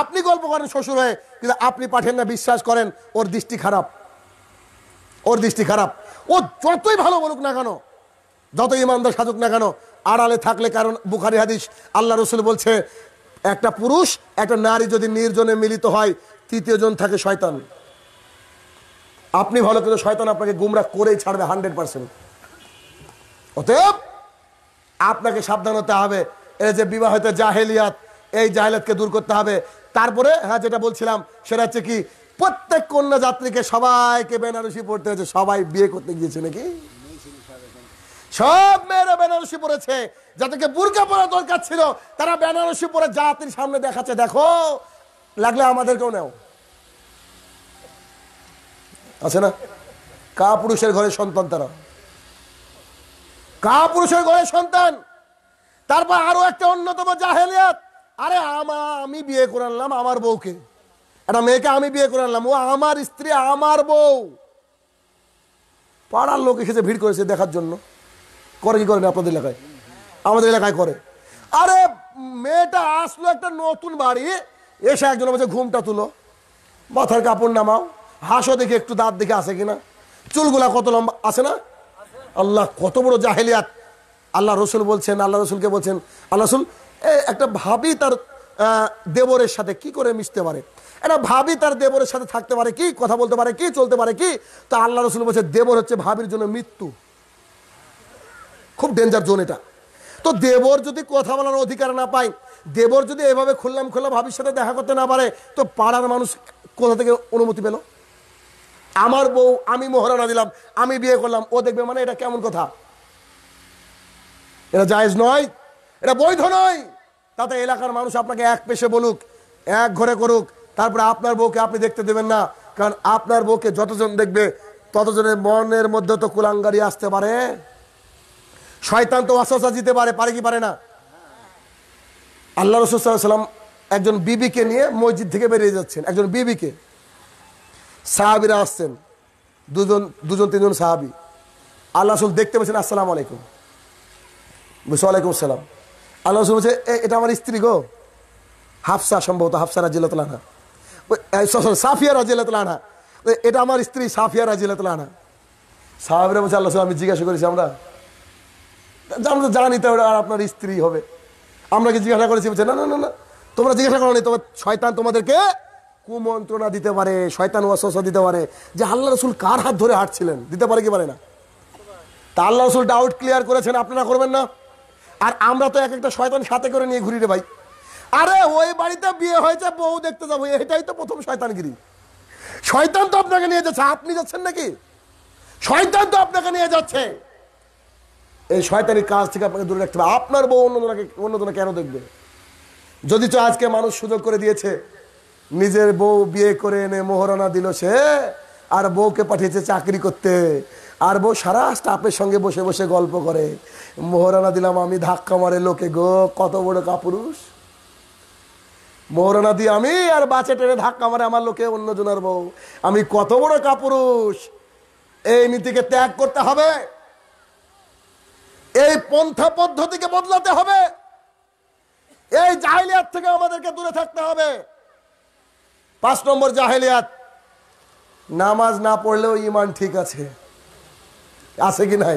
আপনি গল্প করেন শ্বশুর হয়ে কিন্তু আপনি পাঠেন না বিশ্বাস করেন ওর দৃষ্টি খারাপ ওর দৃষ্টি খারাপ ও যতই ভালো বলুক না কেন যতই ইমানদার সাজুক না কেন আড়ালে থাকলে কারণ বুখারি হাদিস আল্লাহ রসুল বলছে একটা পুরুষ একটা নারী যদি নির্জনে মিলিত হয় তৃতীয় জন থাকে শয়তান আপনি ভালো কিন্তু শয়তান আপনাকে গুমরা করেই ছাড়বে হান্ড্রেড পার্সেন্ট অতএব আপনাকে সাবধান হতে হবে এই যে বিবাহিত জাহেলিয়াত এই জাহেলিয়াতকে দূর করতে হবে তারপরে হ্যাঁ যেটা বলছিলাম সেটা হচ্ছে কি প্রত্যেক কন্যা যাত্রীকে সবাইকে বেনারসি পড়তে হয়েছে সবাই বিয়ে করতে গিয়েছে নাকি সব মেয়েরা বেনারসি পড়েছে যাদেরকে বুর্গা পরা দরকার ছিল তারা বেনারসি পরে জাতির সামনে দেখাচ্ছে দেখো লাগলে আমাদেরকেও নেও আছে না কা পুরুষের ঘরে সন্তান তারা কা পুরুষের ঘরে সন্তান তারপর আরো একটা অন্যতম জাহেলিয়াত আরে আমা আমি বিয়ে করে আনলাম আমার বউকে একটা মেয়েকে আমি বিয়ে করে আনলাম ও আমার স্ত্রী আমার বউ পাড়ার লোক এসেছে ভিড় করেছে দেখার জন্য করে কি করে না আপনাদের এলাকায় আমাদের এলাকায় করে আরে মেয়েটা আসলো একটা নতুন বাড়ি এসে একজন বলছে ঘুমটা তুলো মাথার কাপড় নামাও হাসো দেখে একটু দাঁত দেখে আসে কিনা চুলগুলা কত লম্বা আছে না আল্লাহ কত বড় জাহেলিয়াত আল্লাহ রসুল বলছেন আল্লাহ রসুলকে বলছেন আল্লাহ রসুল একটা ভাবি তার দেবরের সাথে কি করে মিশতে পারে এটা ভাবি তার দেবরের সাথে থাকতে পারে কি কথা বলতে পারে কি চলতে পারে কি তা আল্লাহ রসুল বলছে দেবর হচ্ছে ভাবির জন্য মৃত্যু খুব ডেঞ্জার জোন এটা তো দেবর যদি কথা বলার অধিকার না পায় দেবর যদি এভাবে খুললাম খোলা ভাবির সাথে দেখা করতে না পারে তো পাড়ার মানুষ কোথা থেকে অনুমতি পেল আমার বউ আমি মোহরানা দিলাম আমি বিয়ে করলাম ও দেখবে মানে এটা কেমন কথা এটা জায়েজ নয় এটা বৈধ নয় তাতে এলাকার মানুষ আপনাকে এক পেশে বলুক এক ঘরে করুক তারপরে আপনার বউকে আপনি দেখতে দেবেন না কারণ আপনার বউকে যতজন দেখবে ততজনের মনের মধ্যে তো কুলাঙ্গারি আসতে পারে শয়তান তো আশ্বাসা দিতে পারে পারে কি পারে না আল্লাহ রসুলাম একজন বিবিকে নিয়ে মসজিদ থেকে বেরিয়ে যাচ্ছেন একজন বিবিকে সাহাবিরা আসছেন দুজন দুজন তিনজন সাহাবি আল্লাহ রসুল দেখতে পেয়েছেন আসসালামু আলাইকুম ওয়ালাইকুম সালাম আল্লাহ রসুল বলছে এটা আমার স্ত্রী গো হাফসা সম্ভবত হাফসা রাজিলাতলানা সাফিয়া রাজিলাতলানা এটা আমার স্ত্রী সাফিয়া রাজিলাতলানা সাহাবের বলছে আল্লাহ আমি জিজ্ঞাসা করেছি আমরা আমরা তো জানি তো আর আপনার স্ত্রী হবে আমরা কি জিজ্ঞাসা করেছি বলছে না না না না তোমরা জিজ্ঞাসা করো তোমার শয়তান তোমাদেরকে কুমন্ত্রণা দিতে পারে শয়তান ওয়াসা দিতে পারে যে আল্লাহ রসুল কার হাত ধরে হাঁটছিলেন দিতে পারে কি পারে না তা আল্লাহ রসুল ডাউট ক্লিয়ার করেছেন আপনারা করবেন না আর আমরা তো এক একটা শয়তান সাথে করে নিয়ে ঘুরি রে ভাই আরে ওই বাড়িতে বিয়ে হয়েছে বউ দেখতে যাবো এটাই তো প্রথম শয়তানগিরি শয়তান তো আপনাকে নিয়ে যাচ্ছে আপনি যাচ্ছেন নাকি শয়তান তো আপনাকে নিয়ে যাচ্ছে এই শয়তানি কাজ থেকে আপনাকে দূরে রাখতে হবে আপনার বউ অন্যজনাকে অন্যজনা কেন দেখবে যদি তো আজকে মানুষ সুযোগ করে দিয়েছে নিজের বউ বিয়ে করে এনে মোহরানা দিল সে আর বউকে পাঠিয়েছে চাকরি করতে আর বউ সারা স্টাফের সঙ্গে বসে বসে গল্প করে মোহরানা দিলাম আমি ধাক্কা মারে লোকে গো কত বড় কাপুরুষ মোহরানা দিয়ে আমি আর বাঁচে টেনে ধাক্কা মারে আমার লোকে অন্যজনের বউ আমি কত বড় কাপুরুষ এই নীতিকে ত্যাগ করতে হবে এই পন্থা পদ্ধতিকে বদলাতে হবে এই জাহেলিয়াত থেকে আমাদেরকে দূরে থাকতে হবে পাঁচ নম্বর জাহেলিয়াত নামাজ না পড়লেও ইমান ঠিক আছে আছে কি নাই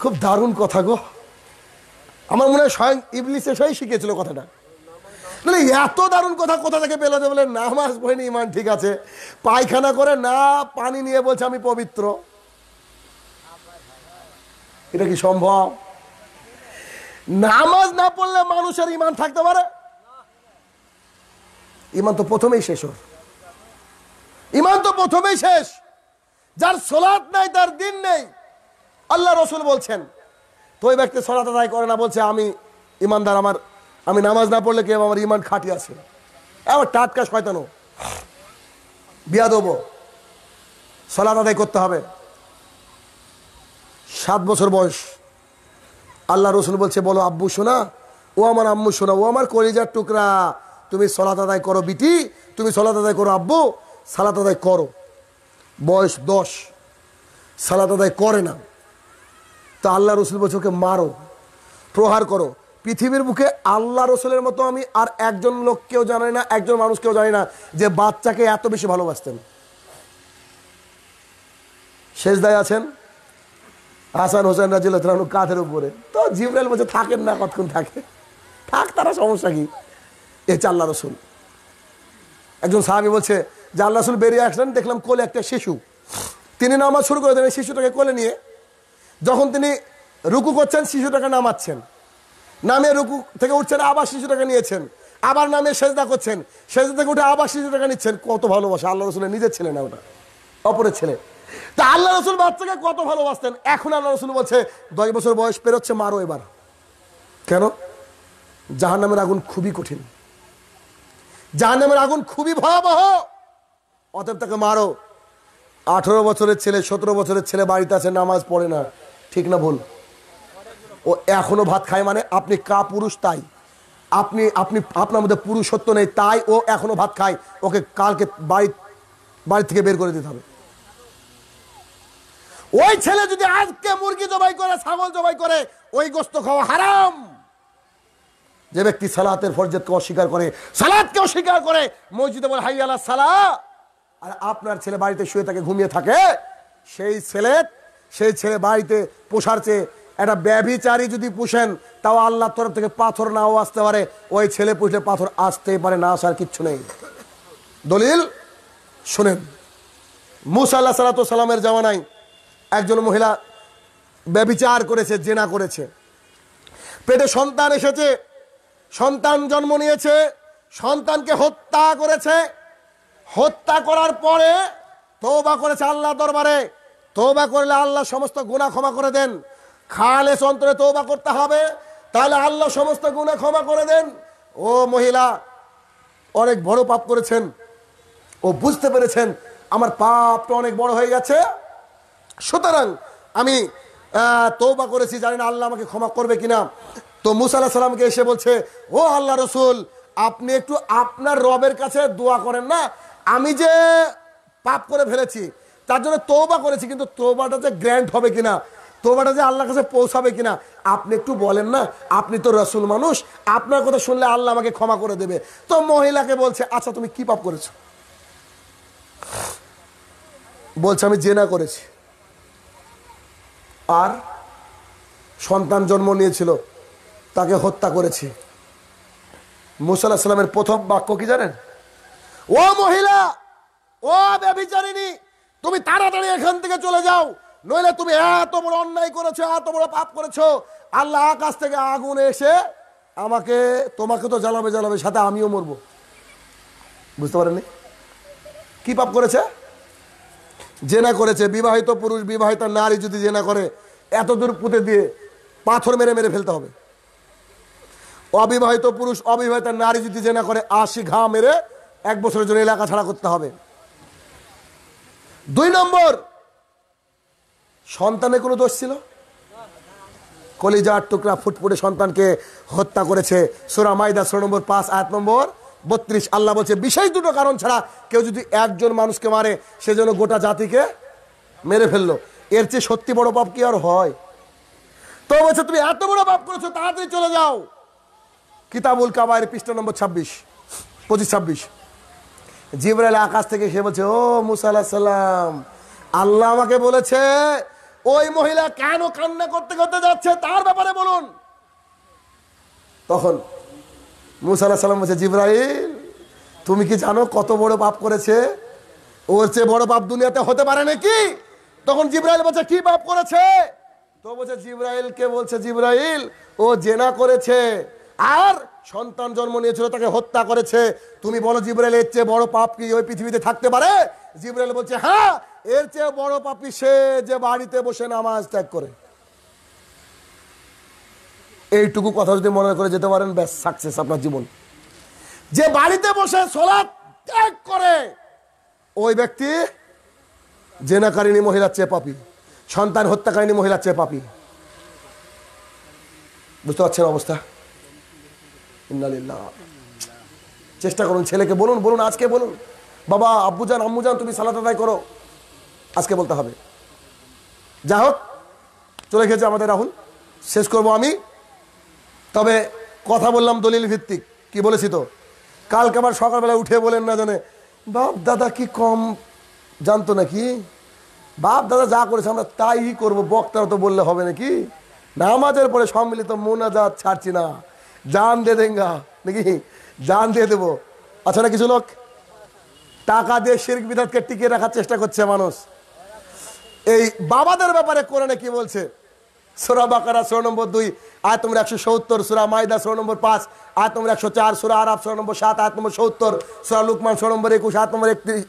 খুব দারুণ কথা গো আমার মনে হয় স্বয়ং ইবলিসে সবাই শিখেছিল কথাটা মানে এত দারুণ কথা কোথা থেকে পেল যে বলে নামাজ পড়েনি ইমান ঠিক আছে পায়খানা করে না পানি নিয়ে বলছে আমি পবিত্র এটা কি সম্ভব নামাজ না পড়লে মানুষের ইমান থাকতে পারে ইমান তো প্রথমেই শেষ ওর ইমান তো প্রথমেই শেষ যার সলাৎ নাই তার দিন নেই আল্লাহ রসুল বলছেন তো ওই ব্যক্তি সলাৎ আদায় করে না বলছে আমি ইমানদার আমার আমি নামাজ না পড়লে কেউ আমার ইমান খাটি আছে আমার টাটকা শয়তানো বিয়া দেবো সলাত আদায় করতে হবে সাত বছর বয়স আল্লাহ রসুল বলছে বলো আব্বু শোনা ও আমার আম্মু শোনা ও আমার কলিজার টুকরা তুমি সলাত আদায় করো বিটি তুমি সলাত আদায় করো আব্বু সালাত আদায় করো বয়স দশ সালাদ আদায় করে না তা আল্লাহ রসুল বলছে ওকে মারো প্রহার করো পৃথিবীর বুকে আল্লাহ রসুলের মতো আমি আর একজন লোককেও জানাই না একজন মানুষকেও জানি না যে বাচ্চাকে এত বেশি ভালোবাসতেন শেষ দায় আছেন হাসান হোসেন রাজিল কাঁধের উপরে তো জিবরাইল বলছে থাকেন না কতক্ষণ থাকে থাক তারা সমস্যা কি এ চাল্লা রসুল একজন সাহাবি বলছে জাল্লাসুল বেরিয়ে আসলেন দেখলাম কোলে একটা শিশু তিনি নামাজ শুরু করে দেন শিশুটাকে কোলে নিয়ে যখন তিনি রুকু করছেন শিশুটাকে নামাচ্ছেন নামে রুকু থেকে উঠছেন আবার শিশুটাকে নিয়েছেন আবার নামে সেজদা করছেন সেজদা থেকে উঠে আবার শিশুটাকে নিচ্ছেন কত ভালোবাসা আল্লাহ রসুলের নিজের ছেলে না ওটা অপরের ছেলে তা আল্লাহ রসুল বাচ্চাকে কত ভালোবাসতেন এখন আল্লাহ রসুল বলছে দশ বছর বয়স পেরোচ্ছে মারো এবার কেন জাহান্নামের আগুন খুবই কঠিন জাহান্নামের আগুন খুবই ভয়াবহ অতএব তাকে মারো আঠেরো বছরের ছেলে সতেরো বছরের ছেলে বাড়িতে আছে নামাজ পড়ে না ঠিক না ভুল ও এখনো ভাত খায় মানে আপনি কা পুরুষ তাই আপনি আপনি আপনার মধ্যে পুরুষত্ব নেই তাই ও এখনো ভাত খায় ওকে কালকে বাড়ি বাড়ি থেকে বের করে দিতে হবে ওই ছেলে যদি আজকে মুরগি জবাই করে ছাগল জবাই করে ওই গোস্ত খাওয়া হারাম যে ব্যক্তি সালাতের ফরজেদকে অস্বীকার করে সালাদকে অস্বীকার করে মসজিদে বলে হাই আল্লাহ সালা আর আপনার ছেলে বাড়িতে শুয়ে থাকে ঘুমিয়ে থাকে সেই ছেলে সেই ছেলে বাড়িতে পোষার চেয়ে একটা ব্যভিচারী যদি পুষেন তাও আল্লাহর তরফ থেকে পাথর নাও আসতে পারে ওই ছেলে পুষলে পাথর আসতেই পারে না আসার কিচ্ছু নেই দলিল শুনেন মুসা আল্লাহ সালাতামের জামানায় একজন মহিলা ব্যবিচার করেছে জেনা করেছে পেটে সন্তান এসেছে সন্তান জন্ম নিয়েছে সন্তানকে হত্যা করেছে হত্যা করার পরে তৌবা করেছে আল্লাহ দরবারে তৌবা করলে আল্লাহ সমস্ত গুণা ক্ষমা করে দেন খালেস অন্তরে তৌবা করতে হবে তাহলে আল্লাহ সমস্ত গুণা ক্ষমা করে দেন ও মহিলা অনেক বড় পাপ করেছেন ও বুঝতে পেরেছেন আমার পাপটা অনেক বড় হয়ে গেছে সুতরাং আমি তৌবা করেছি জানি না আল্লাহ আমাকে ক্ষমা করবে কিনা তো মুসা সাল্লামকে এসে বলছে ও আল্লাহ রসুল আপনি একটু আপনার রবের কাছে দোয়া করেন না আমি যে পাপ করে ফেলেছি তার জন্য তোবা করেছি কিন্তু তোবাটা যে গ্র্যান্ড হবে কিনা তোবাটা যে আল্লাহর কাছে পৌঁছাবে কিনা আপনি একটু বলেন না আপনি তো রসুল মানুষ আপনার কথা শুনলে আল্লাহ আমাকে ক্ষমা করে দেবে তো মহিলাকে বলছে আচ্ছা তুমি কি পাপ করেছো বলছে আমি জেনা করেছি আর সন্তান জন্ম নিয়েছিল তাকে হত্যা করেছি মুসাল্লাহ সাল্লামের প্রথম বাক্য কি জানেন ও মহিলা ও ব্যভিচারিণী তুমি তাড়াতাড়ি এখান থেকে চলে যাও নইলে তুমি এত বড় অন্যায় করেছো এত বড় পাপ করেছো আল্লাহ আকাশ থেকে আগুন এসে আমাকে তোমাকে তো জ্বালাবে জ্বালাবে সাথে আমিও মরবো বুঝতে পারেনি কি পাপ করেছে জেনা করেছে বিবাহিত পুরুষ বিবাহিত নারী যদি জেনা করে এত দূর পুঁতে দিয়ে পাথর মেরে মেরে ফেলতে হবে অবিবাহিত পুরুষ অবিবাহিত নারী যদি জেনা করে আশি ঘা মেরে এক বছরের জন্য এলাকা ছাড়া করতে হবে দুই নম্বর সন্তানের কোনো দোষ ছিল কলিজার টুকরা ফুটফুটে সন্তানকে হত্যা করেছে সোরা মাইদা ষোলো নম্বর পাঁচ আট নম্বর বত্রিশ আল্লাহ বলছে বিশেষ দুটো কারণ ছাড়া কেউ যদি একজন মানুষকে মারে সেজন্য গোটা জাতিকে মেরে ফেললো এর চেয়ে সত্যি বড় পাপ কি আর হয় তো বলছে তুমি এত বড় পাপ করেছো তাড়াতাড়ি চলে যাও কিতাবুল কাবায়ের পৃষ্ঠা নম্বর ছাব্বিশ পঁচিশ ছাব্বিশ জিবরাইল আকাশ থেকে সে বলছে ও মুসা সালাম আল্লাহ আমাকে বলেছে ওই মহিলা কেন কান্না করতে করতে যাচ্ছে তার ব্যাপারে বলুন তখন মুসা সালাম বলছে জিব্রাইল তুমি কি জানো কত বড় পাপ করেছে ওর চেয়ে বড় পাপ দুনিয়াতে হতে পারে নাকি তখন জিব্রাইল বলছে কি পাপ করেছে তো বলছে কে বলছে জিব্রাইল ও জেনা করেছে আর সন্তান জন্ম নিয়েছিল তাকে হত্যা করেছে তুমি বলো জিব্রাইল এর চেয়ে বড় পাপ কি ওই পৃথিবীতে থাকতে পারে জিবরেল বলছে হ্যাঁ এর চেয়ে বড় পাপি সে যে বাড়িতে বসে নামাজ ত্যাগ করে এইটুকু কথা যদি মনে করে যেতে পারেন ব্যাস সাকসেস আপনার জীবন যে বাড়িতে বসে সোলা ত্যাগ করে ওই ব্যক্তি জেনাকারিনী মহিলার চেয়ে পাপি সন্তান হত্যাকারিনী মহিলার চেয়ে পাপি বুঝতে পারছেন অবস্থা ইন্নালিল্লাহ চেষ্টা করুন ছেলেকে বলুন বলুন আজকে বলুন বাবা আব্বুজান আম্মুজান তুমি সালাত আদায় করো আজকে বলতে হবে যা হোক চলে গেছে আমাদের রাহুল শেষ করব আমি তবে কথা বললাম দলিল ভিত্তিক কি বলেছি তো কালকে আবার সকালবেলা উঠে বলেন না জানে বাপ দাদা কি কম জানতো নাকি বাপ দাদা যা করেছে আমরা তাই করব বক্তারা তো বললে হবে নাকি নামাজের পরে সম্মিলিত মোনাজাত ছাড়ছি না জান দে দেঙ্গা নাকি জান দিয়ে দেবো আছে আচ্ছা, না কিছু লোক টাকা দিয়ে শির বিদাতকে টিকিয়ে রাখার চেষ্টা করছে মানুষ এই বাবাদের ব্যাপারে কোরআনে কি বলছে সোরা বাকারা ষোলো নম্বর দুই আয় তোমরা একশো সত্তর সোরা মাইদা ষোলো নম্বর পাঁচ আয় তোমরা একশো চার সোরা আরব ষোলো নম্বর সাত আট নম্বর সত্তর সোরা লুকমান ষোলো নম্বর একুশ আট নম্বর একত্রিশ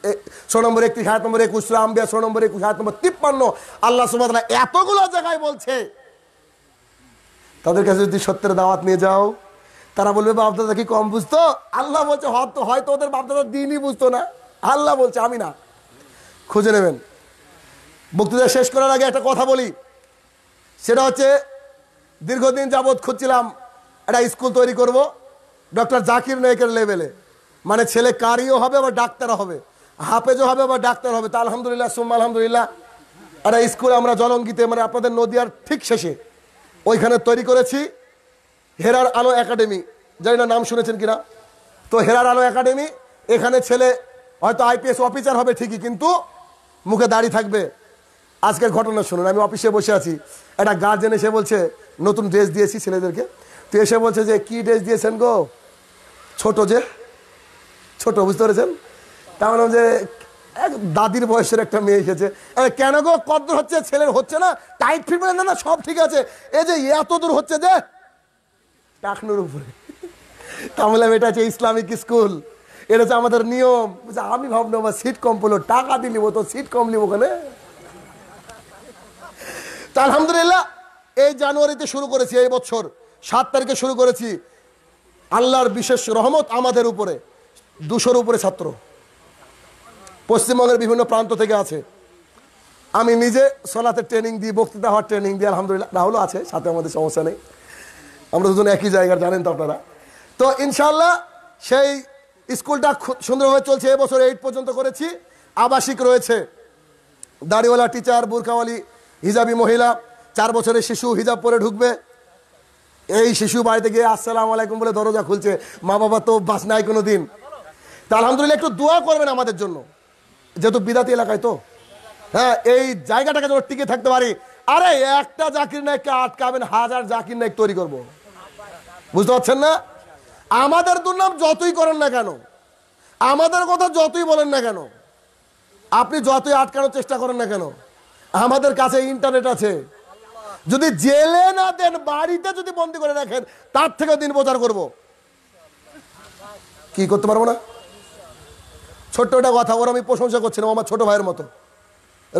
ষোলো নম্বর একত্রিশ আট নম্বর একুশ সোরা আম্বিয়া ষোলো নম্বর একুশ আট নম্বর তিপ্পান্ন আল্লাহ সুবাদরা এতগুলো জায়গায় বলছে তাদের কাছে যদি সত্যের দাওয়াত নিয়ে যাও তারা বলবে বাপদাদা কি কম বুঝতো আল্লাহ বলছে হ্যাঁ, হয়তো ওদের বাপদাদা দিনই বুঝতো না আল্লাহ বলছে আমি না খুঁজে নেবেন বক্তৃতা শেষ করার আগে একটা কথা বলি সেটা হচ্ছে দীর্ঘদিন যাবৎ খুঁজছিলাম একটা স্কুল তৈরি করব ডক্টর জাকির নায়কের লেভেলে মানে ছেলে কারিও হবে আবার ডাক্তার হবে হাফেজও হবে আবার ডাক্তার হবে তা আলহামদুলিল্লাহ সুম্মা আলহামদুলিল্লাহ একটা স্কুল আমরা জলঙ্গিতে মানে আপনাদের নদীয়ার ঠিক শেষে ওইখানে তৈরি করেছি হেরার আলো একাডেমি জানি না নাম শুনেছেন কিনা তো হেরার আলো একাডেমি এখানে ছেলে হয়তো আইপিএস অফিসার হবে ঠিকই কিন্তু মুখে দাড়ি থাকবে আজকের ঘটনা শুনুন আমি অফিসে বসে আছি একটা গার্জেন এসে বলছে নতুন ড্রেস দিয়েছি ছেলেদেরকে তো এসে বলছে যে কি ড্রেস দিয়েছেন গো ছোট যে ছোট বুঝতে পেরেছেন তার মানে যে দাদির বয়সের একটা মেয়ে এসেছে কেন গো কদ্দূর হচ্ছে ছেলের হচ্ছে না টাইট মানে ফিট না না সব ঠিক আছে এই যে এত দূর হচ্ছে যে টাকনুর উপরে তামলাম এটা হচ্ছে ইসলামিক স্কুল এটা হচ্ছে আমাদের নিয়ম আমি ভাবলাম আমার সিট কম পড়লো টাকা দিলিব তো সিট কম নিব ওখানে তা আলহামদুলিল্লাহ এই জানুয়ারিতে শুরু করেছি এই বছর সাত তারিখে শুরু করেছি আল্লাহর বিশেষ রহমত আমাদের উপরে দুশোর উপরে ছাত্র পশ্চিমবঙ্গের বিভিন্ন প্রান্ত থেকে আছে আমি নিজে সোলাতে ট্রেনিং দিই বক্তৃতা হওয়ার ট্রেনিং দিই আলহামদুলিল্লাহ রাহুলও আছে সাথে আমাদের সমস্যা নেই আমরা দুজন একই জায়গার জানেন তো আপনারা তো ইনশাল্লাহ সেই স্কুলটা সুন্দরভাবে চলছে এবছর এইট পর্যন্ত করেছি আবাসিক রয়েছে দাড়িওয়ালা টিচার বুরখাওয়ালি হিজাবি মহিলা চার বছরের শিশু হিজাব পরে ঢুকবে এই শিশু বাড়িতে গিয়ে আসসালাম আলাইকুম বলে দরজা খুলছে মা বাবা তো বাস নাই কোনো দিন তা আলহামদুলিল্লাহ একটু দোয়া করবেন আমাদের জন্য যেহেতু বিদাতি এলাকায় তো হ্যাঁ এই জায়গাটাকে যেন টিকে থাকতে পারি আরে একটা জাকির নায়ককে আটকাবেন হাজার জাকির নায়ক তৈরি করবো বুঝতে পারছেন না আমাদের দুর্নাম যতই করেন না কেন আমাদের কথা যতই বলেন না কেন আপনি যতই আটকানোর চেষ্টা করেন না কেন আমাদের কাছে ইন্টারনেট আছে যদি জেলে না দেন বাড়িতে যদি বন্দি করে রাখেন তার থেকে দিন প্রচার করব কি করতে পারবো না ছোট্ট একটা কথা ওর আমি প্রশংসা করছিলাম আমার ছোট ভাইয়ের মতো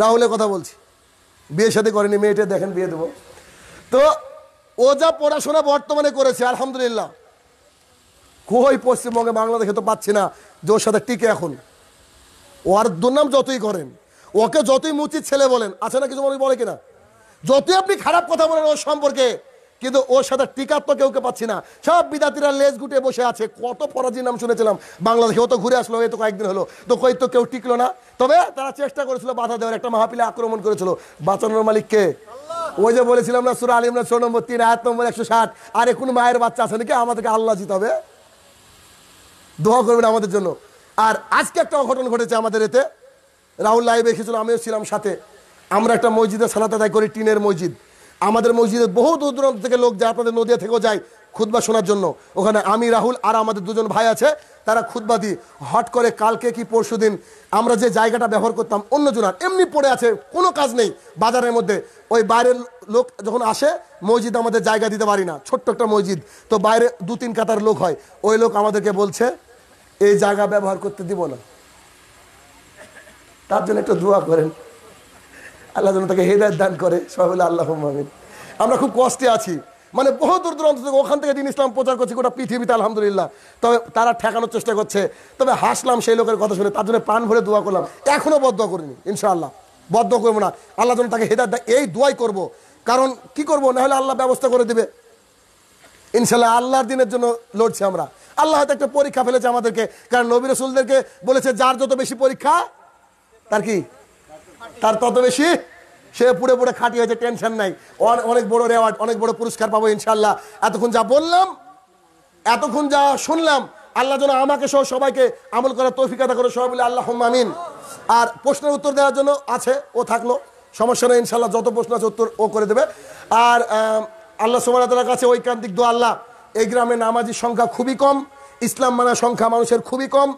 রাহুলের কথা বলছি বিয়ে সাথে করেনি মেয়েটা দেখেন বিয়ে দেবো তো ও যা পড়াশোনা বর্তমানে করেছে আলহামদুলিল্লাহ কই পশ্চিমবঙ্গে বাংলাদেশে তো পাচ্ছি না যে ওর সাথে টিকে এখন ও আর দুর্নাম যতই করেন ওকে যতই মুচির ছেলে বলেন আছে না কিছু মানুষ বলে কিনা যতই আপনি খারাপ কথা বলেন ওর সম্পর্কে কিন্তু ওর সাথে টিকার তো কেউ পাচ্ছি না সব বিদ্যার্থীরা লেজ গুটে বসে আছে কত পরাজির নাম শুনেছিলাম বাংলাদেশে ও তো ঘুরে আসলো এ তো কয়েকদিন হলো তো কই তো কেউ টিকলো না তবে তারা চেষ্টা করেছিল বাধা দেওয়ার একটা মাহাপিলে আক্রমণ করেছিল বাঁচানোর মালিককে ওই যে বলেছিলাম না সুরা আলিমরা ছ নম্বর তিন আয়াত নম্বর একশো ষাট আরে কোন মায়ের বাচ্চা আছে নাকি আমাদেরকে আল্লাহ জিত হবে দোয়া করবেন আমাদের জন্য আর আজকে একটা অঘটন ঘটেছে আমাদের এতে রাহুল লাইভ এসেছিল আমিও ছিলাম সাথে আমরা একটা মসজিদে সালাতে দায় করি টিনের মসজিদ আমাদের মসজিদে বহু দূর দূরান্ত থেকে লোক যায় আপনাদের নদিয়া থেকেও যায় খুদ্া শোনার জন্য ওখানে আমি রাহুল আর আমাদের দুজন ভাই আছে তারা খুদ্া দিই হট করে কালকে কি পরশু দিন আমরা যে জায়গাটা ব্যবহার করতাম অন্যজনার এমনি পড়ে আছে কোনো কাজ নেই বাজারের মধ্যে ওই বাইরের লোক যখন আসে মসজিদ আমাদের জায়গা দিতে পারি না ছোট্ট একটা মসজিদ তো বাইরে দু তিন কাতার লোক হয় ওই লোক আমাদেরকে বলছে এই জায়গা ব্যবহার করতে দিব না তার জন্য একটু দোয়া করেন আল্লাহ যেন তাকে হেদায়ত দান করে সবাই বলে আল্লাহ আমরা খুব কষ্টে আছি মানে বহু দূর দূরান্ত থেকে ওখান থেকে দিন ইসলাম প্রচার করছে গোটা পৃথিবীতে আলহামদুলিল্লাহ তবে তারা ঠেকানোর চেষ্টা করছে তবে হাসলাম সেই লোকের কথা শুনে তার জন্য প্রাণ ভরে দোয়া করলাম এখনও বদ্ধ করিনি ইনশাআল্লাহ বদ্ধ করবো না আল্লাহ যেন তাকে হেদার এই দোয়াই করব। কারণ কি করব না হলে আল্লাহ ব্যবস্থা করে দেবে ইনশাল্লাহ আল্লাহর দিনের জন্য লড়ছি আমরা আল্লাহ হয়তো একটা পরীক্ষা ফেলেছে আমাদেরকে কারণ নবী রসুলদেরকে বলেছে যার যত বেশি পরীক্ষা তার কি তার তত বেশি সে পুড়ে পুড়ে খাটি হয়েছে টেনশন নাই অনেক বড় রেওয়ার্ড অনেক বড় পুরস্কার পাবো ইনশাল্লাহ এতক্ষণ যা বললাম এতক্ষণ যা শুনলাম আল্লাহ যেন আমাকে সহ সবাইকে আমল করার তৌফিকাতা করে সবাই বলে আল্লাহ আমিন আর প্রশ্নের উত্তর দেওয়ার জন্য আছে ও থাকলো সমস্যা নেই ইনশাল্লাহ যত প্রশ্ন আছে উত্তর ও করে দেবে আর আল্লাহ সোমানাতার কাছে ঐকান্তিক দো আল্লাহ এই গ্রামে নামাজির সংখ্যা খুবই কম ইসলাম মানার সংখ্যা মানুষের খুবই কম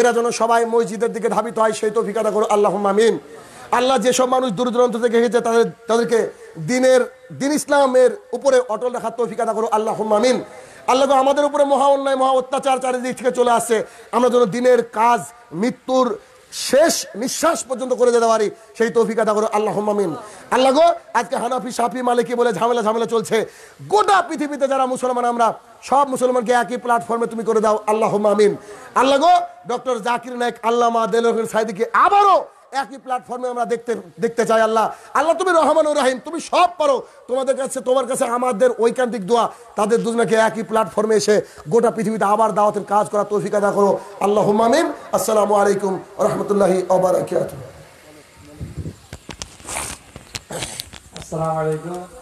এরা যেন সবাই মসজিদের দিকে ধাবিত হয় সেই তৌফিকাতা করো আল্লাহ মামিন আল্লাহ যেসব মানুষ দূর দূরান্ত থেকে এসেছে তাদের তাদেরকে দিনের দিন ইসলামের উপরে অটল রাখার তৌফিকা দা করো আল্লাহ হুমামিন আল্লাহ আমাদের উপরে মহা অন্যায় মহা অত্যাচার চারিদিক থেকে চলে আসছে আমরা যেন দিনের কাজ মৃত্যুর শেষ নিঃশ্বাস পর্যন্ত করে যেতে পারি সেই তৌফিকা করো আল্লাহ মামিন আল্লাহ গো আজকে হানাফি সাফি মালিকি বলে ঝামেলা ঝামেলা চলছে গোটা পৃথিবীতে যারা মুসলমান আমরা সব মুসলমানকে একই প্ল্যাটফর্মে তুমি করে দাও আল্লাহ মামিন আল্লাহ গো ডক্টর জাকির নায়ক আল্লাহ দেলোকের সাইদিকে আবারও একই প্ল্যাটফর্মে আমরা দেখতে দেখতে চাই আল্লাহ আল্লাহ তুমি রহমান রাহিম তুমি সব পারো তোমাদের কাছে তোমার কাছে আমাদের ঐকান্তিক দোয়া তাদের দুজনকে একই প্ল্যাটফর্মে এসে গোটা পৃথিবীতে আবার দাওয়াতের কাজ করা তৌফিক আদা করো আল্লাহ মামিম আসসালামু আলাইকুম রহমতুল্লাহি আসসালামু আলাইকুম